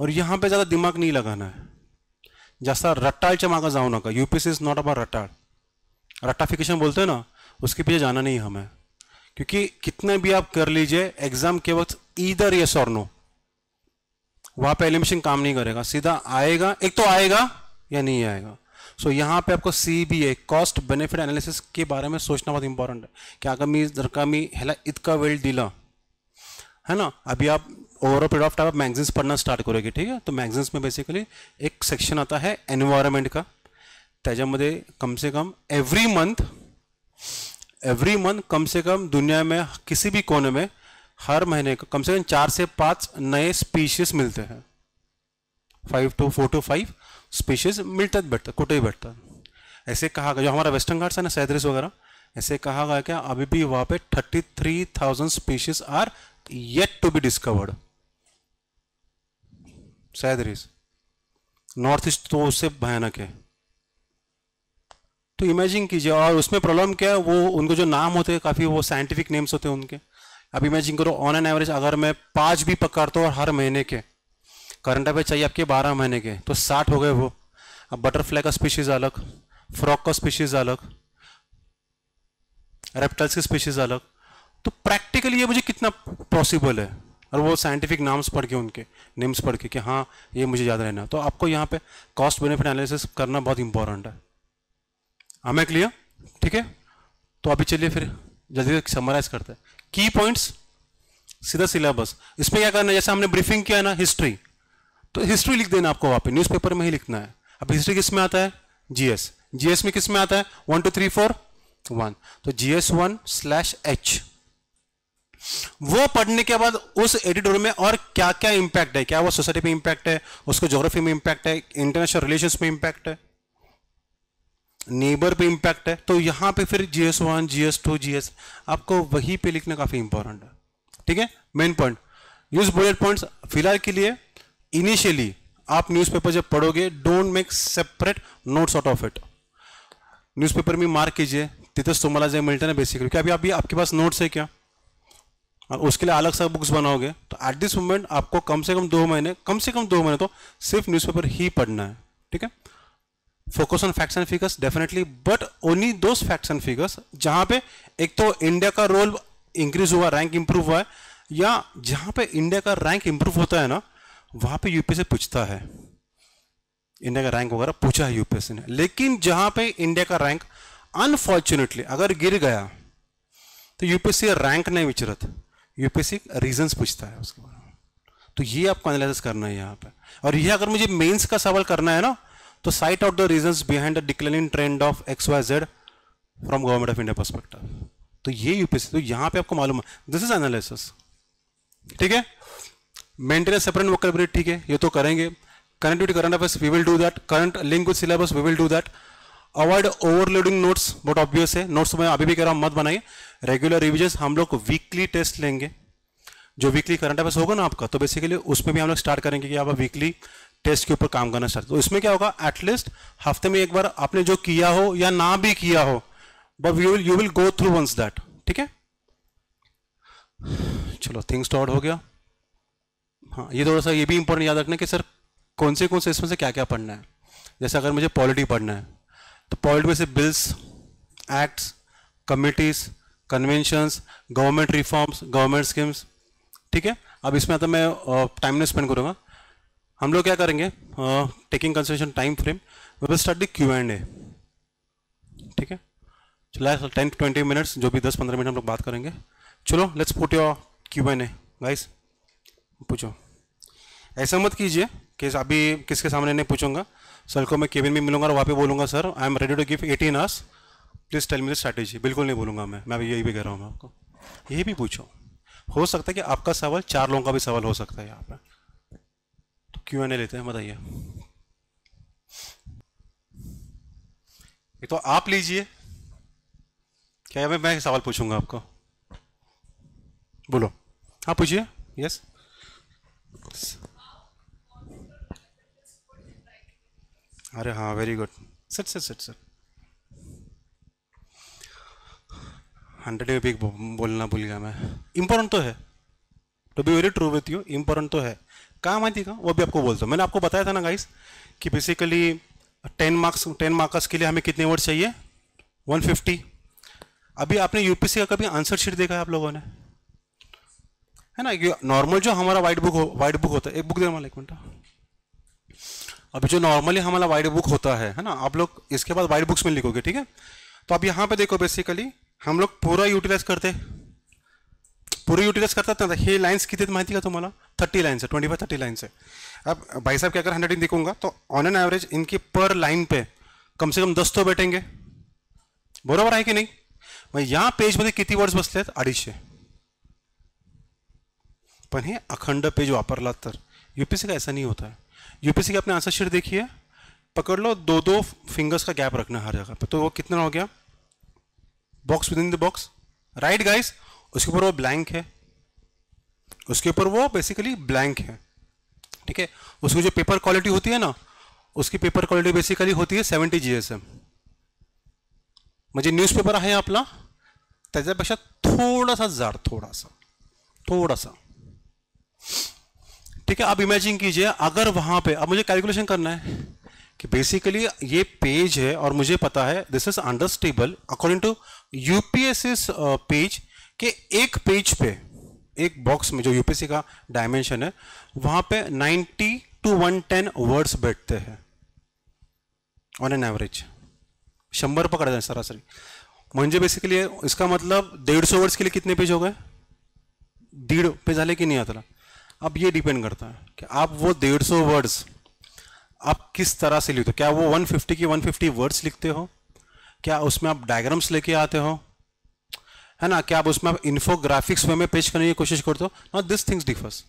और यहाँ पे ज़्यादा दिमाग नहीं लगाना है जैसा रट्टाल चमाका मागं ना का यूपीएससी इज नॉट अबाउट रट्टाल रट्टाफिकेशन बोलते हैं ना उसके पीछे जाना नहीं हमें क्योंकि कितने भी आप कर लीजिए एग्जाम के वक्त इधर यस और नो वहां पे एलिमिनेशन काम नहीं करेगा सीधा आएगा एक तो आएगा या नहीं आएगा सो so, यहाँ पे आपको C B A cost benefit analysis के बारे में सोचना बहुत इंपॉर्टेंट है क्या अगर मी जर का मी हेला इतका वेल डीला है ना अभी आप ओवर पीरियड ऑफ टाइम आप मैगजीन्स पढ़ना स्टार्ट करोगे ठीक है तो मैगजीन्स में बेसिकली एक सेक्शन आता है एनवायरमेंट का त्याच्यामध्ये कम से कम एवरी मंथ एवरी मंथ कम से कम दुनिया में किसी भी कोने में हर महीने कम से कम चार से पांच नए स्पीशीज मिलते हैं five two four two five species मिलता बैठता कुटे ही बैठता ऐसे कहा गया जो हमारा वेस्टर्न घाट्स है ना सैदरिस वगैरह ऐसे कहा गया कि अभी भी वहाँ पे thirty three thousand species are yet to be discovered सैदरिस नॉर्थ ईस्ट तो उससे भयानक है तो इमेजिन कीजिए और उसमें प्रॉब्लम क्या है वो उनको जो नाम होते हैं काफ़ी वो साइंटिफिक नेम्स होते हैं उनके अब इमेजिंग करो ऑन एन एवरेज अगर मैं पाँच भी पकड़ता हूँ हर महीने के करंट अफेयर चाहिए आपके बारह महीने के तो साठ हो गए वो अब बटरफ्लाई का स्पीशीज़ अलग फ्रॉक का स्पीशीज़ अलग रेप्टाइल्स की स्पीशीज़ अलग तो प्रैक्टिकली ये मुझे कितना पॉसिबल है और वो साइंटिफिक नाम्स पढ़ के उनके नेम्स पढ़ के कि हाँ ये मुझे याद रहना तो आपको यहाँ पे कॉस्ट बेनिफिट एनालिसिस करना बहुत इंपॉर्टेंट है हमें हाँ, क्लियर ठीक है तो अभी चलिए फिर जल्दी से समराइज करते हैं की पॉइंट्स सीधा सिलेबस इसमें क्या करना है जैसे हमने ब्रीफिंग किया ना हिस्ट्री तो हिस्ट्री लिख देना आपको वहां पे न्यूज़पेपर में ही लिखना है अब हिस्ट्री किस में आता है जीएस जीएस में किस में आता है one two three four one तो जीएस वन स्लैश एच वो पढ़ने के बाद उस एडिटोर में और क्या क्या इंपैक्ट है क्या वो सोसाइटी पे इंपैक्ट है उसको जोग्राफी में इंपैक्ट है इंटरनेशनल रिलेशन में इंपैक्ट है नेबर पे इम्पैक्ट है तो यहाँ पे फिर GS one GS two GS आपको वही पे लिखना काफ़ी इंपॉर्टेंट है ठीक है main point use bullet point फिलहाल के लिए इनिशियली आप न्यूज़पेपर जब पढ़ोगे don't make separate notes out of it newspaper में मार्क कीजिए तिथस जो मिलता है ना बेसिकली क्योंकि अभी आपके पास नोट्स है क्या और उसके लिए अलग सा बुक्स बनाओगे तो एट दिस मोमेंट आपको कम से कम दो महीने कम से कम दो महीने तो सिर्फ न्यूज़पेपर ही पढ़ना है ठीक है focus on facts and figures definitely but only दो फैक्ट्स एंड फिगर्स जहां पे एक तो इंडिया का रोल इंक्रीज हुआ रैंक इंप्रूव हुआ है या जहां पे इंडिया का रैंक इंप्रूव होता है ना वहां पे यूपी से पूछता है इंडिया का रैंक वगैरह पूछा है यूपीएससी ने लेकिन जहां पे इंडिया का रैंक अनफॉर्चुनेटली अगर गिर गया तो यूपीएससी रैंक नहीं विचरत यूपीएससी रीजन पूछता है उसके बारे में तो ये आपको एनालिसिस करना है यहाँ पे और यह अगर मुझे मेंस का सवाल करना है ना तो to cite out the reasons behind trend of X Y Z from Government of India perspective तो ये यूपीएससी तो यहां पे आपको मालूम है दिस इज एनालिसिस ठीक है मेंटेन सेपरेट वोकैबुलरी ठीक है ये तो करेंगे current with current affairs we will do that current link with syllabus we will do that avoid overloading notes बहुत ऑब्वियस है नोट्स मैं अभी भी कह रहा हूं मत बनाइए रेगुलर रिविजन हम लोग वीकली टेस्ट लेंगे जो वीकली करंट अफेयर्स होगा ना आपका तो बेसिकली उसमें भी हम लोग स्टार्ट करेंगे कि आप वीकली टेस्ट के ऊपर काम करना स्टार्ट तो इसमें क्या होगा एटलीस्ट हफ्ते में एक बार आपने जो किया हो या ना भी किया हो but you you will go through once that ठीक है चलो थिंग स्टार्ट तो हो गया हाँ ये थोड़ा सा ये भी इंपॉर्टेंट याद रखना कि सर कौन से कौन से इसमें से क्या क्या पढ़ना है जैसे अगर मुझे पॉलिटी पढ़ना है तो पॉलिटी में से bills acts committees conventions government reforms government schemes ठीक है अब इसमें आता मैं टाइम नहीं स्पेंड करूँगा हम लोग क्या करेंगे taking consideration time frame we will study Q and A ठीक है चलो टेन ट्वेंटी मिनट्स जो भी दस पंद्रह मिनट हम लोग बात करेंगे चलो let's put your Q and A guys पूछो ऐसा मत कीजिए कि अभी किसके सामने नहीं पूछूंगा सर को मैं केबिन में मिलूंगा और वहाँ पे बोलूंगा sir I am ready to give eighteen hours please tell me the strategy बिल्कुल नहीं बोलूंगा मैं मैं अभी यही भी कह रहा हूँ आपको यही भी पूछो हो सकता है कि आपका सवाल चार लोगों का भी सवाल हो सकता है यहाँ पर क्यू एन ए लेते हैं बताइए ये तो आप लीजिए क्या भाई मैं सवाल पूछूंगा आपको बोलो हाँ पूछिए यस अरे हाँ very good sir sir sir sir hundred में बोलना भूल गया मैं इम्पोर्टेंट तो है to be very true with you important तो है कहाँ आई थी वो भी आपको बोलता हूँ मैंने आपको बताया था ना गाइस कि basically ten marks ten marks के लिए हमें कितने वर्ड चाहिए 150 अभी आपने यूपीसी का कभी आंसर शीट देखा है आप लोगों ने है ना नॉर्मल जो हमारा वाइट बुक हो वाइट बुक होता है एक बुक दे माला एक मिनट हाँ। अभी जो नॉर्मली हमारा वाइट बुक होता है है ना आप लोग इसके बाद वाइट बुक्स में लिखोगे ठीक है तो आप यहाँ पे देखो बेसिकली हम लोग पूरा यूटिलाइज करते हैं पूरी युटिलाइज करतात ना हे लाइन्स कितने महत्ति का तुम्हारा थर्टी लाइन्स है ट्वेंटी फाइव थर्टी लाइन्स है अब भाई साहब क्या अगर हंड्रेड इन देखूंगा तो ऑन एन एवरेज इनकी पर लाइन पे कम से कम दस तो बैठेंगे बराबर है कि नहीं मैं यहाँ पेज पेजमध्ये किती वर्ड्स बसले अड़ीशे पे अखंड पेज वपरला तर यूपीसी का ऐसा नहीं होता है यूपीसी का अपने आंसर शीट देखिए पकड़ लो दो दो फिंगर्स का गैप रखना हर जगह पे तो वो कितना हो गया box within the box right guys उसके ऊपर वो ब्लैंक है उसके ऊपर वो बेसिकली ब्लैंक है ठीक है उसकी जो पेपर क्वालिटी होती है ना उसकी पेपर क्वालिटी बेसिकली होती है सेवेंटी जी एस एम म्हणजे न्यूजपेपर आहे आपला जार थोड़ा सा थोड़ा सा ठीक है आप इमेजिन कीजिए अगर वहां पे अब मुझे कैलकुलेशन करना है कि बेसिकली ये पेज है और मुझे पता है this is understandable according to UPSC page कि एक पेज पे एक बॉक्स में जो यूपीसी का डायमेंशन है वहां पे 90 टू 110 वर्ड्स बैठते हैं ऑन एन एवरेज शंबर पकड़ा जाए सरासरी मुझे बेसिकली इसका मतलब डेढ़ सौ वर्ड्स के लिए कितने पेज हो गए डेढ़ पेज झाले की नहीं आता अब ये डिपेंड करता है कि आप वो डेढ़ सौ वर्ड्स आप किस तरह से लिखते हो क्या वो 150 की 150 वर्ड्स लिखते हो क्या उसमें आप डायग्राम्स लेके आते हो है ना कि आप उसमें इन्फोग्राफिक्स वे में पेश करने की कोशिश करते हो नॉट दिस थिंग्स डिफर्स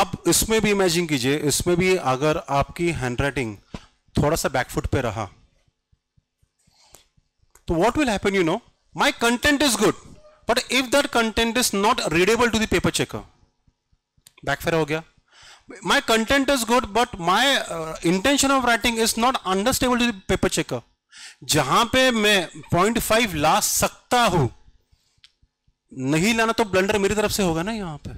अब इसमें भी इमेजिन कीजिए इसमें भी अगर आपकी हैंडराइटिंग थोड़ा सा बैकफुट पे रहा तो what will happen you know my content is good but if that content is not readable to the paper checker backfire हो गया my content is good but my intention of writing is not understandable to to paper checker जहां पे मैं फाइव ला सकता हूं नहीं लाना तो ब्लंडर मेरी तरफ से होगा ना यहां पे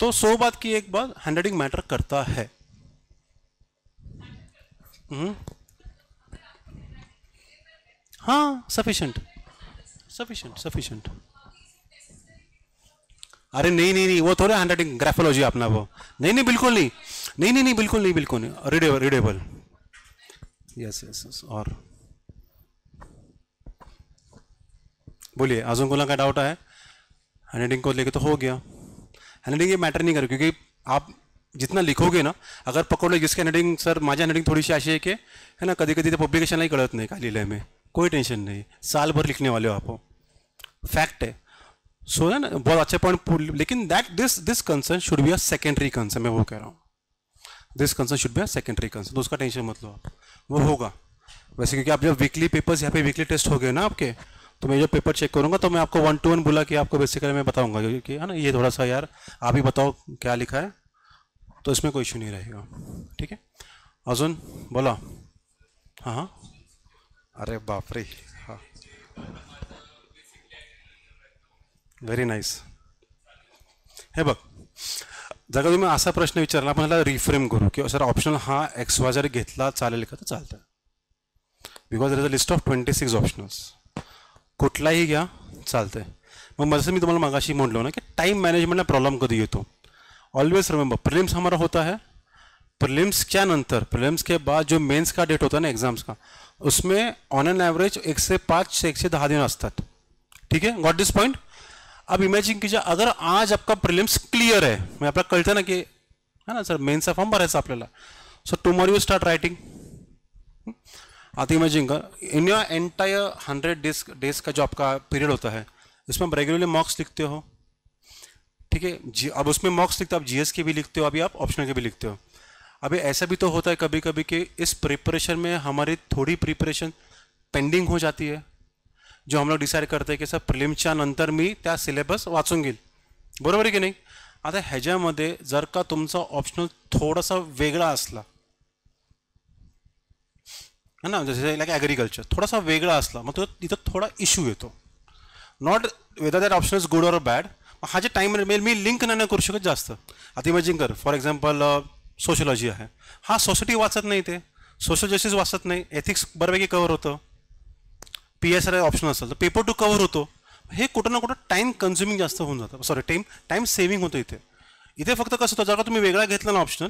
तो सो बात की एक बात हैंडराइटिंग मैटर करता है हम्म। हाँ सफिशिएंट सफिशिएंट सफिशिएंट अरे नहीं नहीं नहीं वो थोड़ा हैंडराइटिंग ग्राफोलॉजी अपना वो नहीं नहीं बिल्कुल नहीं नहीं नहीं नहीं बिल्कुल नहीं बिल्कुल नहीं रीडेबल रीडेबल यस यस और बोलिए आजमगुल्ला का डाउट आया हैंडराइटिंग को लेके तो हो गया हैंडराइटिंग ये मैटर नहीं करे क्योंकि आप जितना लिखोगे ना अगर पकड़ लो जिसके हँडरायटिंग सर माझी थोड़ी सी अशी है कि है ना कभी कभी तो पब्लिकेशन ही गलत नहीं खाली आहे में कोई टेंशन नहीं साल भर लिखने वाले हो आप फैक्ट है सो है ना बहुत अच्छे पॉइंट लेकिन that this this concern should be a secondary concern मैं वो कह रहा हूँ this concern should be a secondary concern तो उसका टेंशन मत लो आप वो होगा वैसे क्योंकि आप जब वीकली पेपर्स यहाँ पे वीकली टेस्ट हो गए ना आपके तो मैं जो पेपर चेक करूँगा तो मैं आपको वन टू वन बुला के आपको बेसिकली मैं बताऊँगा क्योंकि है ना ये थोड़ा सा यार आप ही बताओ क्या लिखा है तो इसमें कोई इशू नहीं रहेगा ठीक है अजुन बोला हाँ हाँ अरे बापरे हाँ वेरी नाइस है बघ जगह तुम्हें तुम्ही असा प्रश्न विचारला मैं रिफ्रेम करूँ कि सर ऑप्शन हा एक्सवा जर घेतला चालेल का तर चालतं because there is a list of twenty six optionals कुठलाही ही घया चलते मग मैं मी तुम्हाला मागाशी म्हटलो ना कि टाइम मैनेजमेंट में प्रॉब्लम कभी येतो ऑलवेज रिमेम्बर प्रिलिम्स हमारा होता है प्रिलिम्स क्या नंतर प्रिलिम्स के बाद जो मेंस का डेट होता है ना एग्जाम्स का उसमें ऑन एन एवरेज एक से पाँच से एक से दहा दिन आता ठीक है गॉट दिस पॉइंट अब इमेजिन कीजिए अगर आज आपका प्रिलिम्स क्लियर है मैं आपका कळतं ना कि है ना सर मेन्स का फॉर्म भरायचा अपने so tomorrow you start writing आप का in your entire hundred days days का जो आपका पीरियड होता है उसमें आप रेगुलरली मॉक्स लिखते हो ठीक है जी अब उसमें मॉक्स लिखते हो आप जीएस के भी लिखते हो अभी आप ऑप्शनल के भी लिखते हो अभी ऐसा भी तो होता है कभी कभी कि इस प्रिपरेशन में हमारी थोड़ी प्रिपरेशन पेंडिंग हो जाती है जो हम लोग डिसाइड करते हैं कि सर प्रिलिम्सच्या नंतर मी त्या सिलेबस वाचून घेईल बरोबर आहे की नाही आता ह्याच्यामध्ये जर का तुमचा ऑप्शनल थोडासा वेगळा असला है ना लाइक लाईक ॲग्रिकल्चर थोडासा वेगळा असला मग तो तिथं थोडा इश्यू येतो not whether that option is good or bad हा जे टाइम मेल मी लिंक नाही करू शकत जास्त आता इमेजिन कर फॉर एक्झाम्पल सोशलॉजी आहे हा सोसायटी वाचत नाही ते सोशल जस्टिस वाचत नाही एथिक्स बऱ्यापैकी कवर होतं पी एस आर ऑप्शन असेल तर पेपर टू कवर होतो हे कुठं ना कुठं टाईम कन्झ्युमिंग जास्त होऊन जातं सॉरी टाईम टाईम सेव्हिंग होतं इथे इथे फक्त कसं होतं जर का तुम्ही वेगळा घेतला ना ऑप्शनल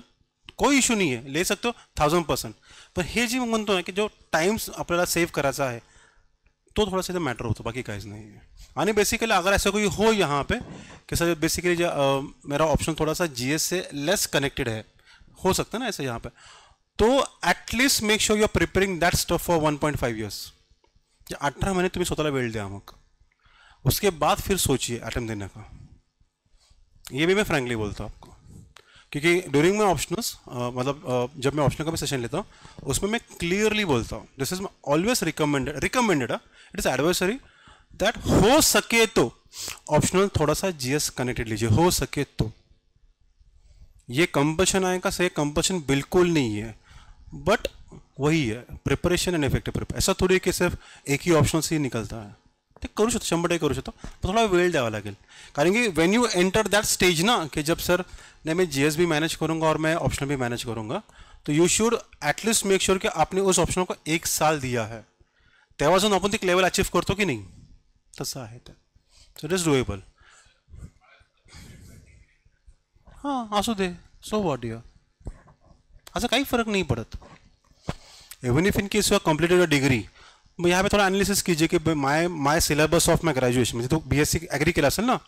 कोई इशू नहीं है ले सकते हो थाउजंड पर्सेंट पर हे जी मन म्हणतो ना की जो टाइम्स आपल्याला सेव्ह करायचा आहे तो थोडासा इथं मॅटर होतो बाकी काहीच नाही आहे आणि बेसिकली अगर ऐसा कोई हो यहाँ पे कि सर बेसिकली मेरा ऑप्शन थोड़ा सा जीएस से लेस कनेक्टेड है हो सकता है ना ऐसा यहाँ पे तो at least make sure you are preparing that stuff for one point five years जे अठारह महीने तुम्ही स्वतःला वेळ द्या मग उसके बाद फिर सोचिए अटैम्प्ट देने का ये भी मैं फ्रैंकली बोलता हूँ आपको क्योंकि ड्यूरिंग माई ऑप्शन मतलब जब मैं ऑप्शनल का भी सेशन लेता हूँ उसमें मैं क्लियरली बोलता हूँ this is always recommended recommended it is advisory that हो सके तो ऑप्शनल थोड़ा सा जीएस कनेक्टेड लीजिए हो सके तो ये कंपल्शन आएगा सही कंपल्शन बिल्कुल नहीं है बट वही है प्रिपरेशन एंड इफेक्टिव प्रिपेर ऐसा थोडी कि सिर्फ एक ही ऑप्शन से ही निकलता है ते तो करू शो तो, शंबर टक्के करू शो तो, थोडा वेल द्यावा लगे कारण की when you enter that stage ना कि जब सर नहीं मैं जीएस भी मैनेज करूँगा और मैं ऑप्शन भी मैनेज करूँगा तो you should at least make sure कि आपने उस ऑप्शन को एक साल दिया है तेव्हाच अपन एक लेवल अचीव करते कि नहीं तसा तो है तो सो इट इज डुएबल हाँ आसू दे सो वॉट डिअर ऐसा कहीं फर्क नहीं पडत even if in case you are completed a degree यहाँ पे थोड़ा एनालिसिस कीजिए कि my my syllabus of my graduation म्हणजे तू बी एस सी ॲग्री केला असेल ना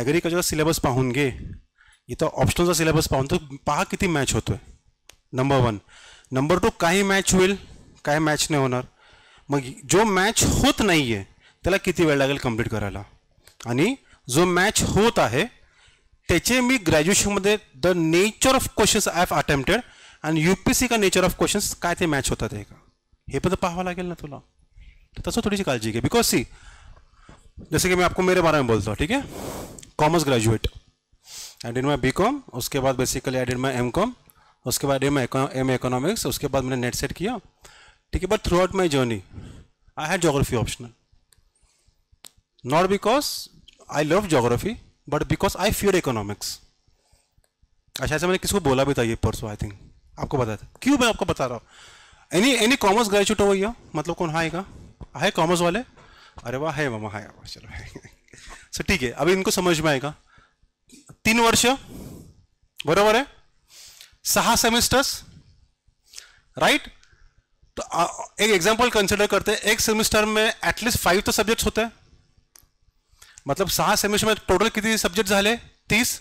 ॲग्री सिलेबस पाहून इथं ऑप्शनलचा सिलेबस पाहून तर पहा किती मॅच होतो नंबर वन नंबर टू का काही मॅच होईल काय मैच नहीं होना मग जो मैच होत नहीं है त्याला कि वे लगे कम्प्लीट कराला जो मैच होत है त्याचे मी ग्रॅज्युएशनमध्ये the nature of question I have attempted and UPSC का नेचर ऑफ क्वेश्चन का मैच होता होतात आहे का हे पण तर पाहावं ना तुला तसं थोड़ी सी का बिकॉज सी जैसे कि मैं आपको मेरे बारे में बोलता हूँ ठीक है commerce graduate I did my B com उसके बाद basically I did my M com उसके बाद एम एम इकोनॉमिक्स उसके बाद मैंने नेट सेट किया ठीक है but throughout my journey I had geography optional not because I love geography but because I fear economics अच्छा ऐसा मैंने किसको बोला भी था ये परसों आई थिंक आपको बताया था क्यों मैं आपको बता रहा हूँ एनी एनी कॉमर्स ग्रेजुएट हो गया मतलब कौन आएगा है कॉमर्स वाले अरे वाह है मामा वाह चलो सो ठीक है अभी इनको समझ में आएगा तीन वर्ष बराबर है सहा सेमिस्टर्स राइट तो एक एग्जांपल कंसीडर करते हैं एक सेमिस्टर में एटलीस्ट फाइव तो सब्जेक्ट्स होते हैं मतलब सहा सेमिस्टर में टोटल कितने सब्जेक्ट झाले तीस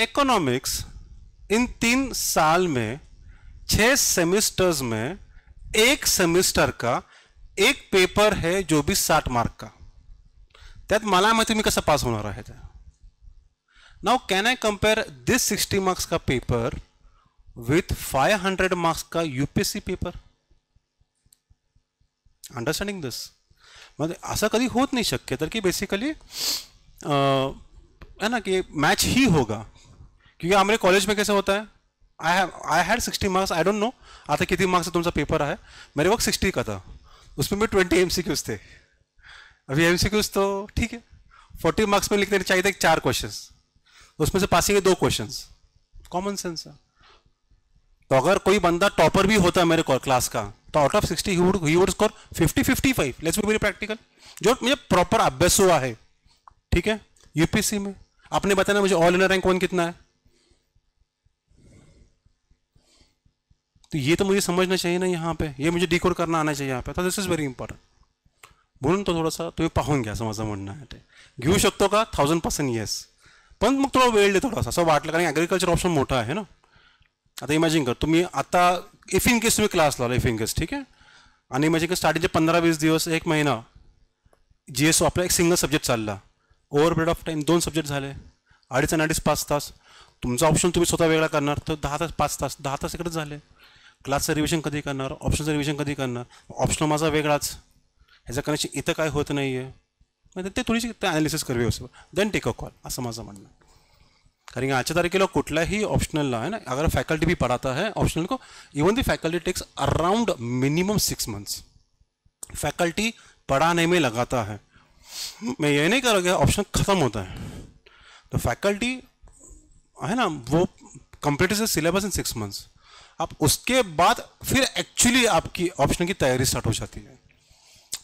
इकोनॉमिक्स इन तीन साल में छह सेमिस्टर्स में एक सेमिस्टर का एक पेपर है जो भी साठ मार्क का त्यात मला माहिती मी कसं पास होणार आहे त्या now can I compare this 60 marks का विथ फाइव 500 मार्क्स का यूपीएससी पेपर अंडरस्टैंडिंग दिस मतलब कभी कधी होत नहीं शक्य तर बेसिकली है ना कि मैच ही होगा क्योंकि हमारे कॉलेज में कैसे होता है I have I had sixty marks I don't know आता कितनी मार्क्स तुमसा पेपर है मेरे वक्त सिक्सटी का था उसमें भी ट्वेंटी एम सी क्यूज थे अभी एम सी क्यूज तो ठीक है फोर्टी मार्क्स में लिखने चाहिए थे चार क्वेश्चन तो उसमें से पासिंग है दो क्वेश्चन कॉमन सेंस है तो अगर कोई बंदा टॉपर भी होता है मेरे को क्लास का तो out of sixty score fifty fifty five let's be very practical जो मुझे प्रॉपर अभ्यास हुआ है ठीक है यूपीसी में आपने बताया मुझे ऑल इंडिया रैंक वन कितना है तो ये तो मुझे समझना चाहिए ना यहाँ पे ये मुझे डिकोड करना आना चाहिए यहाँ पे तो दिस इज वेरी इंपॉर्टेंट बोलून तो थोड़ा सा तुम्हें घ्या गया म्हणणं आहे ते घेऊ शकतो का थाउजंड पर्सेंट येस पण मग थोडा वेळ दे थोडासा असं वाटलं कारण ॲग्रिकल्चर ऑप्शन मोठा आहे ना आता इमॅजिन कर तुम्ही आता इफ इन केस तुम्ही क्लास लावला इफ इन केस ठीक आहे आणि इमॅजिन केस स्टार्टिंगचे पंधरा वीस दिवस एक महिना जी एस आपला एक सिंगल सब्जेक्ट चालला ओव्हर पिरियड ऑफ टाईम दोन सब्जेक्ट झाले अडीच आणि अडीच पाच तास तुमचा ऑप्शन तुम्ही स्वतः वेगळा करणार तर दहा तास पाच तास दहा तास इकडेच झाले क्लासचं रिव्हिजन कधी करणार ऑप्शनचं रिव्हिजन कधी करणार ऑप्शन माझा वेगळाच ह्याचं कनेक्शन इथं काय होत नाही आहे म्हणजे ते थोडीशी ते ॲनालिसिस करवी देन टेक अ कॉल असं माझं कारण आज आजच्या कुछ ही ऑप्शनल है ना अगर फैकल्टी भी पढ़ाता है ऑप्शनल को even the faculty takes around minimum six months faculty पढ़ाने में लगाता है मैं ये नहीं रहा ऑप्शन ख़त्म होता है तो फैकल्टी है ना वो कंप्लीट से सिलेबस इन सिक्स मंथ्स आप उसके बाद फिर एक्चुअली आपकी ऑप्शन की तैयारी स्टार्ट हो जाती है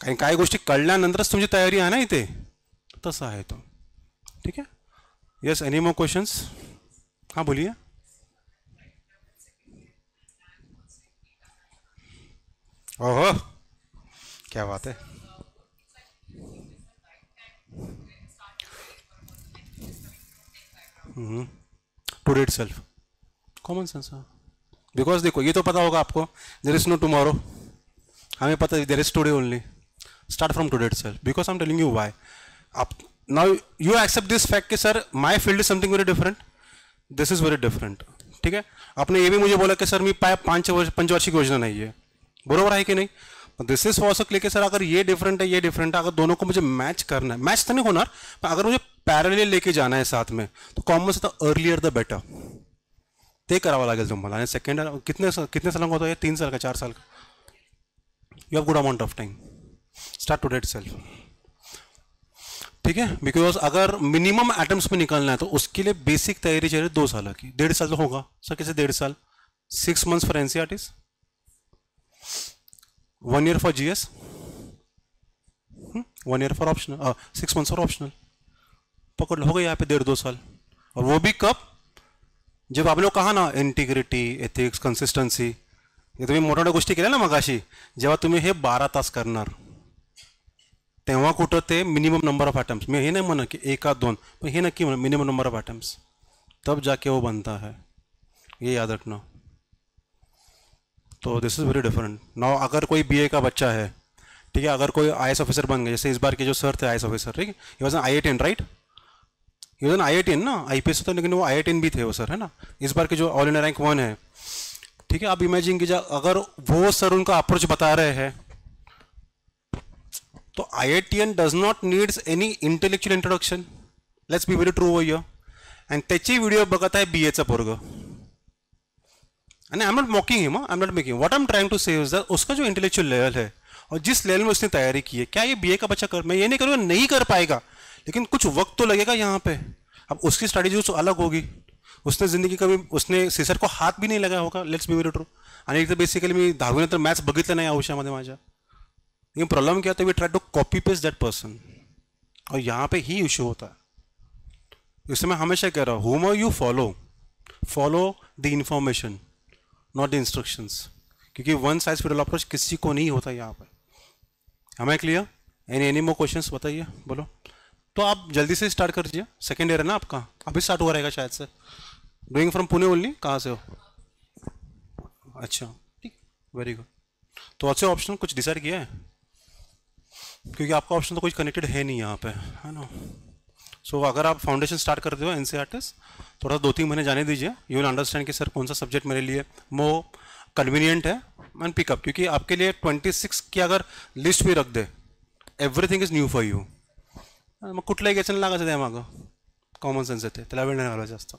कारण काही गोषी कळल्यानंतरच तुम्हारी तैयारी है ना इतने तसा है तो ठीक है यस एनी मोर क्वेश्चन हाँ बोलिए ओहो क्या बात है to itself common sense because देखो ये तो पता होगा आपको देर इज़ नो टुमारो हमें पता there is today only start from today itself because i'm telling you why Up, now you accept this fact कि sir my field is something very different this is very different ठीक है आपने ये भी मुझे बोला कि सर मी पाय पाँच वर्ष पंचवार्षिक योजना नहीं है बरोबर है कि नहीं दिस इज फॉसक लेके सर अगर ये डिफरेंट है ये डिफरेंट है अगर दोनों को मुझे मैच करना है मैच तो नहीं होना पर अगर मुझे पॅरल लेके जाना है साथ में तो कॉमन से तो अर्लियर द बेटर ते करावं लागेल तुम्हाला आणि सेकंड कितने कितने सालांक होता है तीन साल का चार साल का you have good amount of time start today itself ठीक है बिकॉज अगर मिनिमम एटम्स में निकालना है तो उसके लिए बेसिक तैयारी चाहिए दो साल की डेढ़ साल तो होगा सर कैसे डेढ़ साल six months for NCERTs one year for GS one year for optional six months for optional पकड़ लो हो गया यहाँ पे डेढ़ दो साल और वो भी कब जब आपने कहा ना इंटीग्रिटी एथिक्स कंसिस्टेंसी ये तुम्हें तो मोटा मोटा गोष्टी तो के ना मगाशी जेव तुम्हें बारह तास करना તેમાં اكو તો તે મિનિમમ નંબર ઓફ એટમ્સ મે એને મને કે 1 2 પણ એ નકી મિનિમમ નંબર ઓફ એટમ્સ તબ જાકે વો બનતા હૈ યે યાદ રખના તો this is very different now અગર કોઈ बीए કા બચ્ચા હે ઠીક હે અગર કોઈ આઈએસ ઓફિસર બન જાયે જેસે ઇસ બાર કે જો સર થા આઈએસ ઓફિસર ઠીક he was an IITian right યે જો આઈએટીન આઈએપીએસ તો નહી કે વો આઈએટીન ભી થે વો સર હે ના ઇસ બાર કે જો ઓલ ઇન રેન્ક 1 હે ઠીક હે આપ ઈમેજિન કીજો અગર વો સર ઉનકો એપ્રોચ બતા રહે હે तो IITN does not needs any intellectual introduction let's be very true over here. And त्याची व्हिडिओ बघत आहे बी एचा पोरग आणि I am not mocking him I am not making what I am trying to say is that उसका जो इंटेलेक्चुअल लेवल है और जिस लेवल में उसने तैयारी की है क्या ये बीए का बच्चा कर मैं ये नहीं करूँगा नहीं कर पाएगा लेकिन कुछ वक्त तो लगेगा यहाँ पे अब उसकी स्ट्रैटेजी उस अलग होगी उसने जिंदगी कभी उसने सिसर को हाथ भी नहीं लगाया होगा लेट्स बी वेरी ट्रू आणि एकदा बेसिकली मी दहावीनंतर मॅथ्स बघितलं नाही आयुष्यामध्ये माझ्या लेकिन प्रॉब्लम क्या होता है we try to copy paste that person और यहाँ पे ही इश्यू होता है इससे मैं हमेशा कह रहा हूँ are you follow follow the information not the instructions क्योंकि वन साइज फिटल अप्रोच किसी को नहीं होता यहाँ पर हमें clear any any more question बताइए बोलो तो आप जल्दी से स्टार्ट कर दीजिए सेकेंड ईयर है ना आपका अभी स्टार्ट हुआ रहेगा शायद से डूइंग फ्रॉम पुणे ओनली कहाँ से हो अच्छा ठीक वेरी गुड तो अच्छे ऑप्शन कुछ डिसाइड किया है क्योंकि आपका ऑप्शन तो कुछ कनेक्टेड है नहीं यहाँ पे है ना सो so, अगर आप फाउंडेशन स्टार्ट कर रहे हो एन e थोड़ा दो तीन महीने जाने दीजिए यू विल अंडरस्टैंड कि सर कौन सा सब्जेक्ट मेरे लिए मो कन्वीनियंट है एंड पिकअप क्योंकि आपके लिए 26 की अगर लिस्ट भी रख दे everything is new for you कुछ कुठलाही गॅचन लगा त्या मागं कॉमन सेंस येते त्याला वेळ वाला घालवायचा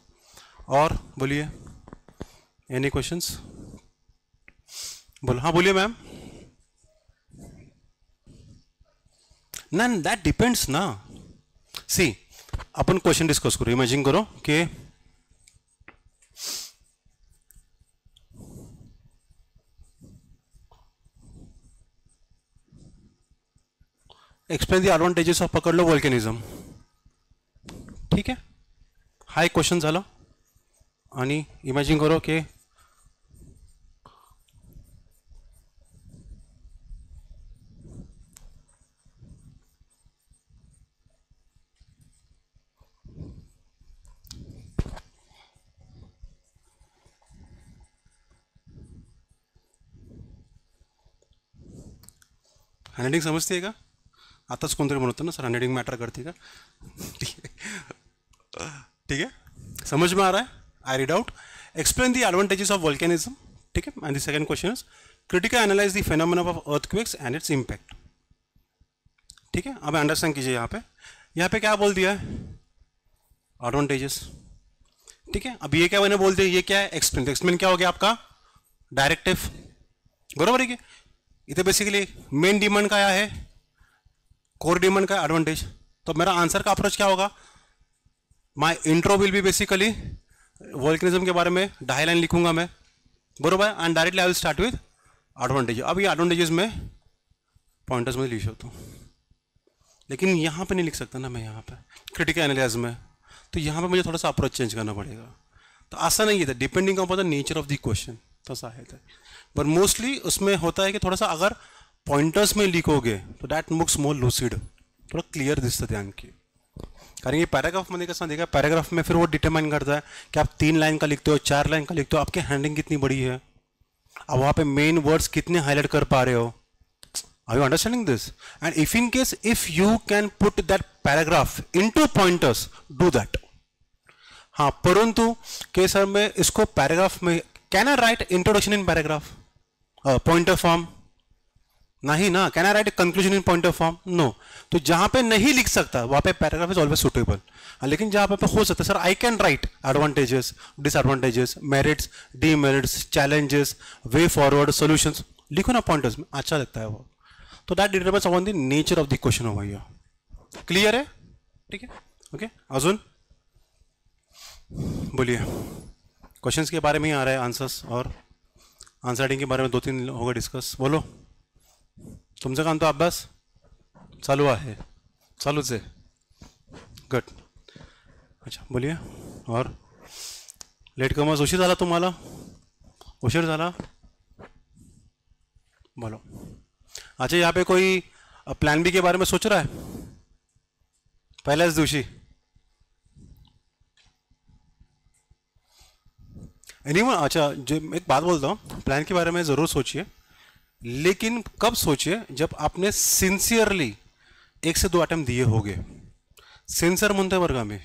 और बोलिए एनी क्वेश्चन बोला हाँ बोलिए मैम नन दैट डिपेंड्स ना सी अपन क्वेश्चन डिस्कस करो इमेजिन करो कि एक्सप्लेन द एडवांटेजेस ऑफ पकड़ लो वॉल्केनिझम ठीक है हा एक क्वेश्चन झाला करो कि हँडरायटिंग समजते आहे का आताच कोणतरी म्हणत ना सर हँडरायटिंग मैटर करती का ठीक है समझ में आ रहा है I read out explain the advantages of volcanism ठीक है and the second question is critical analyse the phenomena of earthquakes and its impact ठीक है अब अंडरस्टैंड कीजिए यहाँ पे यहाँ पे क्या बोल दिया है एडवांटेजेस ठीक है अब ये क्या मैंने बोल दिया ये क्या है एक्सप्लेन एक्सप्लेन क्या हो गया आपका डायरेक्टिव बरोबर है इधर बेसिकली मेन डिमांड का आया है कोर डिमांड का एडवांटेज तो मेरा आंसर का अप्रोच क्या होगा my intro will be basically volcanism के बारे में ढाई लाइन लिखूंगा मैं बरोबर and directly I will start with advantage अब ये एडवांटेजेस में पॉइंटर्स में लिख सकता हूँ लेकिन यहाँ पे नहीं लिख सकता ना मैं यहाँ पे क्रिटिकल एनालिसिस में तो यहाँ पे मुझे थोड़ा सा अप्रोच चेंज करना पड़ेगा तो ऐसा नहीं है depending on the nature of the question तसा है पर मोस्टली उसमें होता है कि थोड़ा सा अगर पॉइंटर्स में लिखोगे तो डैट मुक्स मोर लूसिड थोड़ा क्लियर दिखता ते आणखी कारण पैराग्राफ मैंने कैसा देखा पैराग्राफ में फिर वो डिटरमाइन करता है कि आप तीन लाइन का लिखते हो चार लाइन का लिखते हो आपकी हैंडिंग कितनी बड़ी है अब वहाँ पे मेन वर्ड्स कितने हाईलाइट कर पा रहे हो I you understanding this and if in case if you can put that paragraph into pointers do that हाँ परंतु के सर मैं इसको पैराग्राफ में can I write introduction in paragraph pointer uh, form नहीं ना can I write a conclusion in point of form no तो जहां पे नहीं लिख सकता वहां पे पैराग्राफ इज ऑलवेज सुटेबल लेकिन जहां पे हो सकता है sir I can write advantages disadvantages merits demerits challenges way forward solution लिखो ना पॉइंट में अच्छा लगता है वो तो that determines on the nature of the question of भैया क्लियर है ठीक है ओके अजुन बोलिए क्वेश्चन के बारे में ही आ रहा है आंसर्स और आंसर राइटिंग के बारे में दो तीन होगा डिस्कस बोलो तुमचं काम तो अभ्यास चालू है चालूच से गुड अच्छा बोलिए और लेट कमर्स उशीर झाला तुम्हाला उशीर झाला बोलो अच्छा यहाँ पे कोई प्लान बी के बारे में सोच रहा है पहले दिवसी एनी अच्छा जो एक बात बोलता हूँ प्लान के बारे में ज़रूर सोचिए लेकिन कब सोचिए जब आपने सिंसियरली एक से दो आइटम दिए होंगे सिन्सिअर मनते वर्ग में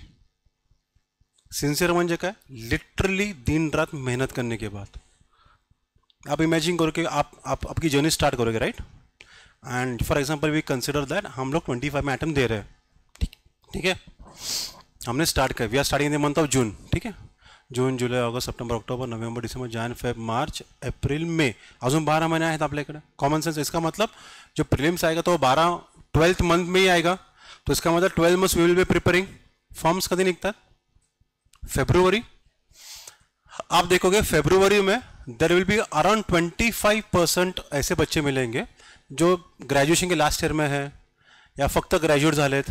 सिंसियर मन काय लिटरली दिन रात मेहनत करने के बाद आप इमेजिन करो कि आप आप आपकी जर्नी स्टार्ट करोगे right and for example we consider that हम लोग ट्वेंटी फाइव में आइटम दे रहे हैं ठीक ठीक है हमने स्टार्ट कर we are starting in the month of June ठीक है June July August September October November December Jan Feb March April May अजून महीने महिने अपने कड़े कॉमन सेंस इसका मतलब जो प्रिलिम्स आएगा तो बारह ट्वेल्थ मंथ में ही आएगा तो इसका मतलब twelfth month we will be preparing forms कभी निकता फेब्रुवरी आप देखोगे फेब्रुवरी में there will be around twenty five percent ऐसे बच्चे मिलेंगे जो ग्रेजुएशन के लास्ट ईयर में है या फक्त ग्रेजुएट झालेत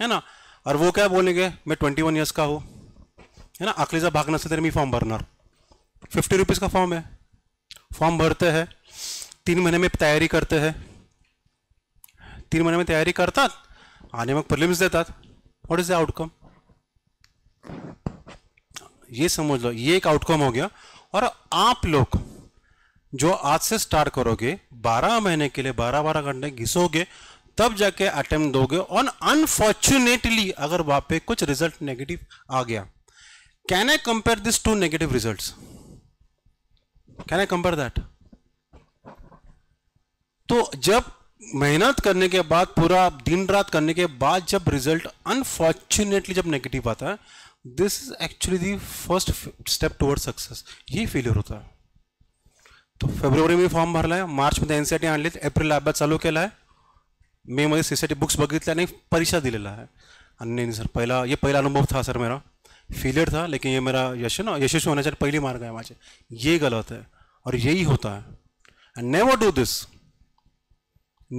है ना और वो क्या बोलेंगे मैं ट्वेंटी वन ईयर्स का हूँ है ना अकलीचा भाग नसेल मी फॉर्म भरना फिफ्टी रुपीज़ का फॉर्म है फॉर्म भरते हैं तीन महीने में तैयारी करते हैं तीन महीने में तैयारी करता आने में प्रिलिम्स देता व्हाट इज द आउटकम ये समझ लो ये एक आउटकम हो गया और आप लोग जो आज से स्टार्ट करोगे 12 महीने के लिए 12-12 घंटे घिसोगे तब जाके अटेम्प्ट दोगे और अनफॉर्चुनेटली अगर वहां पे कुछ रिजल्ट नेगेटिव आ गया can I compare these two negative results? Can I compare that? तो जब मेहनत करने के बाद पूरा दिन रात करने के बाद जब रिजल्ट अनफॉर्चुनेटली जब नेगेटिव आता है this is actually the first step toward success ये फेलियर होता है तो फेब्रुवारी में फॉर्म भरला आहे मार्चमध्ये एन सी आय टी एप्रिल अभ्यास चालू केला आहे मेमध्ये सी सी आय टी बुक्स बघितल्या आणि परीक्षा दिलेला आहे आणि सर पहला हे पहिला अनुभव था सर मेरा फेलियर था लेकिन ये मेरा यश ना यशस्वी होना चाहिए पहली मार्ग है वहाँ से ये गलत है और यही होता है and never do this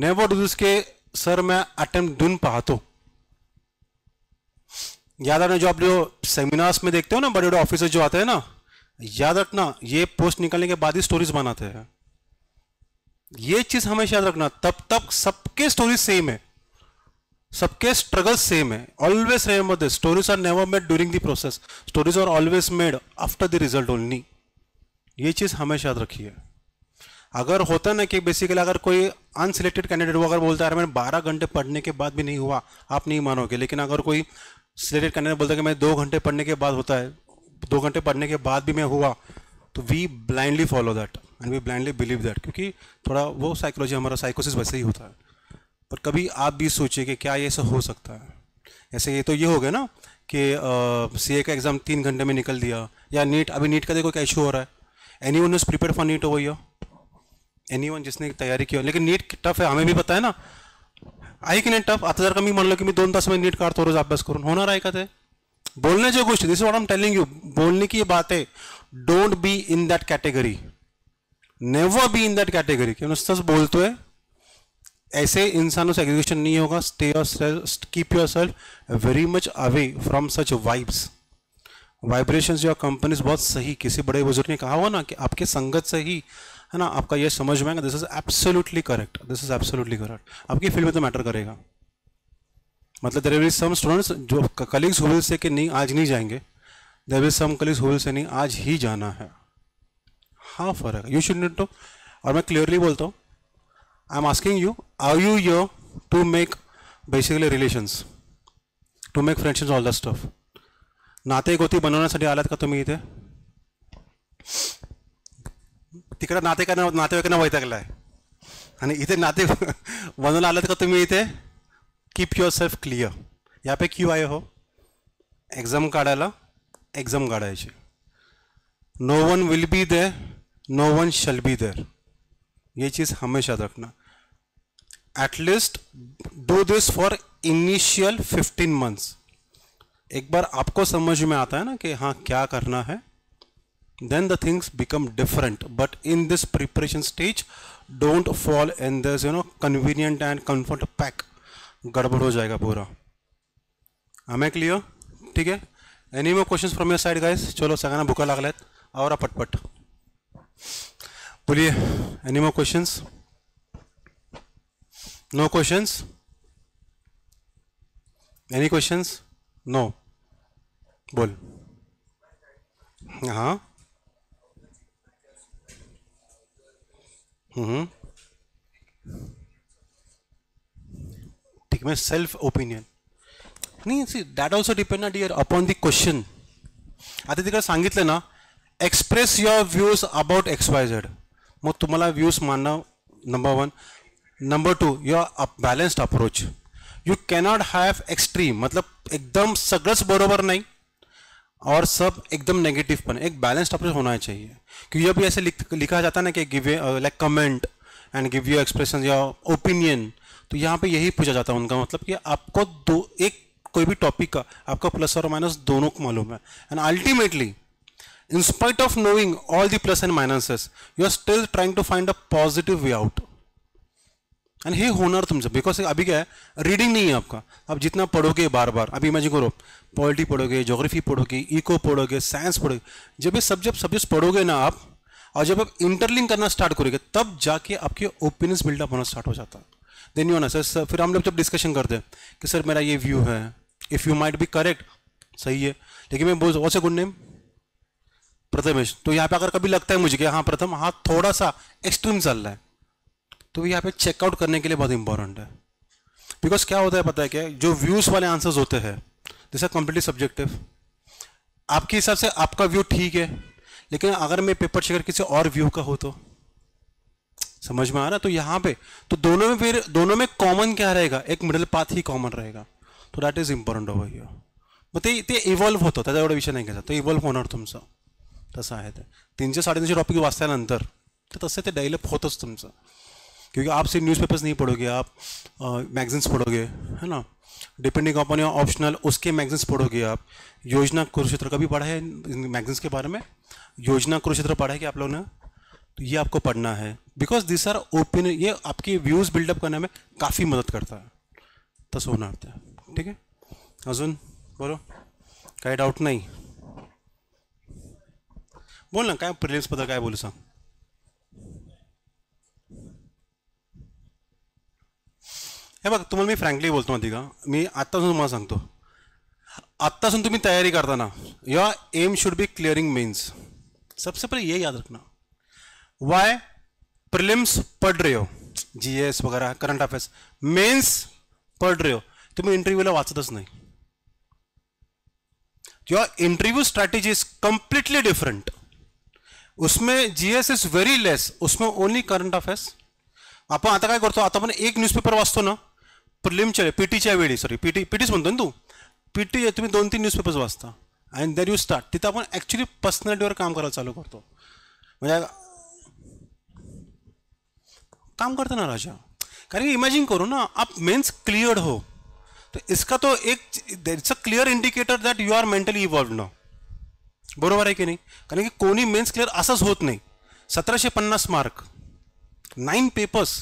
never do this के सर मैं अटेम्प्ट दुन तो याद रखना जो आप जो सेमिनार्स में देखते हो ना बड़े बड़े ऑफिसर जो आते हैं ना याद रखना ये पोस्ट निकलने के बाद ही स्टोरीज बनाते हैं ये चीज हमेशा याद रखना तब तक सबके स्टोरी सेम है सबके स्ट्रगल सेम है always remember this stories are never made during the process stories are always made after the result only ये चीज़ हमेशा याद रखिए अगर होता ना कि बेसिकली अगर कोई अनसिलेक्टेड कैंडिडेट हुआ अगर बोलता है मैंने बारह घंटे पढ़ने के बाद भी नहीं हुआ आप नहीं मानोगे लेकिन अगर कोई सिलेक्टेड कैंडिडेट बोलता है कि मैं दो घंटे पढ़ने के बाद होता है दो घंटे पढ़ने के बाद भी मैं हुआ तो we blindly follow that and we blindly believe that क्योंकि थोड़ा वो साइकोलॉजी हमारा साइकोसिस वैसे ही होता है पर कभी आप भी सोचिए कि क्या ये सब हो सकता है ऐसे ये तो ये हो गया ना कि सी का एग्ज़ाम तीन घंटे में निकल दिया या नीट अभी नीट का देखो क्या इशू हो रहा है any anyone is prepare for NEET हो एनी वन जिसने तैयारी की हो लेकिन नीट टफ है हमें भी पता है ना आई कि नहीं टफ आता जर का मी लो कि मैं दोनों तास में नीट काढतो रोज अभ्यास करून रहा है कहते बोलने जो कुछ this what am telling you बोलने की बात है don't be in that category never be in category क्यों सच बोलते हैं ऐसे इंसानों से एग्जीक्यूशन नहीं होगा stay your keep yourself very much away from such vibes vibration जो कंपनीज बहुत सही किसी बड़े बुजुर्ग ने कहा हुआ ना कि आपके संगत से ही है ना आपका यह समझ में आएगा this is absolutely correct this is absolutely correct आपकी फील्ड में तो मैटर करेगा मतलब देर विल सम स्टूडेंट्स जो कलीग्स हुए से कि नहीं आज नहीं जाएंगे देर विल सम कलीग्स हुए से नहीं आज ही जाना है हाँ फर्क यू शुड नॉट टू और मैं क्लियरली बोलता हूँ I'm asking you are you here to make basically relations to make friendships all the stuff नातेगोती बनवण्यासाठी आलात का तुम्ही इथे तिकडं नातेकांना नातेवाईकांना वैतागला आहे आणि इथे नाते बनवला आलात का तुम्ही इथे कीप युअर सेल्फ क्लिअर यापैकी यू आहे हो एक्झाम काढायला एक्झाम काढायची no one will be there no one shall be there ये चीज हमेशा रखना at least do this for initial 15 months एक बार आपको समझ में आता है ना कि हाँ क्या करना है then the things become different but in this preparation stage don't fall in this you know convenient and comfort pack गड़बड़ हो जाएगा पूरा हमें क्लियर ठीक है any more question from your side guys चलो सगळ्यांना भुका लागल्यात आवरा पटपट बोलिए any more questions no questions any questions no बोल हाँ हम्म। ठीक मैं सेल्फ ओपिनियन नाही सी दॅट ऑल्सो डिपेंड ना अपॉन दी क्वेश्चन आता तिकडे सांगितलं ना express your views about X Y Z मग तुम्हाला व्ह्यूज मानणं number one number two are balanced approach you cannot have extreme मतलब एकदम सगड़स बरोबर नहीं और सब एकदम नेगेटिव पर एक बैलेंस्ड अप्रोच होना चाहिए क्योंकि अभी ऐसे लिख, लिखा जाता है ना कि give like comment and give you expression या ओपिनियन तो यहाँ पे यही पूछा जाता है उनका मतलब कि आपको दो एक कोई भी टॉपिक का आपका प्लस और माइनस दोनों को मालूम है and ultimately in spite of knowing all the plus and minuses you are still trying to find a positive way out and हे होनर तुम सब बिकॉज अभी क्या है रीडिंग नहीं है आपका आप जितना पढ़ोगे बार बार अभी इमेजिन करो पॉलिटी पढ़ोगे जोग्राफी पढ़ोगे इको पढ़ोगे साइंस पढ़ोगे जब ये सब जब सब्जेक्ट पढ़ोगे ना आप और जब आप इंटरलिंक करना स्टार्ट करोगे तब जाके आपके ओपिनियंस बिल्डअप होना स्टार्ट हो जाता है देन यू ना सर फिर हम लोग जब डिस्कशन करते हैं कि सर मेरा ये व्यू है if you might be correct सही है लेकिन मैं बोल what's a good name Prathamesh तो यहाँ पे अगर कभी लगता है मुझे कि हाँ प्रथम हाँ थोड़ा सा एक्सट्रीम चल रहा है तो यहाँ पे चेकआउट करने के लिए बहुत इंपॉर्टेंट है बिकॉज क्या होता है पता है क्या जो व्यूज़ वाले आंसर्स होते हैं दिस आर कम्प्लीटली सब्जेक्टिव आपके हिसाब से आपका व्यू ठीक है लेकिन अगर मैं पेपर चेकर किसी और व्यू का हो तो समझ में आ रहा तो यहाँ पे तो दोनों में फिर दोनों में कॉमन क्या रहेगा एक मिडल पाथ ही कॉमन रहेगा तो that is important over you मग ते ते त्याचा एवढा विषय नाही घ्यायचा तो इव्हॉल्व्ह होणार तुमचं तसं आहे ते तीनशे साडेतीनशे टॉपिक वाचल्यानंतर तर तसं ते डेव्हलप होतंच तुमचं क्योंकि आप सिर्फ न्यूज़पेपर्स नहीं पढ़ोगे आप मैगजीन्स पढ़ोगे है ना डिपेंडिंग अपन या ऑप्शनल उसके मैगजीन्स पढ़ोगे आप योजना कुरुक्षेत्र कभी पढ़ा है मैगजीन्स के बारे में योजना कुरुक्षेत्र पढ़ा है कि आप लोगों ने तो ये आपको पढ़ना है बिकॉज दिस आर ओपिनियन ये आपके व्यूज़ बिल्डअप करने में काफ़ी मदद करता है तसं तो होणार है ठीक है अजुन बोलो कहीं डाउट नहीं बोल ना काय प्रिलिम्सबद्दल क्या बोलो सर हे बघ तुम्हाला मी फ्रँकली मैं माहिती का मी आत्तापासून तुम्हाला सांगतो तुम्हें तैयारी करता ना your aim should be clearing mains सबसे पहले ये याद रखना वाई प्रिलिम्स पढ़ रहे हो जी एस वगैरह करंट अफेयर्स मेन्स पढ़ रहे हो तुम्हें इंटरव्यूला वाचत नहीं your interview strategy is completely different उसमें जीएस इज व्हेरी लेस उसमें ओनली करंट अफेयर्स अपन आता का एक न्यूज पेपर वाचतो ना प्रिलिमच्या पीटीच्या वेळी सॉरी पीटी पीटीच म्हणतो ना तू पीटी तुम्ही दोन तीन न्यूजपेपर्स वाचता अँड दॅट यू स्टार्ट तिथं आपण ॲक्च्युली पर्सनॅलिटीवर काम करायला चालू करतो म्हणजे काम करतो ना राजा कारण की इमॅजिन करू ना आप मेन्स क्लिअर्ड हो तर इसका तो एक it's a clear indicator that you are mentally evolve ना बरोबर आहे की नाही कारण की कोणी मेन्स क्लिअर असंच होत नाही सतराशे पन्नास मार्क नाईन पेपर्स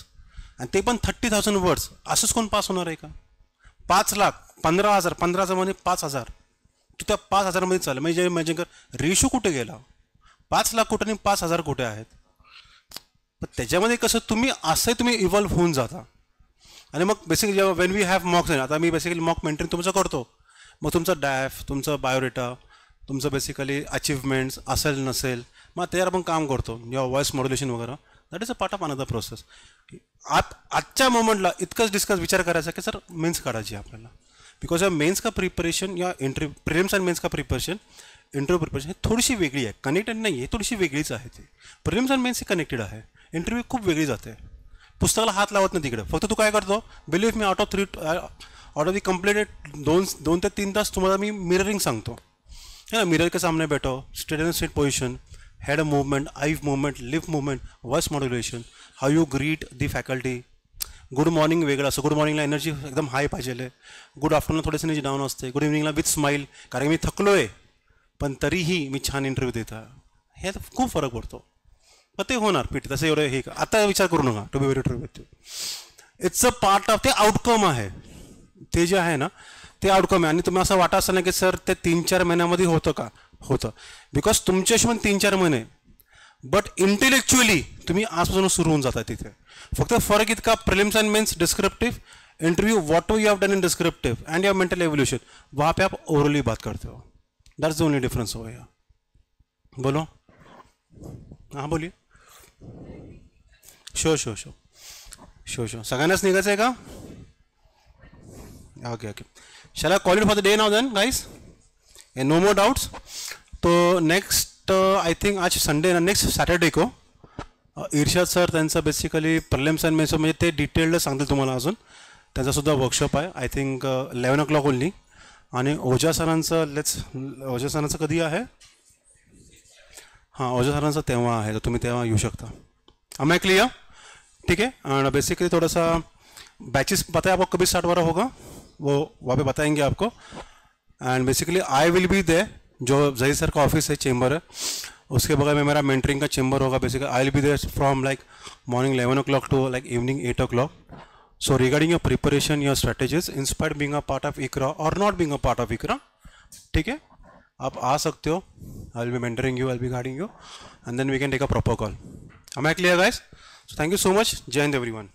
आणि ते पण थर्टी थाउजंड वर्ड्स असंच कोण पास होणार आहे का पाच लाख पंधरा हजार पंधरा हजारमध्ये पाच हजार तू त्या पाच हजारमध्ये चाल म्हणजे म्हणजे रेशो कुठे गेला पाच लाख कुठे आणि पाच हजार कुठे आहेत पण त्याच्यामध्ये कसं तुम्ही असं तुम्ही इव्हॉल्व्ह होऊन जाता आणि मग बेसिकली जेव्हा वेन वी हॅव मॉक्स आता मी बेसिकली मॉक मेंटेन तुमचं करतो मग तुमचं डॅफ तुमचं बायोडेटा तुमचं बेसिकली अचीवमेंट्स असेल नसेल मग त्याच्यावर आपण काम करतो जेव्हा व्हॉइस मॉड्युलेशन वगैरे that is a part of another process आत आजच्या मोमेंटला इतकंच डिस्कस विचार करायचा की सर मेन्स काढायची आपल्याला बिकॉज या मेन्स का प्रिपरेशन या इंटरव्यू प्रिलिम्स अँड मेन्स का प्रिपरेशन इंटरव्ह्यू प्रिपरेशन हे थोडीशी वेगळी आहे कनेक्टेड नाही आहे थोडीशी वेगळीच आहे ती प्रिलिम्स अँड मेन्स ही कनेक्टेड आहे इंटरव्ह्यू खूप वेगळी जाते पुस्तकाला हात लावत नाही तिकडे फक्त तू काय करतो believe me out of three out of the complete दोन दोन ते तीन तास तुम्हाला मी मिररिंग सांगतो है ना मिरर के सामने बैठो state and state position head movement eye movement lip movement voice modulation how you greet the faculty good morning वेगळं असं गुड मॉर्निंगला एनर्जी एकदम हाय पाहिजे गुड आफ्टरनून थोडेसे एनर्जी डाऊन असते गुड इव्हनिंगला विथ स्माईल कारण मी थकलो आहे पण तरीही मी छान इंटरव्ह्यू देता हे खूप फरक पडतो मग ते होणार पीठ तसं एवढं हे आता विचार करू नका to be very true with you it's a part of ते आउटकम आहे ते जे आहे ना ते आउटकम आहे आणि तुम्ही असं वाटा असं नाही की सर ते तीन चार महिन्यामध्ये होतं का होतं बिकॉज तुमच्याशी पण तीन चार महिने बट इंटेलेक्च्युअली तुम्ही आजपासून सुरू हो जाता तिथे फक्त फरक इतका prelims and mains descriptive interview what you have done in descriptive and your mental evolution वहां पे आप ओवरली बात करते हो दैट्स द ओनली डिफरेंस हो गया बोलो हाँ बोलिए शो शो शो शो शो सगैंस निघायचं आहे का ओके ओके शाला call for the day now then guys uh no more doubts तो नेक्स्ट नेक्स्ट आय थिंक आज संडे ना नेक्स्ट सॅटर्डे को इर्शाद सर त्यांचा बेसिकली प्रलेम अँड मेसो म्हणजे ते डिटेल्ड सांगतील तुम्हाला अजून त्यांचासुद्धा वर्कशॉप आहे I think eleven o'clock only आणि ओजा सरांचं लेट्स ओजा सरांचं कधी आहे हां ओजा सरांचं तेव्हा आहे तर तुम्ही तेव्हा येऊ शकता आम्ही क्लियर ठीक है एंड बेसिकली थोडासा बॅचेस बैचेस पता आपको कभी स्टार्ट हो होगा वो वहाँ पे बताएंगे आपको and basically I will be there जो जही सर का ऑफिस है चेंबर है उसके बगल में मेरा मेंटरिंग का चेम्बर होगा basically I will be there from like morning eleven o'clock to like evening eight o'clock so regarding your preparation your strategies inspired being a part of Iqra और not being a part of Iqra ठीक है आप आ सकते हो I be mentoring you I be guiding you and then we can take a proper call I clear guys so thank you so much जय हिंद एवरीवन